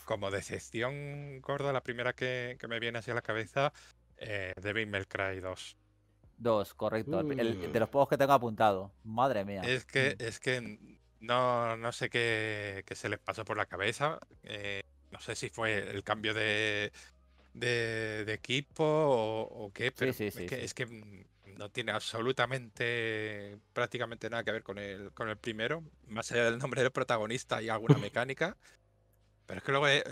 como decepción gorda, la primera que, me viene hacia la cabeza, eh, Devil May Cry 2. Dos, correcto. de los pocos que tengo apuntado. Madre mía. Es que, mm. es que no, sé qué, se les pasó por la cabeza. Eh, no sé si fue el cambio de, equipo o, qué, pero es, que, es, que, no tiene absolutamente prácticamente nada que ver con el, con el primero, más allá del nombre del protagonista y alguna mecánica. Pero es que luego eh,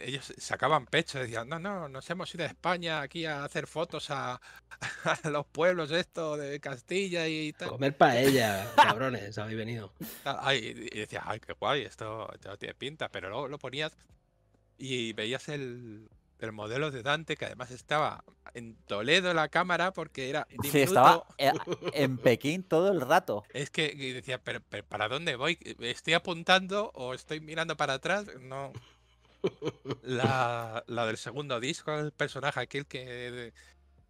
ellos sacaban pecho, decían, no, no, nos hemos ido a España aquí a hacer fotos a, los pueblos esto de Castilla y tal. Comer paella, cabrones, habéis venido. Ah, y decías, ay, qué guay, esto, esto tiene pinta, pero luego lo ponías y veías el, el modelo de Dante, que además estaba en Toledo la cámara porque era. Sí, estaba eh, en Pekín todo el rato. Es que decía, ¿pero, pero, para dónde voy? ¿Estoy apuntando o estoy mirando para atrás? No. La, del segundo disco, el personaje aquel que,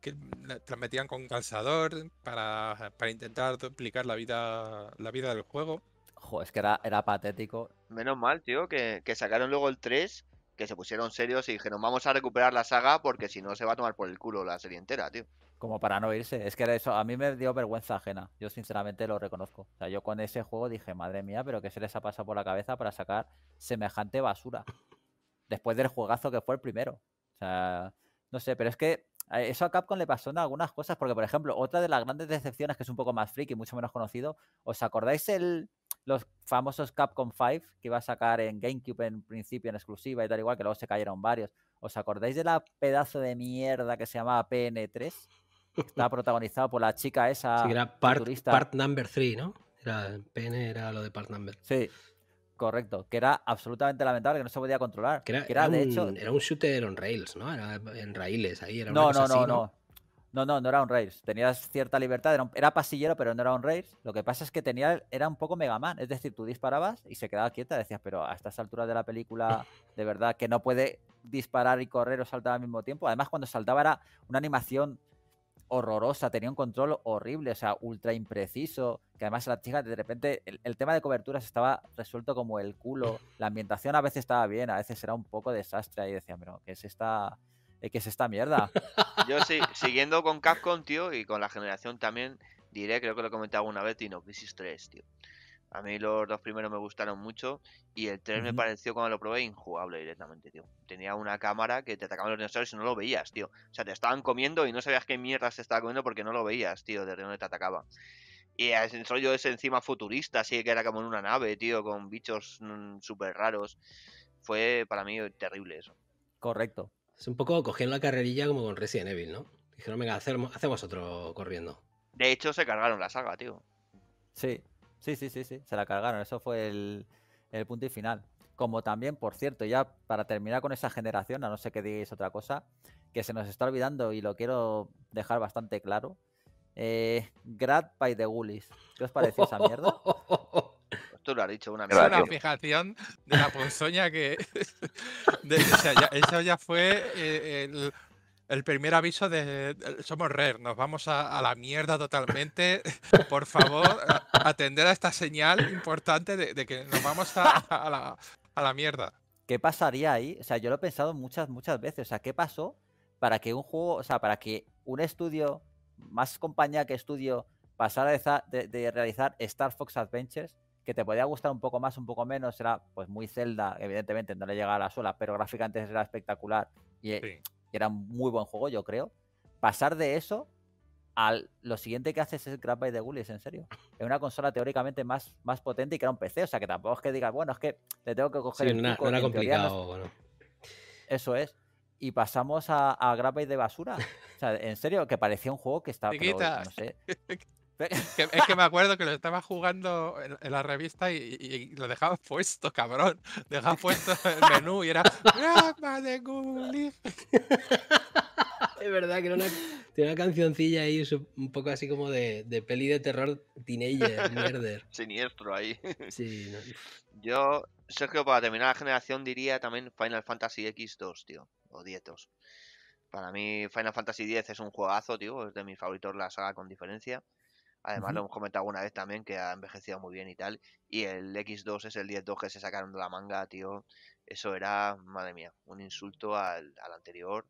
que la con calzador para, para, intentar duplicar la vida, la vida del juego. Joder, es que era, era patético. Menos mal, tío, que, que sacaron luego el 3 que se pusieron serios y dijeron, vamos a recuperar la saga porque si no se va a tomar por el culo la serie entera, tío. Como para no irse, es que eso a mí me dio vergüenza ajena, yo sinceramente lo reconozco. O sea, yo con ese juego dije, madre mía, pero que se les ha pasado por la cabeza para sacar semejante basura. Después del juegazo que fue el primero. O sea, no sé, pero es que eso a Capcom le pasó en algunas cosas, porque por ejemplo, otra de las grandes decepciones que es un poco más freak y mucho menos conocido, ¿os acordáis el, los famosos Capcom 5 que iba a sacar en GameCube en principio en exclusiva y tal igual, que luego se cayeron varios. ¿Os acordáis de la pedazo de mierda que se llamaba PN3? Estaba protagonizado por la chica esa. Sí, era part, part number 3, ¿no? Era, PN era lo de part number. Sí, correcto. Que era absolutamente lamentable, que no se podía controlar. era, de un, hecho. Era un shooter on rails, ¿no? Era en raíles ahí. Era no, no, no, no, no. No, no, no era un Rails. Tenías cierta libertad, era, pasillero, pero no era un Rails. Lo que pasa es que tenía, era un poco Mega Man. Es decir, tú disparabas y se quedaba quieta. Decías, pero a estas alturas de la película, de verdad, que no puede disparar y correr o saltar al mismo tiempo. Además, cuando saltaba era una animación horrorosa, tenía un control horrible, o sea, ultra impreciso, que además la chica de repente, el, tema de coberturas estaba resuelto como el culo, la ambientación a veces estaba bien, a veces era un poco desastre, Y decía, pero ¿qué es esta ¿qué es esta mierda? Yo sí, siguiendo con Capcom, tío, y con la generación también, diré, creo que lo he comentado una vez, Tino Crisis 3, tío. A mí los dos primeros me gustaron mucho y el 3 me pareció cuando lo probé injugable directamente, tío. Tenía una cámara que te atacaban los dinosaurios y no lo veías, tío. O sea, te estaban comiendo y no sabías qué mierda se estaba comiendo porque no lo veías, tío, desde donde te atacaba. Y el yo ese encima futurista, así que era como en una nave, tío, con bichos mm, súper raros. Fue para mí terrible eso. Correcto. Es un poco, cogiendo la carrerilla como con Resident Evil, ¿no? Dijeron, venga, hacemos, hacemos otro corriendo. De hecho, se cargaron la saga, tío. Sí, sí, sí, sí, sí. Se la cargaron. Eso fue el, punto y final. Como también, por cierto, ya para terminar con esa generación, a no ser que digáis otra cosa, que se nos está olvidando y lo quiero dejar bastante claro. Eh, Grad by the Gullis. ¿Qué os pareció esa mierda? tú lo has dicho, una Es una fijación de la ponzoña que. eso ya fue eh, el, primer aviso de, somos Rare, nos vamos a, la mierda totalmente. Por favor, atender a esta señal importante de, que nos vamos a, la, mierda. ¿Qué pasaría ahí? O sea, yo lo he pensado muchas, muchas veces. O sea, ¿qué pasó para que un juego, o sea, para que un estudio, más compañía que estudio, pasara de, de realizar Star Fox Adventures que te podía gustar un poco más, un poco menos, era pues muy Zelda, evidentemente no le llegaba a la sola, pero gráficamente era espectacular y, e, era un muy buen juego, yo creo. Pasar de eso al lo siguiente que haces es Grab de the en serio. Es una consola teóricamente más, más potente y que era un PC, o sea que tampoco es que digas, bueno, es que le tengo que coger una, no, complicado, bueno. Eso es y pasamos a, a de basura. O sea, en serio, que parecía un juego que estaba. Es que, me acuerdo que lo estaba jugando en, la revista y, lo dejaba puesto, cabrón. Dejaba puesto el menú y era de Google! Es verdad que era una, cancioncilla ahí un poco así como de, peli de terror teenager, murder. Siniestro ahí. Sí, Yo, Sergio, para terminar la generación diría también Final Fantasy X2, tío. O 10 Para mí Final Fantasy X es un juegazo, tío. Es de mis favoritos la saga con diferencia. Además, lo hemos comentado una vez también que ha envejecido muy bien y tal. Y el X2 es el 10-2 que se sacaron de la manga, tío. Eso era, madre mía, un insulto al, anterior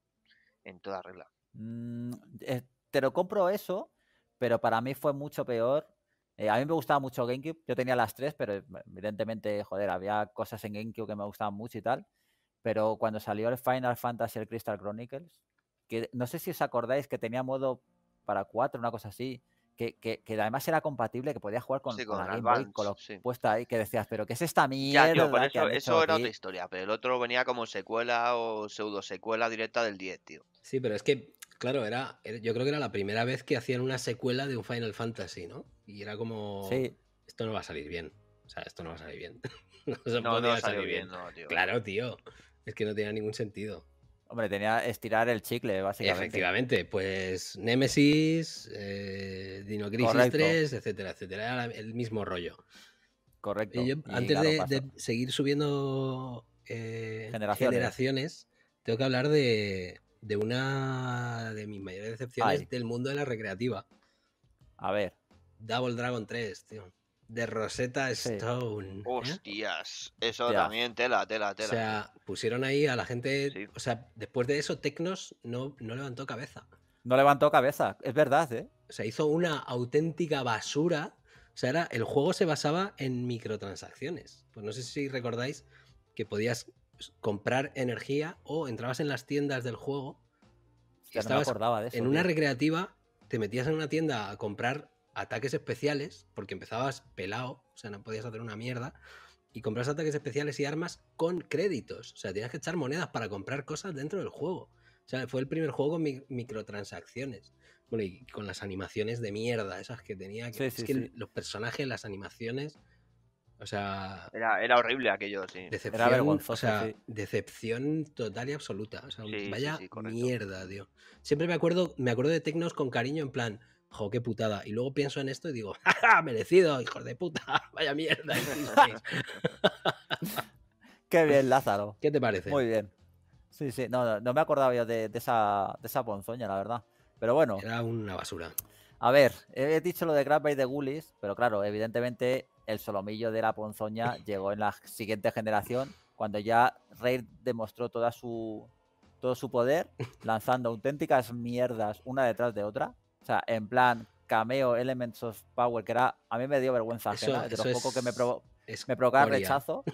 en toda regla. Mm, eh, te lo compro eso, pero para mí fue mucho peor. Eh, a mí me gustaba mucho GameCube. Yo tenía las tres, pero eh, evidentemente, joder, había cosas en GameCube que me gustaban mucho y tal. Pero cuando salió el Final Fantasy, el Crystal Chronicles, que no sé si os acordáis que tenía modo para cuatro, una cosa así que, además era compatible, que podía jugar con, el con, la ahí, que decías, pero que es esta mierda? eso, era otra historia, pero el otro venía como secuela o pseudo secuela directa del 10, tío. Sí, pero es que, claro, era, yo creo que era la primera vez que hacían una secuela de un Final Fantasy, ¿no? Y era como, esto no va a salir bien, o sea, esto no va a salir bien. no, se a salir bien, tío. Claro, tío, es que no tenía ningún sentido. Hombre, tenía estirar el chicle, básicamente. Efectivamente, pues Nemesis, eh, Dino Crisis 3, etcétera, etcétera. Era el mismo rollo. Correcto. Y antes de, seguir subiendo eh, generaciones. tengo que hablar de, una de mis mayores decepciones del mundo de la recreativa. A ver. Double Dragon 3, tío de Rosetta Stone. ¿eh? Hostias, eso también, tela, tela, tela. O sea, pusieron ahí a la gente. O sea, después de eso, Tecnos no, no levantó cabeza. No levantó cabeza, es verdad, ¿eh? O sea, hizo una auténtica basura. O sea, era, el juego se basaba en microtransacciones. Pues no sé si recordáis que podías comprar energía o entrabas en las tiendas del juego. Ya no me acordaba de eso, en una recreativa, te metías en una tienda a comprar ataques especiales, porque empezabas pelado, o sea, no podías hacer una mierda, y compras ataques especiales y armas con créditos. O sea, tienes que echar monedas para comprar cosas dentro del juego. O sea, fue el primer juego con microtransacciones. Bueno, y con las animaciones de mierda, esas que tenía. Que, los personajes, las animaciones. O sea. Era, horrible aquello, sí. Decepción, era vergonzoso, o sea, decepción total y absoluta. O sea, vaya mierda, tío. Siempre me acuerdo, me acuerdo de Tecnos con cariño, en plan jo, qué putada. Y luego pienso en esto y digo, ¡Ja, ja, merecido, hijos de puta, vaya mierda. qué bien, Lázaro. ¿Qué te parece? Muy bien. Sí, sí, no, no, me acordaba yo de, esa, de esa ponzoña, la verdad. Pero bueno. Era una basura. A ver, he dicho lo de Grabby de Gullis, pero claro, evidentemente el solomillo de la ponzoña llegó en la siguiente generación, cuando ya Rey demostró toda su, todo su poder, lanzando auténticas mierdas una detrás de otra. O sea, en plan, cameo Elements of Power, que era. A mí me dio vergüenza de lo poco que me, me provocaba rechazo.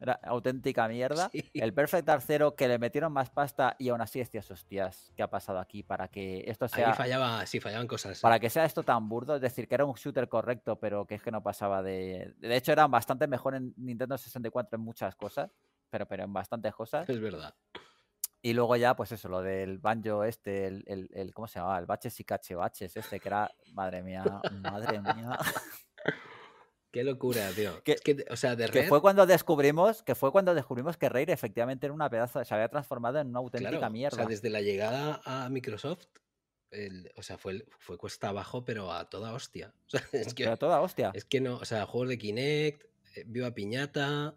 Era auténtica mierda. El Perfect Arcero que le metieron más pasta y aún así, decías, hostias, ¿qué ha pasado aquí? Para que esto sea. Ahí fallaba, sí, fallaban cosas. Para que sea esto tan burdo, es decir, que era un shooter correcto, pero que es que no pasaba de. De hecho, eran bastante mejor en Nintendo 64 en muchas cosas, pero, pero en bastantes cosas. Es verdad. Y luego ya, pues eso, lo del banjo este, el, el, ¿cómo se llamaba? El baches y baches este, que era, madre mía, madre mía. Qué locura, tío. Que, fue cuando descubrimos, que fue cuando descubrimos que Rare efectivamente era una pedazo, se había transformado en una auténtica mierda. O sea, desde la llegada a Microsoft, o sea, fue, fue cuesta abajo, pero a toda hostia. pero a toda hostia. Es que no, o sea, juegos de Kinect, eh, Viva Piñata,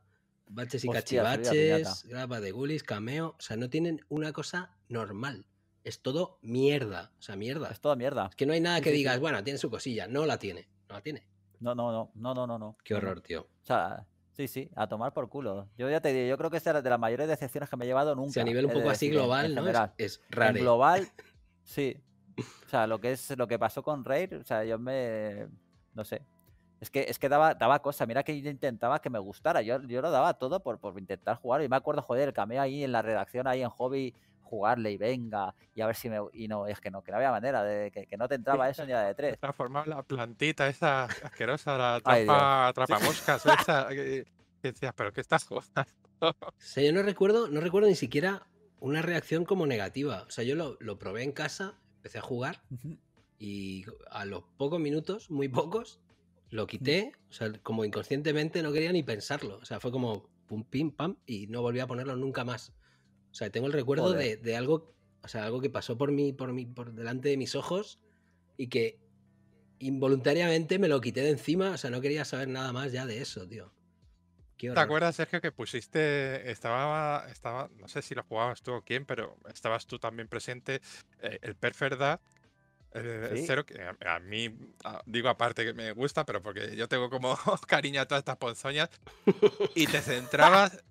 Baches y cachivaches, grapa de gulis, cameo. O sea, no tienen una cosa normal. Es todo mierda. O sea, mierda. Es toda mierda. Es que no hay nada que digas, bueno, tiene su cosilla. No la tiene. No la tiene. No, no, no, no, no, no, no. Qué horror, tío. O sea, sí, sí, a tomar por culo. Yo ya te digo, yo creo que es de las mayores decepciones que me he llevado nunca. O a nivel un poco así global, ¿no? Es, raro. Global, sí. O sea, lo que es lo que pasó con rey o sea, yo me no sé, es que, es que daba, daba cosa, mira que yo intentaba que me gustara, yo, yo lo daba todo por, por intentar jugar. Y me acuerdo, joder, el cameo ahí en la redacción, ahí en hobby, jugarle y venga, y a ver si me. Y no, es que no, que no había manera, de, que, no te entraba eso ni la de tres. transformaba la plantita esa asquerosa, la atrapa, moscas esa. Que, pero ¿qué estás jugando? yo no recuerdo, no recuerdo ni siquiera una reacción como negativa. O sea, yo lo, lo probé en casa, empecé a jugar. Y a los pocos minutos, muy pocos, lo quité, o sea, como inconscientemente no quería ni pensarlo. O sea, fue como pum, pim, pam, y no volví a ponerlo nunca más. O sea, tengo el recuerdo de, de, algo, o sea, algo que pasó por mí, por mí, por delante de mis ojos y que involuntariamente me lo quité de encima. O sea, no quería saber nada más ya de eso, tío. ¿Te acuerdas, Sergio, que pusiste, estaba, estaba, no sé si lo jugabas tú o quién, pero estabas tú también presente, eh, el Perferdad, eh, a, mí, ah, digo aparte que me gusta, pero porque yo tengo como cariño a todas estas ponzoñas. Y te centrabas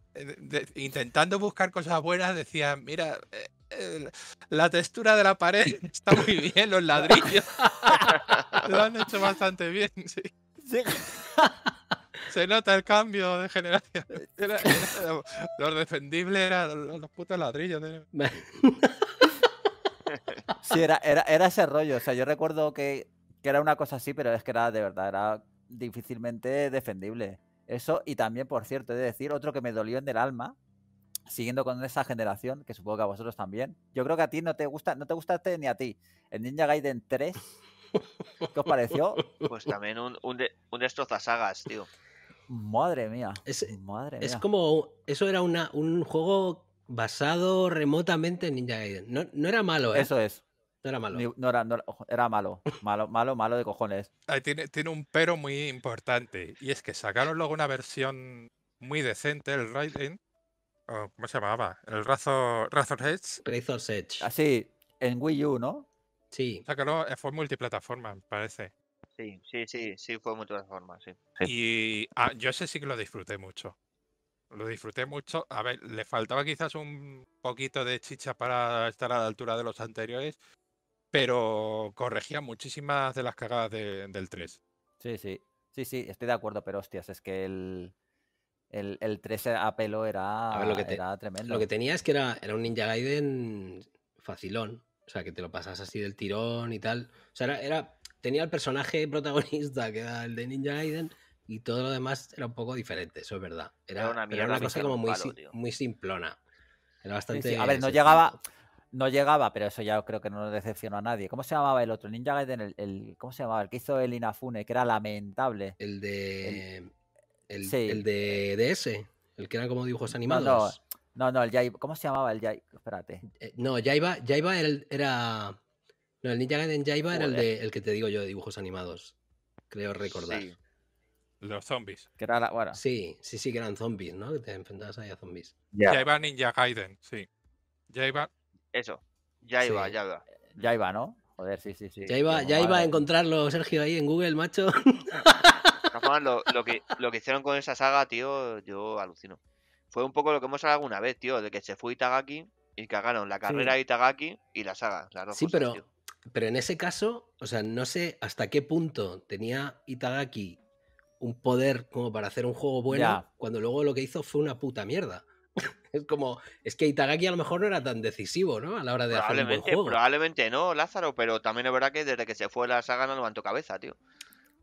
intentando buscar cosas buenas, decías, mira, eh, la textura de la pared está muy bien, los ladrillos lo han hecho bastante bien, sí. Se nota el cambio de generación. Era, lo, defendible eran los, putos ladrillos. Sí, era, era, ese rollo. O sea, yo recuerdo que, era una cosa así, pero es que era de verdad, era difícilmente defendible. Eso, y también, por cierto, he de decir, otro que me dolió en el alma, siguiendo con esa generación, que supongo que a vosotros también. Yo creo que a ti no te gusta, no te gustaste ni a ti. El Ninja Gaiden 3, ¿qué os pareció? Pues también un, un, de, destrozasagas, tío. Madre mía. Es, madre Es como. Eso era un juego Basado remotamente en Ninja Gaiden. No, era malo, ¿eh? Eso es. No era malo. era, malo. Malo, malo, malo de cojones. Ahí tiene, tiene un pero muy importante. Y es que sacaron luego una versión muy decente, el Raiden. ¿Cómo se llamaba? El Razor, Razor Edge. Razor Edge. Así, ah, en Wii U, ¿no? Sí. Eh, fue multiplataforma, me parece. Sí, sí, sí, sí, fue multiplataforma, sí. Y ah, yo ese sí que lo disfruté mucho lo disfruté mucho. A ver, le faltaba quizás un poquito de chicha para estar a la altura de los anteriores, pero corregía muchísimas de las cagadas del 3. Sí, sí, sí, sí, estoy de acuerdo, pero hostias, es que el, el, 3 a pelo era, lo que tremendo. Lo que tenía es que era, era un Ninja Gaiden facilón, o sea, que te lo pasas así del tirón y tal. O sea, era tenía el personaje protagonista, que era el de Ninja Gaiden, y todo lo demás era un poco diferente, eso es verdad. Era, una, cosa como muy, simplona. Era bastante. A ver, no llegaba, no llegaba, pero eso ya creo que no decepcionó a nadie. ¿Cómo se llamaba el otro? Ninja Gaiden, el, ¿cómo se llamaba? El que hizo el Inafune, que era lamentable. El de. El, de DS, el que era como dibujos animados. No, no, el Jaiba. ¿Cómo se llamaba el Jaiba? Espérate. Eh, no, Jaiba, era. No, el Ninja Gaiden Jaiba era el, de, el que te digo yo de dibujos animados. Creo recordar. Los zombies. Sí, sí, sí, que eran zombies, ¿no? Que te enfrentabas ahí a zombies. Ya, iba Ninja Gaiden, sí. Ya iba. Eso. Ya iba, ya iba. Ya iba, ¿no? Joder, sí, sí, sí. Ya iba, ya iba a encontrarlo, Sergio, ahí en Google, macho. lo, que, lo que hicieron con esa saga, tío, yo alucino. Fue un poco lo que hemos hablado alguna vez, tío, de que se fue Itagaki y cagaron la carrera de Itagaki y la saga. sí, pero, pero en ese caso, o sea, no sé hasta qué punto tenía Itagaki un poder como para hacer un juego bueno, cuando luego lo que hizo fue una puta mierda. es como, es que Itagaki a lo mejor no era tan decisivo, ¿no? A la hora de hacer un juego. Probablemente no, Lázaro, pero también es verdad que desde que se fue la saga no levantó cabeza, tío.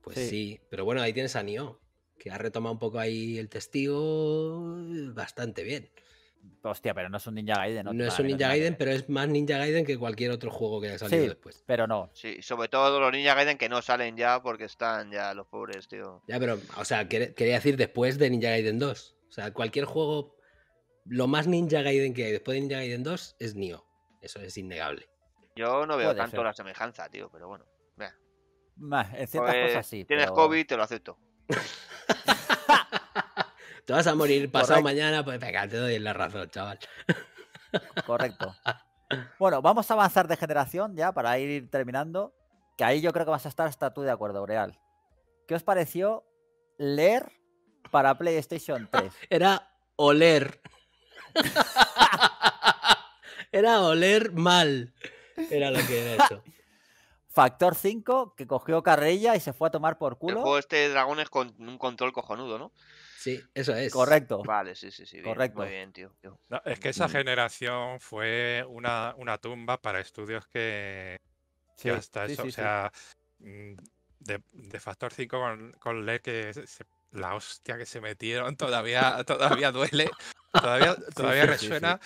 Pues sí, pero bueno, ahí tienes a Nioh, que ha retomado un poco ahí el testigo bastante bien. Hostia, pero no es un Ninja Gaiden. No, no es un Ninja Gaiden, pero es más Ninja Gaiden que cualquier otro juego que haya salido sí, después. Pero no. Sí, sobre todo los Ninja Gaiden que no salen ya porque están ya los pobres, tío. Ya, pero, o sea, quería decir después de Ninja Gaiden 2. O sea, cualquier juego, lo más Ninja Gaiden que hay después de Ninja Gaiden 2 es Nioh. Eso es innegable. Yo no veo tanto la semejanza, tío, pero bueno. Mira. Más, en ciertas pues, cosas Tienes COVID, te lo acepto. vas a morir pasado mañana, pues venga, te doy la razón, chaval. Correcto. Bueno, vamos a avanzar de generación ya para ir terminando. Que ahí yo creo que vas a estar hasta tú de acuerdo, Real ¿Qué os pareció leer para PlayStation 3? Era oler. era oler mal. Era lo que era eso. Factor 5, que cogió carrilla y se fue a tomar por culo. El juego este dragón dragones con un control cojonudo, ¿no? Sí, eso es. Correcto. Vale, sí, sí, sí. Correcto. Muy bien, tío. es que esa mm. generación fue una, una tumba para estudios que, sí, hasta eso, o sea, mm, de, Factor 5 con, con e que la hostia que se metieron todavía, todavía duele, todavía, todavía resuena.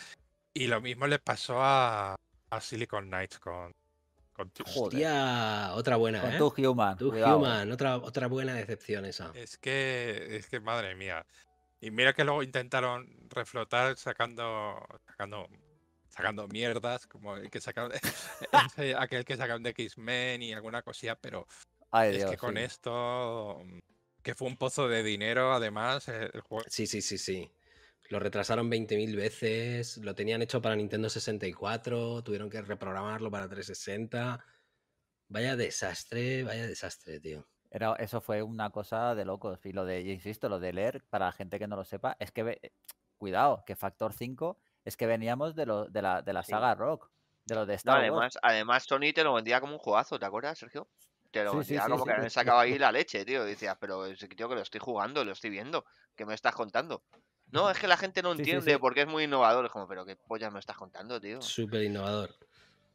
Y lo mismo le pasó a, a Silicon Knights con otra buena, ¿eh? Human. otra, otra buena decepción esa. Es que, es que, madre mía. Y mira que luego intentaron reflotar sacando, sacando, sacando mierdas, como el que sacaron, de, aquel que sacaron de X-Men y alguna cosilla, pero es que con esto, que fue un pozo de dinero, además, Sí, sí, sí, sí. Lo retrasaron 20.000 veces, lo tenían hecho para Nintendo 64, tuvieron que reprogramarlo para 360. Vaya desastre, vaya desastre, tío. Era, eso fue una cosa de locos. Y lo de, insisto, lo de leer, para la gente que no lo sepa, es que, eh, cuidado, que Factor 5 es que veníamos de, de, la, saga Rock, de lo de Star además, Wars. Además, Sony te lo vendía como un jugazo, ¿te acuerdas, Sergio? Te lo vendía como que me sacado ahí la leche, tío. Decías, pero tío, que lo estoy jugando, lo estoy viendo, ¿qué me estás contando? No, es que la gente no entiende porque es muy innovador. Es como, pero qué polla me estás contando, tío. Súper innovador.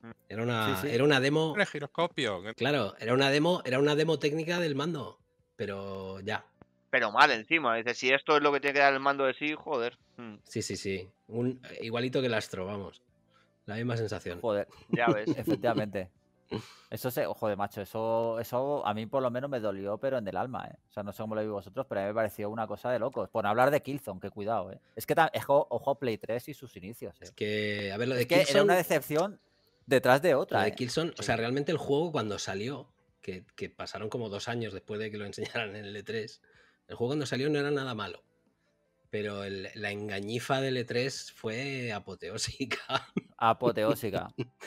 Mm. Era una, era una demo. Un giroscopio. Claro, era una demo, era una demo técnica del mando. Pero ya. Pero mal encima. Dice, si esto es lo que tiene que dar el mando de sí, joder. Mm. Sí, sí, sí. Un, eh, igualito que el astro, vamos. La misma sensación. Joder. Ya ves. Efectivamente. Eso se, ojo de macho, eso, eso a mí por lo menos me dolió, pero en el alma, ¿eh? O sea, no sé cómo lo vi vosotros, pero a mí me pareció una cosa de locos. Por hablar de Killzone, que cuidado, ¿eh? Es que es, ojo Play 3 y sus inicios, ¿eh? Es que, a ver, lo de era una decepción detrás de otra. de Killzone, o sea, realmente el juego cuando salió, que, pasaron como dos años después de que lo enseñaran en el E3, el juego cuando salió no era nada malo. Pero la engañifa del E3 fue apoteósica. Apoteósica.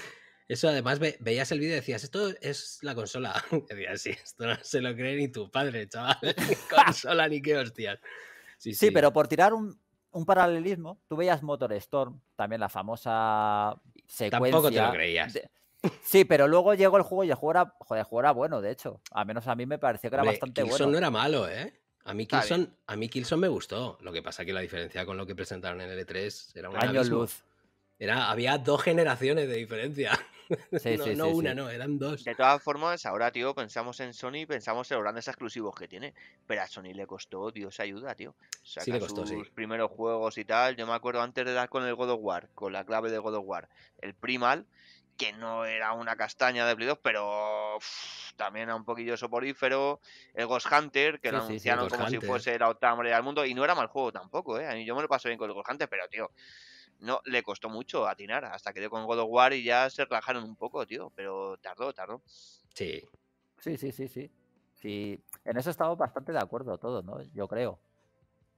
Eso además veías el vídeo y decías, esto es la consola. decías, sí, esto no se lo cree ni tu padre, chaval. consola ni qué hostias. Sí, sí, pero por tirar un, paralelismo, tú veías Motor Storm, también la famosa secuencia. Tampoco te lo creías. Sí, pero luego llegó el juego y el juego era, bueno, de hecho. Al menos a mí me pareció que era bastante Kilson no era malo, ¿eh? A mí, Kilson, a mí me gustó. Lo que pasa que la diferencia con lo que presentaron en L3 e era un año luz. Era, había dos generaciones de diferencia. no, una, no, eran dos. De todas formas, ahora, tío, pensamos en Sony, pensamos en los grandes exclusivos que tiene. Pero a Sony le costó, Dios ayuda, tío. Saca sus primeros juegos y tal. Yo me acuerdo antes de dar con el God of War, con la clave de God of War, el Primal, que no era una castaña de Play 2, pero también era un poquillo soporífero. El Ghost Hunter, que lo anunciaron como si fuese la octava del mundo, y no era mal juego tampoco, ¿eh? A mí yo me lo paso bien con el Ghost Hunter, pero tío, no, le costó mucho atinar, hasta que dio con God of War y ya se relajaron un poco, tío, pero tardó, tardó. Sí. Sí, sí, sí, sí. Sí, en eso estamos bastante de acuerdo todos, ¿no? Yo creo.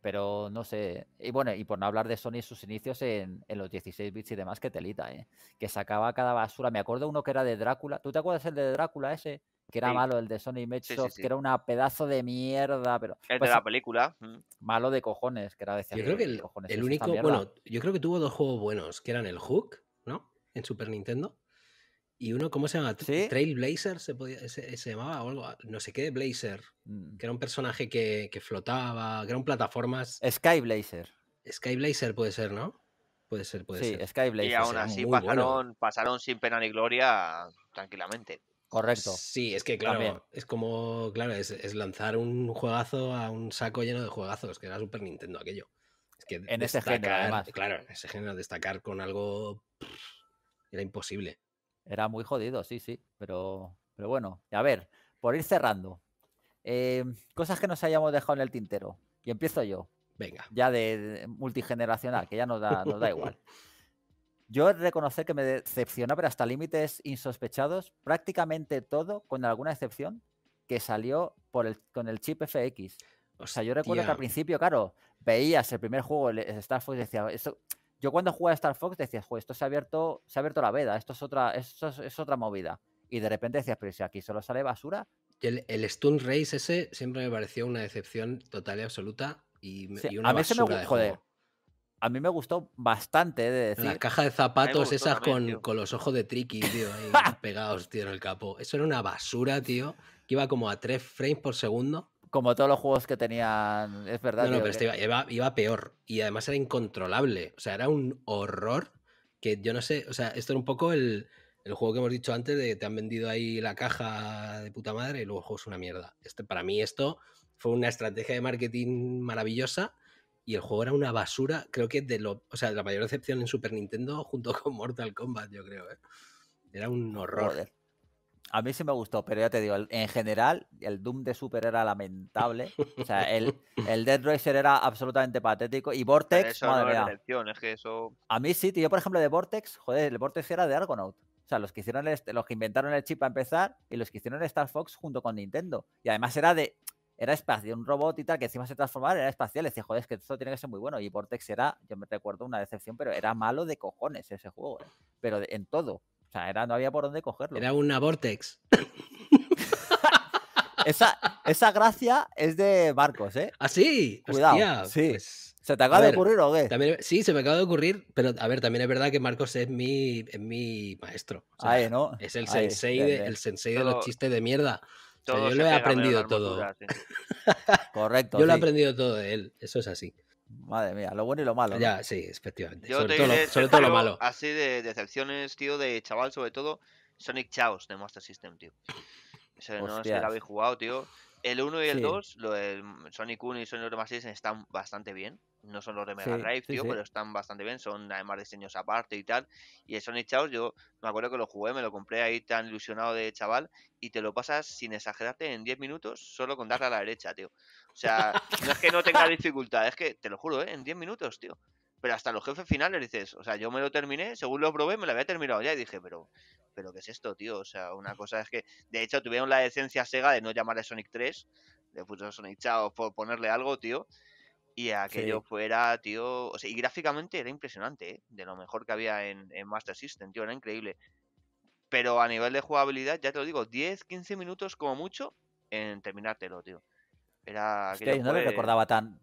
Pero no sé. Y bueno, y por no hablar de Sony sus inicios en, los 16 bits y demás, que telita, ¿eh? Que sacaba cada basura. Me acuerdo uno que era de Drácula. ¿Tú te acuerdas el de Drácula ese? Que era malo, el de Sony Matchbox, que era una pedazo de mierda. Pero, el de pues la película. Mm. Malo de cojones, que era de Yo creo que el este único. Bueno, yo creo que tuvo dos juegos buenos, que eran el Hook, ¿no? En Super Nintendo y uno, ¿cómo se llama? Trailblazer se, podía, se, llamaba o algo, no sé qué, Blazer, mm. que era un personaje que, que, flotaba, que eran plataformas. Skyblazer. Skyblazer puede ser, ¿no? Puede ser, puede sí, Skyblazer. Y aún así pasaron, sin pena ni gloria tranquilamente. Correcto. Sí, es que claro, es como, claro, es, lanzar un juegazo a un saco lleno de juegazos, que era Super Nintendo aquello. Es que en destacar, ese género, además. Claro, ese género, destacar con algo era imposible. Era muy jodido, sí, sí. Pero, pero bueno, a ver, por ir cerrando. Eh, cosas que nos hayamos dejado en el tintero. Y empiezo yo. Venga. Ya de, multigeneracional, que ya nos da, da igual. Yo reconocer que me decepciona, pero hasta límites insospechados, prácticamente todo, con alguna excepción, que salió por el, con el chip FX. O sea, yo recuerdo que al principio, claro, veías el primer juego, de Star Fox, y decía, esto, yo cuando jugaba a Star Fox decía, esto se ha abierto, se ha abierto la veda, esto es otra, esto es, otra movida. Y de repente decías, pero si aquí solo sale basura. El, Stun Race ese siempre me pareció una decepción total y absoluta. Y, una a mí me de A mí me gustó bastante de decir. La caja de zapatos esas con, los ojos de Tricky, tío, ahí pegados, tío, en el capo. Eso era una basura, tío, que iba como a tres frames por segundo como todos los juegos que tenían, es verdad. No, no, pero este iba, peor y además era incontrolable, o sea, era un horror que yo no sé, o sea, esto era un poco el, juego que hemos dicho antes de que te han vendido ahí la caja de puta madre y luego el juego es una mierda. Este, para mí esto fue una estrategia de marketing maravillosa y el juego era una basura, creo que de lo, o sea, la mayor decepción en Super Nintendo junto con Mortal Kombat, yo creo, ¿eh? Era un horror. A mí sí me gustó, pero ya te digo, en general, el Doom de Super era lamentable. O sea, el, el Dead Racer era absolutamente patético. Y Vortex, eso madre mía. Es que eso... A mí sí, Yo, por ejemplo, de Vortex, joder, el Vortex era de Argonaut. O sea, los que hicieron los que inventaron el chip para empezar y los que hicieron Star Fox junto con Nintendo. Y además era de. Era espacio, un robot y tal, que encima se transformaba, era espacial. decía, joder, es que esto tiene que ser muy bueno. Y Vortex era, yo me recuerdo una decepción, pero era malo de cojones ese juego. Eh. Pero en todo. O sea, no había por dónde cogerlo. Era una Vortex. esa, esa gracia es de Marcos, ¿eh? Ah, sí. Cuidado. Pues, ¿Se te acaba de ocurrir o qué? sí, se me acaba de ocurrir, pero a ver, también es verdad que Marcos es mi, mi maestro. Es el sensei, De, el sensei de los chistes de mierda. yo lo he aprendido todo. Correcto. yo lo he aprendido todo de él, eso es así. Madre mía, lo bueno y lo malo. Ya, sí, efectivamente. sobre, todo, lo malo. Así de decepciones, tío, de chaval, sobre todo Sonic Chaos de Master System, tío. Eso no es que lo habéis jugado, tío. El 1 y el 2, de Sonic 1 y Sonic Master están bastante bien no son los de Mega Drive, tío, pero están bastante bien, son además diseños aparte y tal. Y el Sonic Chaos, yo me acuerdo que lo jugué, me lo compré ahí tan ilusionado de chaval, y te lo pasas sin exagerarte en 10 minutos, solo con darle a la derecha, tío. O sea, no es que no tenga dificultad, es que te lo juro, ¿eh? en 10 minutos, tío. Pero hasta los jefes finales dices, o sea, yo me lo terminé, según lo probé, me lo había terminado ya y dije, pero, pero ¿qué es esto, tío? O sea, una cosa es que, de hecho, tuvieron la esencia Sega de no llamar a Sonic 3, De puso Sonic Chaos por ponerle algo, tío y aquello fuera, tío. O sea, y gráficamente era impresionante, ¿eh? de lo mejor que había en, Master System, tío, era increíble. Pero a nivel de jugabilidad, ya te lo digo, 10, 15 minutos como mucho en terminártelo, tío. Era. no le recordaba tan.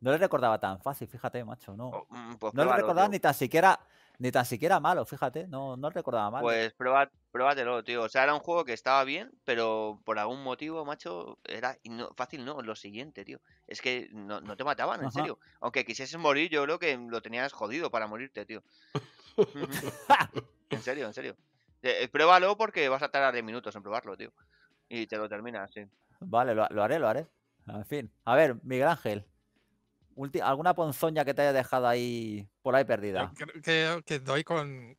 No le recordaba tan fácil, fíjate, macho, no. Oh, mm, pues no le recordaba ni tan siquiera ni tan siquiera malo, fíjate, no, no recordaba mal. ¿eh? Pues prueba, pruébatelo, tío. O sea, era un juego que estaba bien, pero por algún motivo, macho, era fácil, no. Lo siguiente, tío. Es que no, no te mataban, en serio. Aunque quisieses morir, yo creo que lo tenías jodido para morirte, tío. en serio, en serio. Eh, eh, pruébalo porque vas a tardar 10 minutos en probarlo, tío. Y te lo terminas, sí. Vale, lo, lo haré, lo haré. En fin. A ver, Miguel Ángel, alguna ponzoña que te haya dejado ahí por ahí perdida. Eh, creo que, doy con,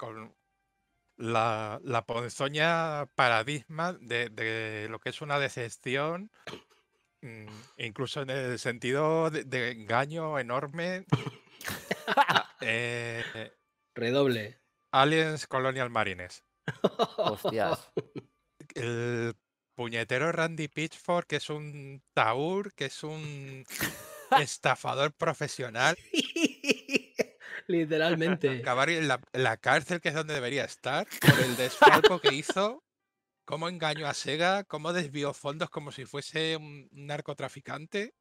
la, ponzoña paradigma de, lo que es una decepción, mm, incluso en el sentido de, engaño enorme. Eh, Redoble. Aliens Colonial Marines. Hostias. El puñetero Randy Pitchford, que es un Taur, que es un estafador profesional. Literalmente. Acabar en la, cárcel, que es donde debería estar, por el desfalco que hizo, cómo engañó a Sega, cómo desvió fondos como si fuese un narcotraficante.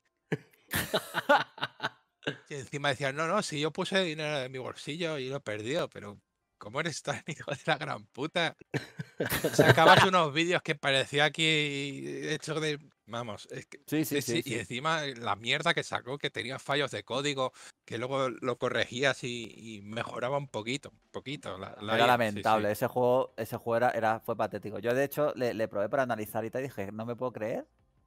Y encima decía no, no, si yo puse dinero de mi bolsillo y lo he pero ¿cómo eres tan hijo de la gran puta? Sacabas unos vídeos que parecía aquí eh, hecho de Vamos, es que, sí, sí, sí, y encima eh, la mierda que sacó, que tenía fallos de código, que luego lo corregías y, mejoraba un poquito, un poquito. era lamentable, ese juego, ese juego era, fue patético. Yo de hecho le, probé para analizar y te dije, no me puedo creer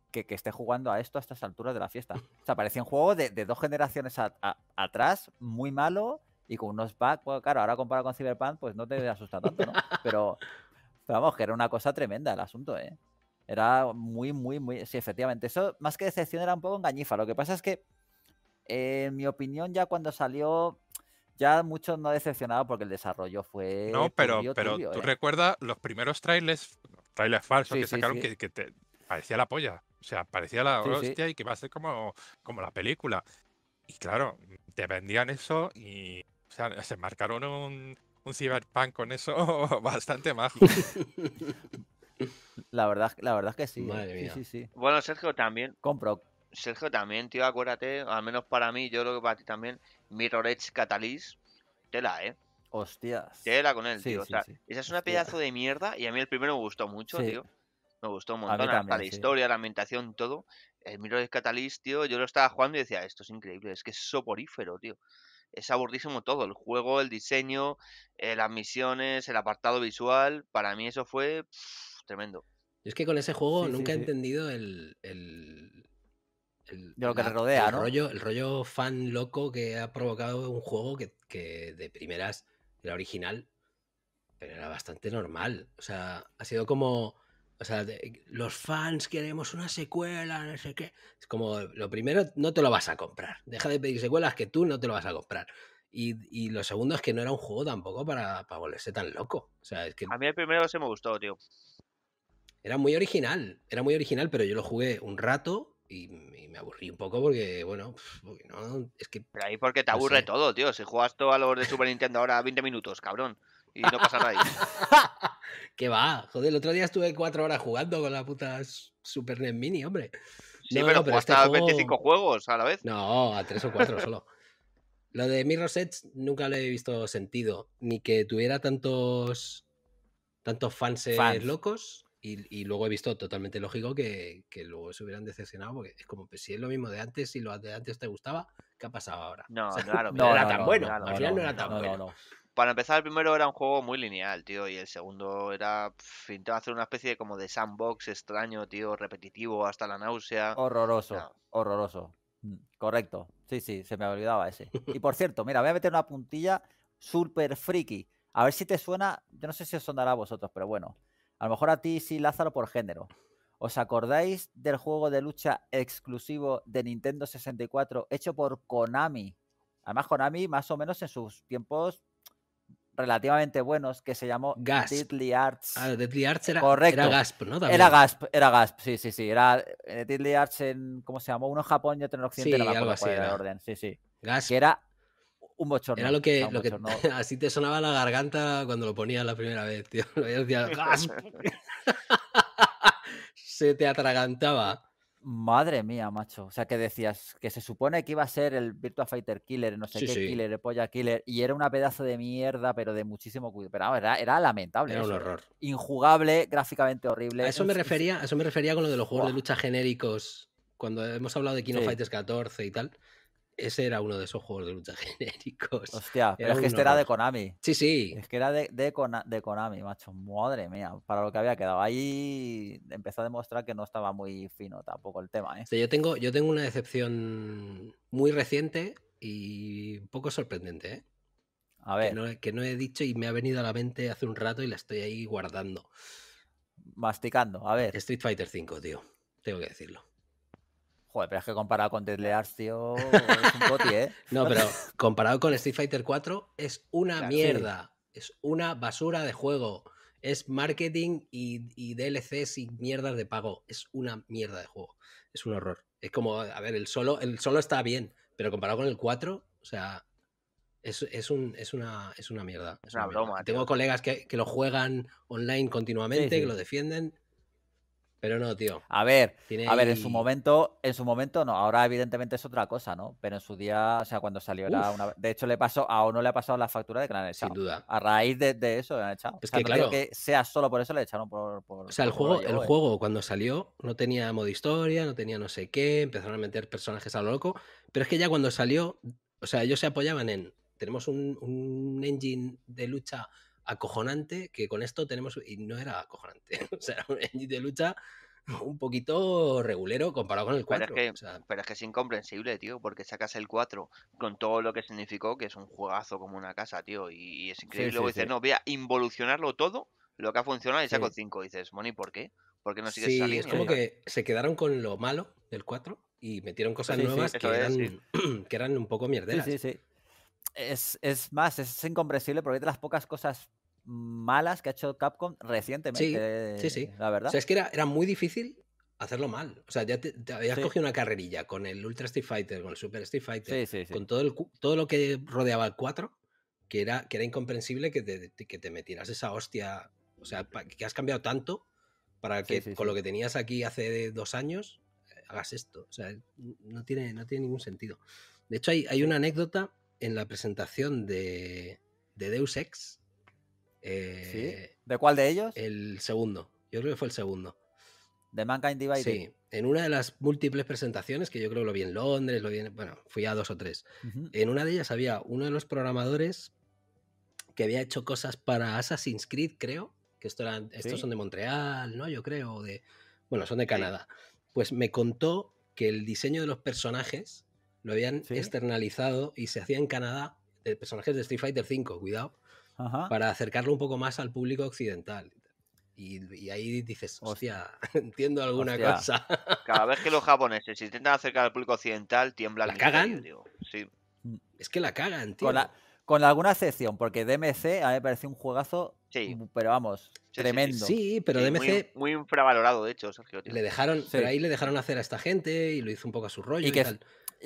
que, esté jugando a esto a estas alturas de la fiesta. O sea, parecía un juego de, dos generaciones atrás, muy malo, y con unos bugs, claro, ahora comparado con Cyberpunk, pues no te asusta tanto, ¿no? pero vamos, que era una cosa tremenda el asunto, ¿eh? Era muy, muy, muy. Sí, efectivamente. Eso, más que decepción, era un poco engañifa. Lo que pasa es que, eh, en mi opinión, ya cuando salió, ya muchos no decepcionado porque el desarrollo fue. No, pero, pero tú ¿eh? recuerdas los primeros trailers, trailers falsos que sacaron Que, te parecía la polla. O sea, parecía la hostia y que va a ser como, como la película. Y claro, te vendían eso y. O sea, se marcaron un, un cyberpunk con eso bastante majo. La verdad, la verdad es que eh. sí. Bueno, Sergio, también. Compro. Sergio, también, tío, acuérdate, al menos para mí, yo creo que para ti también, Mirror Edge Catalyst, tela, ¿eh? Hostias. Tela con él, tío. o sea, Esa es una pedazo de mierda y a mí el primero me gustó mucho, tío. Me gustó un montón, la historia, la ambientación, todo. El Mirror Edge Catalyst, tío, yo lo estaba jugando y decía, esto es increíble, es que es soporífero, tío es aburrísimo todo, el juego, el diseño, eh, las misiones, el apartado visual, para mí eso fue tremendo. es que con ese juego nunca he entendido el, el, De lo que rodea, Rollo, el rollo fan loco que ha provocado un juego que, de primeras era original, pero era bastante normal. O sea, ha sido como. O sea, los fans queremos una secuela, no sé qué. Es como, lo primero, no te lo vas a comprar. Deja de pedir secuelas que tú no te lo vas a comprar. Y, y lo segundo es que no era un juego tampoco para, para volverse tan loco. O sea, es que... A mí el primero se me gustó, tío. Era muy original, era muy original, pero yo lo jugué un rato y, me aburrí un poco porque, bueno, no, es que... Pero ahí porque te aburre todo, tío. Si juegas todo a los de Super Nintendo ahora 20 minutos, cabrón. Y no pasa nada ¡Qué va, joder, el otro día estuve cuatro horas jugando con la puta Super NES Mini, hombre. Sí, no, pero, 25 este juegos a la vez. No, a tres o cuatro solo. Lo de Mirror Sets nunca le he visto sentido, ni que tuviera tantos tantos fans. locos. Y, luego he visto totalmente lógico que, luego se hubieran decepcionado porque es como, pues, si es lo mismo de antes, y lo de antes te gustaba, ¿qué ha pasado ahora? No, claro, no, era tan bueno. Al final no era tan bueno. Para empezar, el primero era un juego muy lineal, tío, y el segundo era hacer una especie de como de sandbox extraño, tío, repetitivo hasta la náusea. Horroroso, horroroso. Mm, correcto. Sí, sí, se me olvidaba ese. Y por cierto, mira, voy a meter una puntilla super friki. A ver si te suena, yo no sé si os sonará a vosotros, pero bueno. A lo mejor a ti sí, Lázaro, por género. ¿Os acordáis del juego de lucha exclusivo de Nintendo 64 hecho por Konami? Además, Konami, más o menos en sus tiempos relativamente buenos, que se llamó Deadly Arts. Ah, Deadly Arts era, Gasp, ¿no? Era Gasp, era Gasp, sí, sí, sí. Era eh, Deadly Arts en, ¿cómo se llamó? Uno en Japón y otro en Occidente. Sí, no me algo así era. Orden. Sí, sí. Gasp. Que era un bochorno. Era lo que, así te sonaba la garganta cuando lo ponías la primera vez, tío. se te atragantaba. Madre mía, macho. O sea, que decías que se supone que iba a ser el Virtua Fighter Killer, no sé qué Killer, el Polla Killer, y era una pedazo de mierda, pero de muchísimo cuidado. Pero era, lamentable. Era un horror. Injugable, gráficamente horrible. eso me refería, eso me refería con lo de los juegos de lucha genéricos. Cuando hemos hablado de Kino Fighters 14 y tal, ese era uno de esos juegos de lucha genéricos. Hostia, pero es que este era de Konami. Sí, sí. Es que era de, Konami, macho. Madre mía, para lo que había quedado. Ahí empezó a demostrar que no estaba muy fino tampoco el tema. ¿eh? yo, tengo, yo tengo una decepción muy reciente y un poco sorprendente. ¿eh? A ver. Que no, que no he dicho y me ha venido a la mente hace un rato y la estoy ahí guardando. Masticando, a ver. Street Fighter V, tío. Tengo que decirlo pero es que comparado con Deadly es un poti, ¿eh? No, pero comparado con Street Fighter 4, es una mierda. Es una basura de juego. Es marketing y, DLCs y mierdas de pago. Es una mierda de juego. Es un horror. Es como, a ver, el solo, el solo está bien, pero comparado con el 4, o sea, es, un, es, una, es una mierda. Es una, broma. Tengo colegas que, lo juegan online continuamente, que lo defienden. Pero no, tío. A ver, a ver, en su momento, en su momento no. Ahora, evidentemente, es otra cosa, ¿no? Pero en su día, o sea, cuando salió una. De hecho, le pasó, a uno le ha pasado la factura de que la Sin duda. A raíz de, eso le han echado. Es o sea, que claro. Que sea solo por eso le echaron por. o sea, el juego, el eh. juego cuando salió no tenía modo historia, no tenía no sé qué, empezaron a meter personajes a lo loco. Pero es que ya cuando salió, o sea, ellos se apoyaban en. Tenemos un, un engine de lucha acojonante que con esto tenemos. Y no era acojonante. o sea, era un de lucha un poquito regulero comparado con el 4. Pero es que, es, incomprensible, tío, porque sacas el 4 con todo lo que significó, que es un juegazo como una casa, tío, y, es increíble. Luego dices, no, voy a involucionarlo todo, lo que ha funcionado y saco 5. dices, Moni, por qué? ¿Por qué no sigues sí, saliendo? Es como que se quedaron con lo malo del 4 y metieron cosas nuevas que, eran, que eran un poco mierderas. Sí, sí, sí. Es, es, más, es incomprensible porque de las pocas cosas malas que ha hecho Capcom recientemente. Sí, sí, La verdad. O es que era, muy difícil hacerlo mal. O sea, ya te, habías cogido una carrerilla con el Ultra Street Fighter, con el Super Street Fighter, con todo, lo que rodeaba el 4, que era, incomprensible que te, metieras esa hostia. O sea, que has cambiado tanto para que con lo que tenías aquí hace dos años eh, hagas esto. O sea, no tiene, ningún sentido. De hecho, hay, una anécdota en la presentación de Deus Ex eh, ¿De cuál de ellos? El segundo. Yo creo que fue el segundo. De Mankind Divided. Sí, en una de las múltiples presentaciones, que yo creo lo vi en Londres, lo vi en, bueno, fui a dos o tres. En una de ellas había uno de los programadores que había hecho cosas para Assassin's Creed, creo. Que esto estos son de Montreal, ¿no? Yo creo, de. Bueno, son de Canadá. Pues me contó que el diseño de los personajes lo habían externalizado y se hacía en Canadá de personajes de Street Fighter V, cuidado para acercarlo un poco más al público occidental. Y, ahí dices, o sea entiendo alguna cosa. Cada vez que los japoneses intentan acercar al público occidental, tiembla ¿La cagan? Sí. Mm. Es que la cagan, tío. Con, alguna excepción, porque DMC a mí me parece un juegazo, mm, pero vamos, tremendo. Sí, pero DMC... Muy, infravalorado, de hecho, Sergio. Le dejaron, Pero ahí le dejaron hacer a esta gente y lo hizo un poco a su rollo y,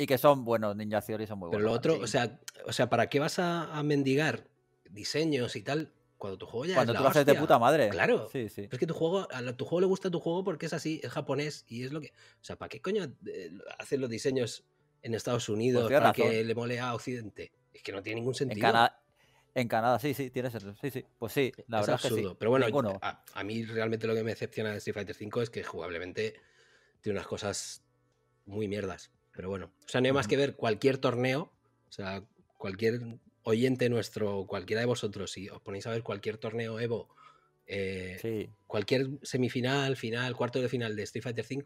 que, son buenos, Ninja Theory son muy buenos. Pero lo otro, o, sea, o sea, ¿para qué vas a mendigar diseños y tal, cuando tu juego ya cuando tú haces de puta madre claro sí, sí. es que tu juego a tu juego le gusta tu juego porque es así es japonés y es lo que o sea para qué coño eh, hacen los diseños en Estados Unidos pues para que le mole a Occidente es que no tiene ningún sentido en, Canadá sí sí tiene sentido sí sí pues sí la verdad que sí. pero bueno a, a, mí realmente lo que me decepciona de Street Fighter V es que jugablemente tiene unas cosas muy mierdas pero bueno o sea no hay más que ver cualquier torneo o sea cualquier oyente nuestro, cualquiera de vosotros, si os ponéis a ver cualquier torneo Evo, eh, cualquier semifinal, final, cuarto de final de Street Fighter V,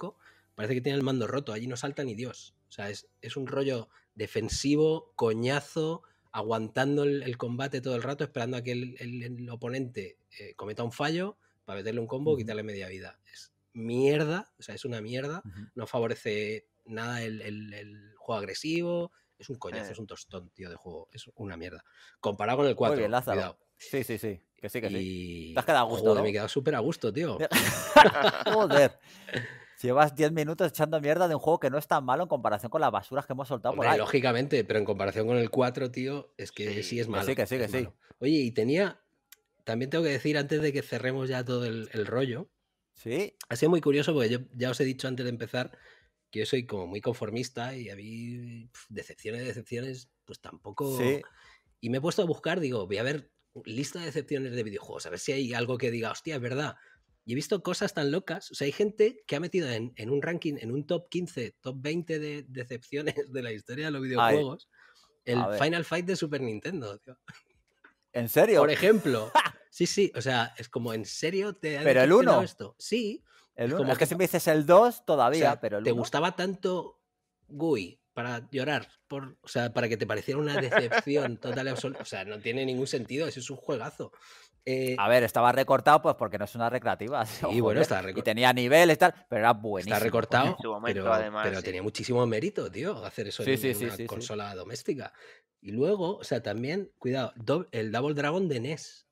parece que tiene el mando roto, allí no salta ni Dios. O sea, es, un rollo defensivo, coñazo, aguantando el, combate todo el rato, esperando a que el, oponente eh, cometa un fallo para meterle un combo o quitarle media vida. Es mierda, o sea, es una mierda, no favorece nada el, juego agresivo, es un coñazo, eh. es un tostón, tío, de juego. Es una mierda. Comparado con el 4. Sí, sí, sí. Que sí, que sí. Te has quedado a gusto. me he quedado súper a gusto, tío. Joder. Llevas 10 minutos echando mierda de un juego que no es tan malo en comparación con las basuras que hemos soltado por ahí. Lógicamente, pero en comparación con el 4, tío, es que sí, es malo. sí, que sí, que sí. Oye, y tenía. También tengo que decir, antes de que cerremos ya todo el, el rollo. Sí. Ha sido muy curioso porque yo ya os he dicho antes de empezar yo soy como muy conformista y había decepciones decepciones, decepciones, pues tampoco. Y me he puesto a buscar, digo, voy a ver lista de decepciones de videojuegos, a ver si hay algo que diga, hostia, es verdad. Y he visto cosas tan locas. O sea, hay gente que ha metido en, un ranking, en un top 15, top 20 de decepciones de la historia de los videojuegos, el Final Fight de Super Nintendo. ¿En serio? Por ejemplo. sí, sí. O sea, es como, ¿en serio te ha Pero esto? Sí como es que, siempre dices el 2 todavía, pero ¿Te gustaba tanto Gui para llorar? Por, o sea, para que te pareciera una decepción total y absoluta. O sea, no tiene ningún sentido, eso es un juegazo. Eh, a ver, estaba recortado pues porque no es una recreativa. Sí, y bueno, estaba Y tenía niveles, tal, pero era buenísimo. Está recortado, pero, tenía muchísimo mérito, tío, hacer eso en una consola doméstica. Y luego, o sea, también, cuidado, el Double Dragon de NES.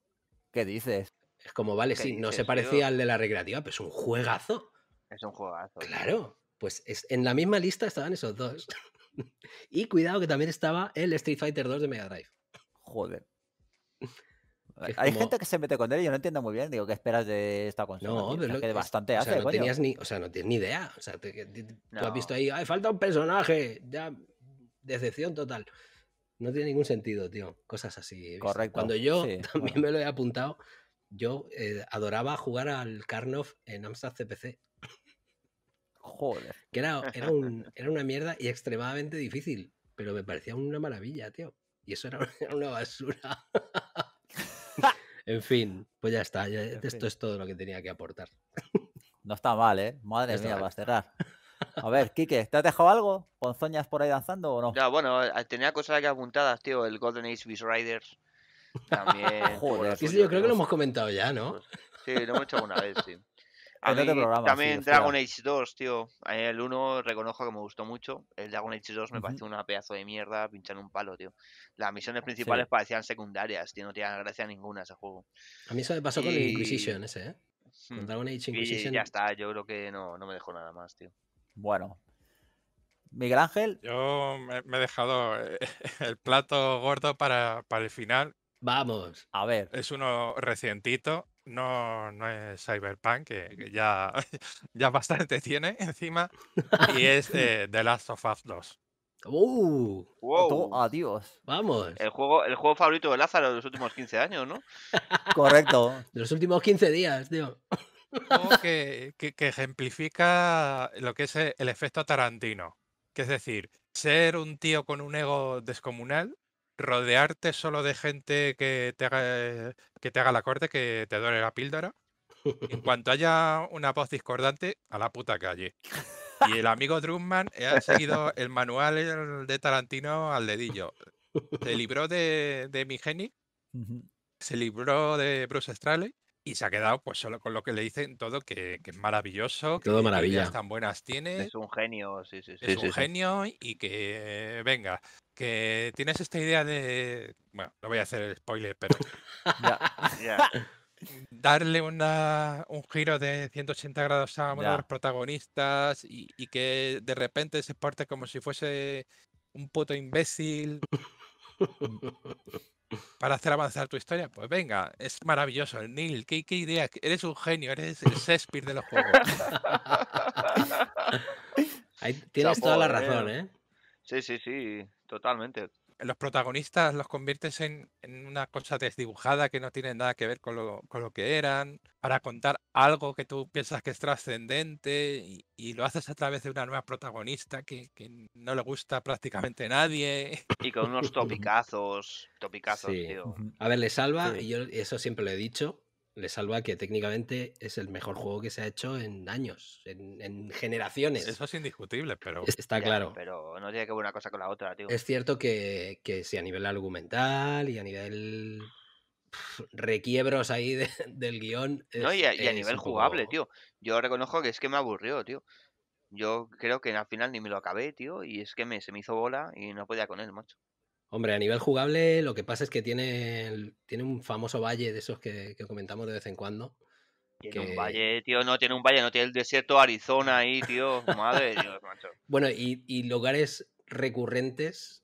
¿Qué dices? Es como, vale, sí, no se parecía al de la recreativa, pero es un juegazo. Es un juegazo. Claro, pues en la misma lista estaban esos dos. y cuidado que también estaba el Street Fighter 2 de Mega Drive. Joder. Hay gente que se mete con él y yo no entiendo muy bien, digo, ¿qué esperas de esta consola? No, pero bastante o sea, no ni, o sea, no tienes ni idea, o sea, tú has visto ahí, ay, falta un personaje, ya decepción total. No tiene ningún sentido, tío, cosas así. Correcto. Cuando yo también me lo he apuntado, yo eh, adoraba jugar al Karnov en Amstrad CPC. Joder. Que era, una mierda y extremadamente difícil, pero me parecía una maravilla, tío. Y eso era, una basura. en fin, pues ya está. esto es todo lo que tenía que aportar. no está mal, ¿eh? Madre mía, va a cerrar. A ver, Quique, ¿te has dejado algo? ¿Ponzoñas por ahí danzando o no? Ya bueno, eh, tenía cosas aquí apuntadas, tío. El Golden Age Beast Riders también. yo creo que lo hemos comentado ya, ¿no? Sí, lo hemos hecho alguna vez, sí. también Dragon Age 2, tío. El 1 reconozco que me gustó mucho. El Dragon Age 2 me pareció una pedazo de mierda pinchar un palo, tío. Las misiones principales parecían secundarias, tío. No tenía gracia ninguna ese juego. A mí eso me pasó con el Inquisition ese, ¿eh? Hmm. Con Dragon Age Inquisition. ya está, yo creo que no, no me dejó nada más, tío. Bueno. Miguel Ángel. Yo me, me he dejado eh, el plato gordo para, para el final, Vamos. A ver. Es uno recientito, no, no es Cyberpunk, que, ya, ya bastante tiene encima, y es de The Last of Us 2. ¡Uh! Wow. ¡Adiós! ¡Vamos! El juego, el juego favorito de Lázaro de los últimos 15 años, ¿no? Correcto. De los últimos 15 días, tío. que ejemplifica lo que es el efecto Tarantino. Que es decir, ser un tío con un ego descomunal rodearte solo de gente que te haga, que te haga la corte, que te dore la píldora. En cuanto haya una voz discordante, a la puta calle. Y el amigo Drumman eh, ha seguido el manual de Tarantino al dedillo. Se libró de, de Migeni, se libró de Bruce Straley y se ha quedado pues solo con lo que le dicen todo, que, que es maravilloso. Todo que maravilla. tan buenas tiene. Es un genio, sí, sí, sí. Es un genio y que, venga, que tienes esta idea de... Bueno, no voy a hacer el spoiler, pero... Darle una, un giro de 180 grados a uno de los protagonistas y, que de repente se parte como si fuese un puto imbécil. Mm para hacer avanzar tu historia. Pues venga, es maravilloso. Neil, qué, idea. Eres un genio, eres el Shakespeare de los juegos. Ahí tienes toda la razón, ¿eh? Sí, sí, sí, totalmente los protagonistas los conviertes en, una cosa desdibujada que no tiene nada que ver con lo, con lo que eran, para contar algo que tú piensas que es trascendente y, lo haces a través de una nueva protagonista que, no le gusta prácticamente nadie. Y con unos topicazos, topicazos, A ver, le salva, y yo eso siempre lo he dicho, le salva que técnicamente es el mejor juego que se ha hecho en años, en, generaciones. Eso es indiscutible, pero. Está claro. Pero no tiene que ver una cosa con la otra, tío. Es cierto que, si a nivel argumental y a nivel. requiebros ahí del guión. no, y a, nivel jugable, tío. Yo reconozco que es que me aburrió, tío. Yo creo que al final ni me lo acabé, tío. Y es que se me hizo bola y no podía con él, macho. Hombre, a nivel jugable, lo que pasa es que tiene, tiene un famoso valle de esos que, comentamos de vez en cuando. Tiene que... un valle, tío, no tiene un valle, no tiene el desierto Arizona ahí, tío. Madre de Dios, macho. Bueno, y, y lugares recurrentes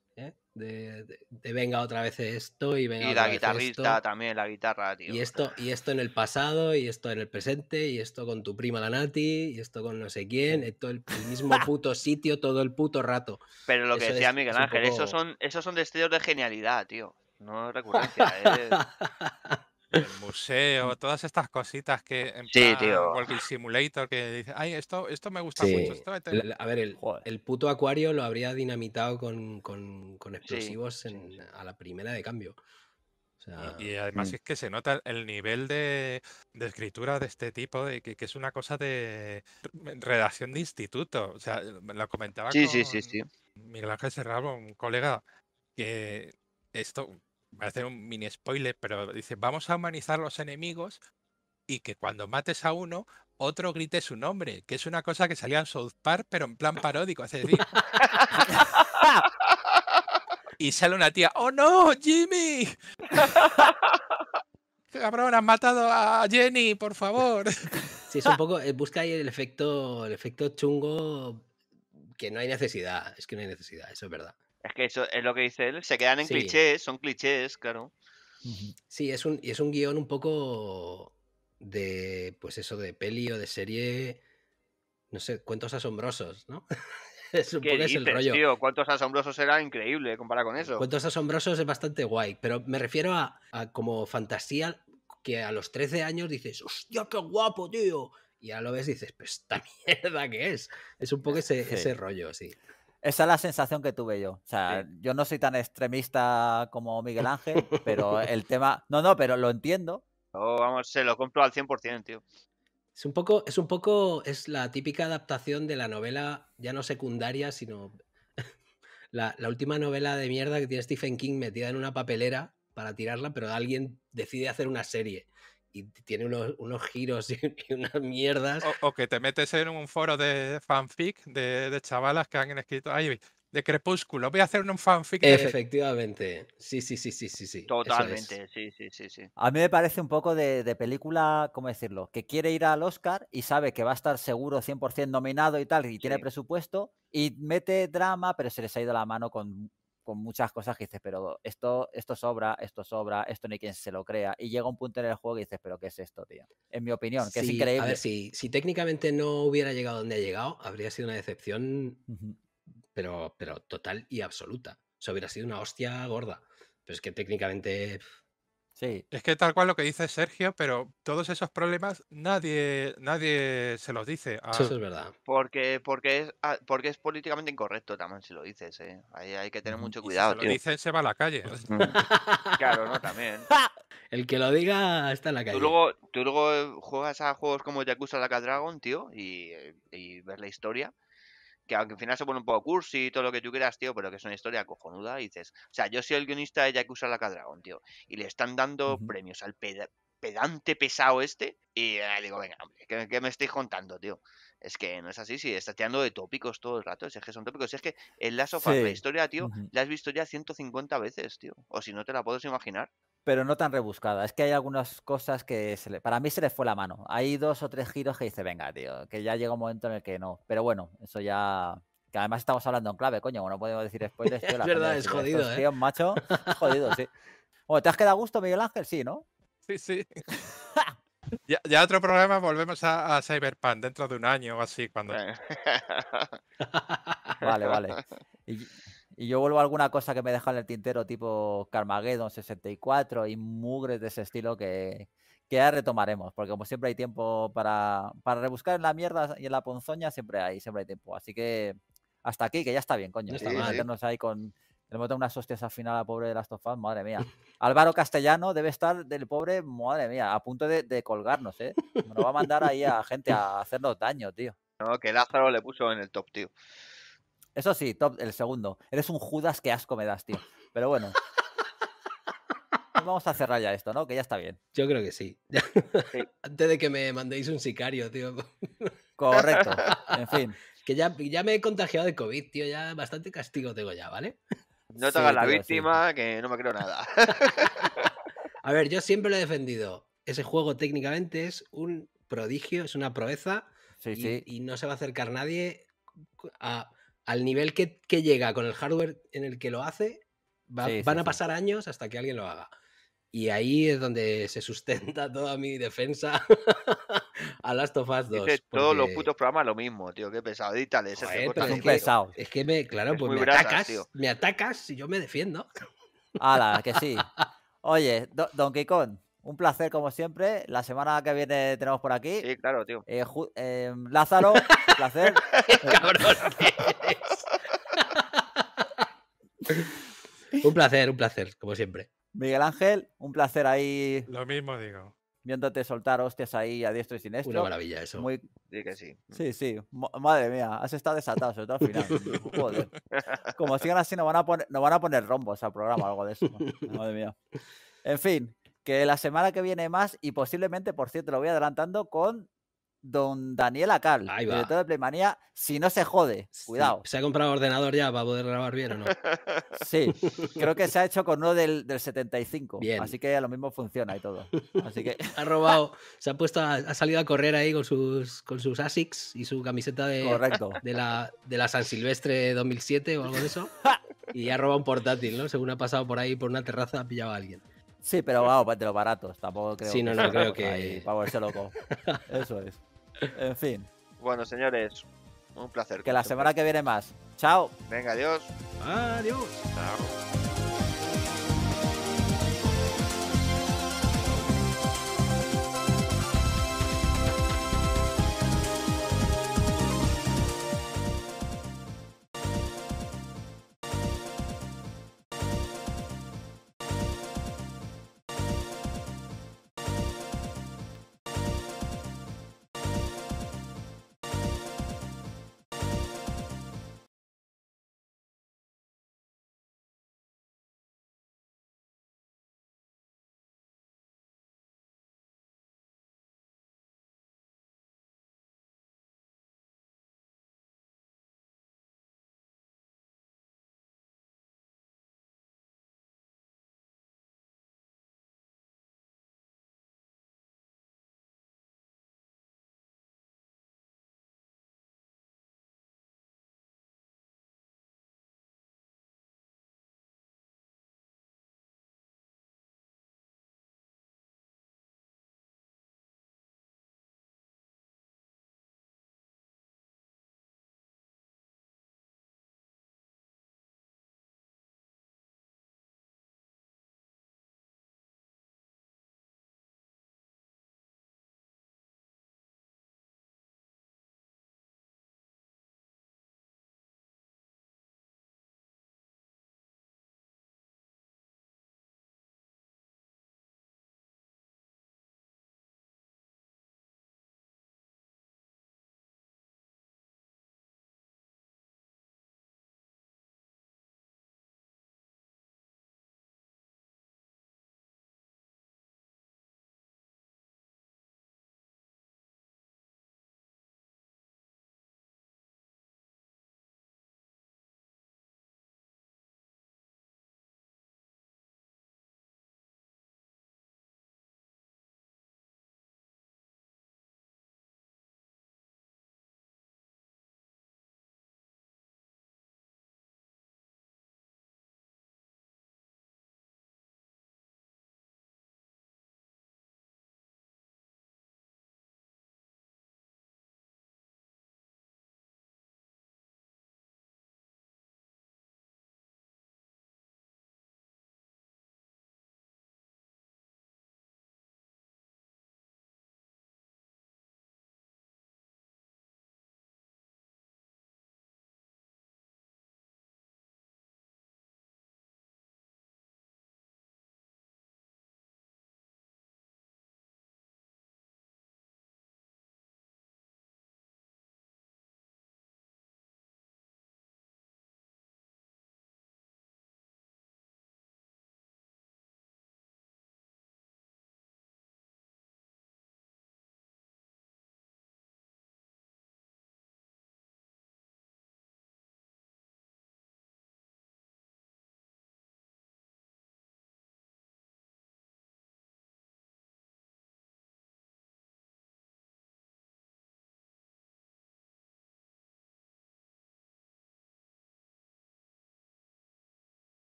de, venga otra vez esto y venga. Y la guitarrista también, la guitarra, tío. Y esto, y esto en el pasado, y esto en el presente, y esto con tu prima la y esto con no sé quién, en todo el mismo puto sitio todo el puto rato. Pero lo que decía Miguel Ángel, esos son, esos son destellos de genialidad, tío. No recurrencia. eh el museo, todas estas cositas que en sí, Simulator que dice, ay, esto, esto me gusta mucho. Este, a ver, el, puto acuario lo habría dinamitado con, con, explosivos a la primera de cambio. y, además mm. es que se nota el nivel de, escritura de este tipo, de, que, es una cosa de redacción de instituto. O sea, lo comentaba con Miguel Ángel Serrabo, un colega, que esto voy a hacer un mini spoiler, pero dice, vamos a humanizar los enemigos y que cuando mates a uno, otro grite su nombre, que es una cosa que salía en South Park, pero en plan paródico, es decir... y sale una tía, ¡Oh no, Jimmy! Cabrón, has matado a Jenny, por favor. Sí, es un poco, eh, busca ahí el efecto, el efecto chungo que no hay necesidad, es que no hay necesidad, eso es verdad. Es que eso es lo que dice él. Se quedan en clichés, son clichés, claro. Sí, es un, es un guión un poco de, pues eso, de peli o de serie, no sé, cuentos asombrosos, ¿no? es un poco el rollo. Tío, cuentos asombrosos era increíble comparado con eso. Cuentos asombrosos es bastante guay, pero me refiero a, como fantasía que a los 13 años dices, hostia, qué guapo, tío. Y ya lo ves y dices, pues esta mierda que es. Es un poco ese, ese rollo, sí. Esa es la sensación que tuve yo. O sea, yo no soy tan extremista como Miguel Ángel, pero el tema. No, no, pero lo entiendo. Oh, vamos, se lo compro al 100%, tío. Es un poco, es un poco, es la típica adaptación de la novela, ya no secundaria, sino la, la última novela de mierda que tiene Stephen King metida en una papelera para tirarla, pero alguien decide hacer una serie y tiene unos, giros y, unas mierdas. O, que te metes en un foro de fanfic de, de chavalas que han escrito, ay, de Crepúsculo, voy a hacer un fanfic. Efectivamente, sí, sí, sí, sí, sí. sí. Totalmente, sí, sí, sí, sí. A mí me parece un poco de, película, ¿cómo decirlo? Que quiere ir al Oscar y sabe que va a estar seguro 100% nominado y tal, y tiene presupuesto, y mete drama, pero se les ha ido la mano con con muchas cosas que dices, pero esto, esto sobra, esto sobra, esto ni quien se lo crea. Y llega un punto en el juego y dices, pero ¿qué es esto, tío? En mi opinión, que es increíble. A ver, si, si técnicamente no hubiera llegado donde ha llegado, habría sido una decepción, pero, pero total y absoluta. O sea, hubiera sido una hostia gorda. Pero es que técnicamente es que tal cual lo que dice Sergio, pero todos esos problemas nadie, nadie se los dice. Eso es verdad. Porque, porque, es, ah, porque es políticamente incorrecto también si lo dices. ¿eh? Ahí hay que tener mucho cuidado. Y se lo dicen, se va a la calle. claro, no, también. El que lo diga está en la calle. Tú luego, tú eh, juegas a juegos como Yakuza Laka Dragon, tío, y, eh, y ver la historia que aunque al final se pone un poco cursi y todo lo que tú quieras, tío, pero que es una historia cojonuda y dices, o sea, yo soy el guionista que usa la Cadragón, tío, y le están dando premios al pedante pesado este, y le eh, digo, venga, hombre, ¿qué, me estoy contando, tío? Es que no es así, si está tirando de tópicos todo el rato, es que son tópicos, es que el la of la historia, tío, la has visto ya 150 veces, tío, o si no te la puedes imaginar pero no tan rebuscada. Es que hay algunas cosas que se le, para mí se le fue la mano. Hay dos o tres giros que dice, venga, tío, que ya llega un momento en el que no. Pero bueno, eso ya que además estamos hablando en clave, coño, no podemos decir spoilers. la es verdad, es jodido, ¿eh? macho, jodido, sí. Bueno, ¿te has quedado a gusto, Miguel Ángel? Sí, ¿no? Sí, sí. ya, otro problema, volvemos a, Cyberpunk dentro de un año o así, cuando... vale, vale. Y yo vuelvo a alguna cosa que me deja en el tintero, tipo Carmageddon 64 y mugres de ese estilo que, ya retomaremos, porque como siempre hay tiempo para, rebuscar en la mierda y en la ponzoña, siempre hay, siempre hay tiempo. Así que hasta aquí, que ya está bien, coño. estamos ¿eh? ahí con. Le hemos unas hostias al final pobre de Last of madre mía. Álvaro Castellano debe estar del pobre, madre mía, a punto de, de colgarnos, ¿eh? Nos va a mandar ahí a gente a hacernos daño, tío. No, que Lázaro le puso en el top, tío. Eso sí, top, el segundo. Eres un Judas que asco me das, tío. Pero bueno. Vamos a cerrar ya esto, ¿no? Que ya está bien. Yo creo que sí. Antes de que me mandéis un sicario, tío. Correcto. En fin. Que ya, ya me he contagiado de COVID, tío. Ya bastante castigo tengo ya, ¿vale? No te hagas la víctima, que no me creo nada. A ver, yo siempre lo he defendido. Ese juego técnicamente es un prodigio, es una proeza. Sí, y, y, no se va a acercar nadie a al nivel que, llega con el hardware en el que lo hace, van a pasar años hasta que alguien lo haga. Y ahí es donde se sustenta toda mi defensa a Last of Us 2. Todos los putos programas lo mismo, tío, qué pesado. Dítale es, que, es que me, claro, pues me atacas, si yo me defiendo. la que sí. Oye, Donkey Kong, un placer, como siempre. La semana que viene tenemos por aquí. Sí, claro, tío. Eh, eh, Lázaro, un placer. Cabrón. un placer, un placer, como siempre. Miguel Ángel, un placer ahí. Lo mismo digo. Viéndote soltar hostias ahí a diestro y siniestro. Una maravilla eso. Sí que sí. Sí, sí. madre mía, has estado desatado, sobre al final. Joder. Como sigan así, nos van a poner, nos van a poner rombos al programa o algo de eso. Madre mía. En fin, que la semana que viene más y posiblemente, por cierto, lo voy adelantando con don Daniel Acal, director de Playmanía, si no se jode, cuidado. ¿Se ha comprado ordenador ya para poder grabar bien o no? Sí, creo que se ha hecho con uno del, 75, así que a lo mismo funciona y todo. Así que... Ha robado, se ha puesto, ha salido a correr ahí con sus, con sus ASICs y su camiseta Correcto. de, la, de la San Silvestre 2007 o algo de eso. Y ha robado un portátil, ¿no? Según ha pasado por ahí por una terraza, ha pillado a alguien. Sí, pero vamos, pues, de los baratos, tampoco creo. Sí, no, que no, creo que. Ahí, volverse loco. Eso es. En fin. Bueno, señores, un placer. Que la semana que viene más. Chao. Venga, adiós. Adiós. Chao.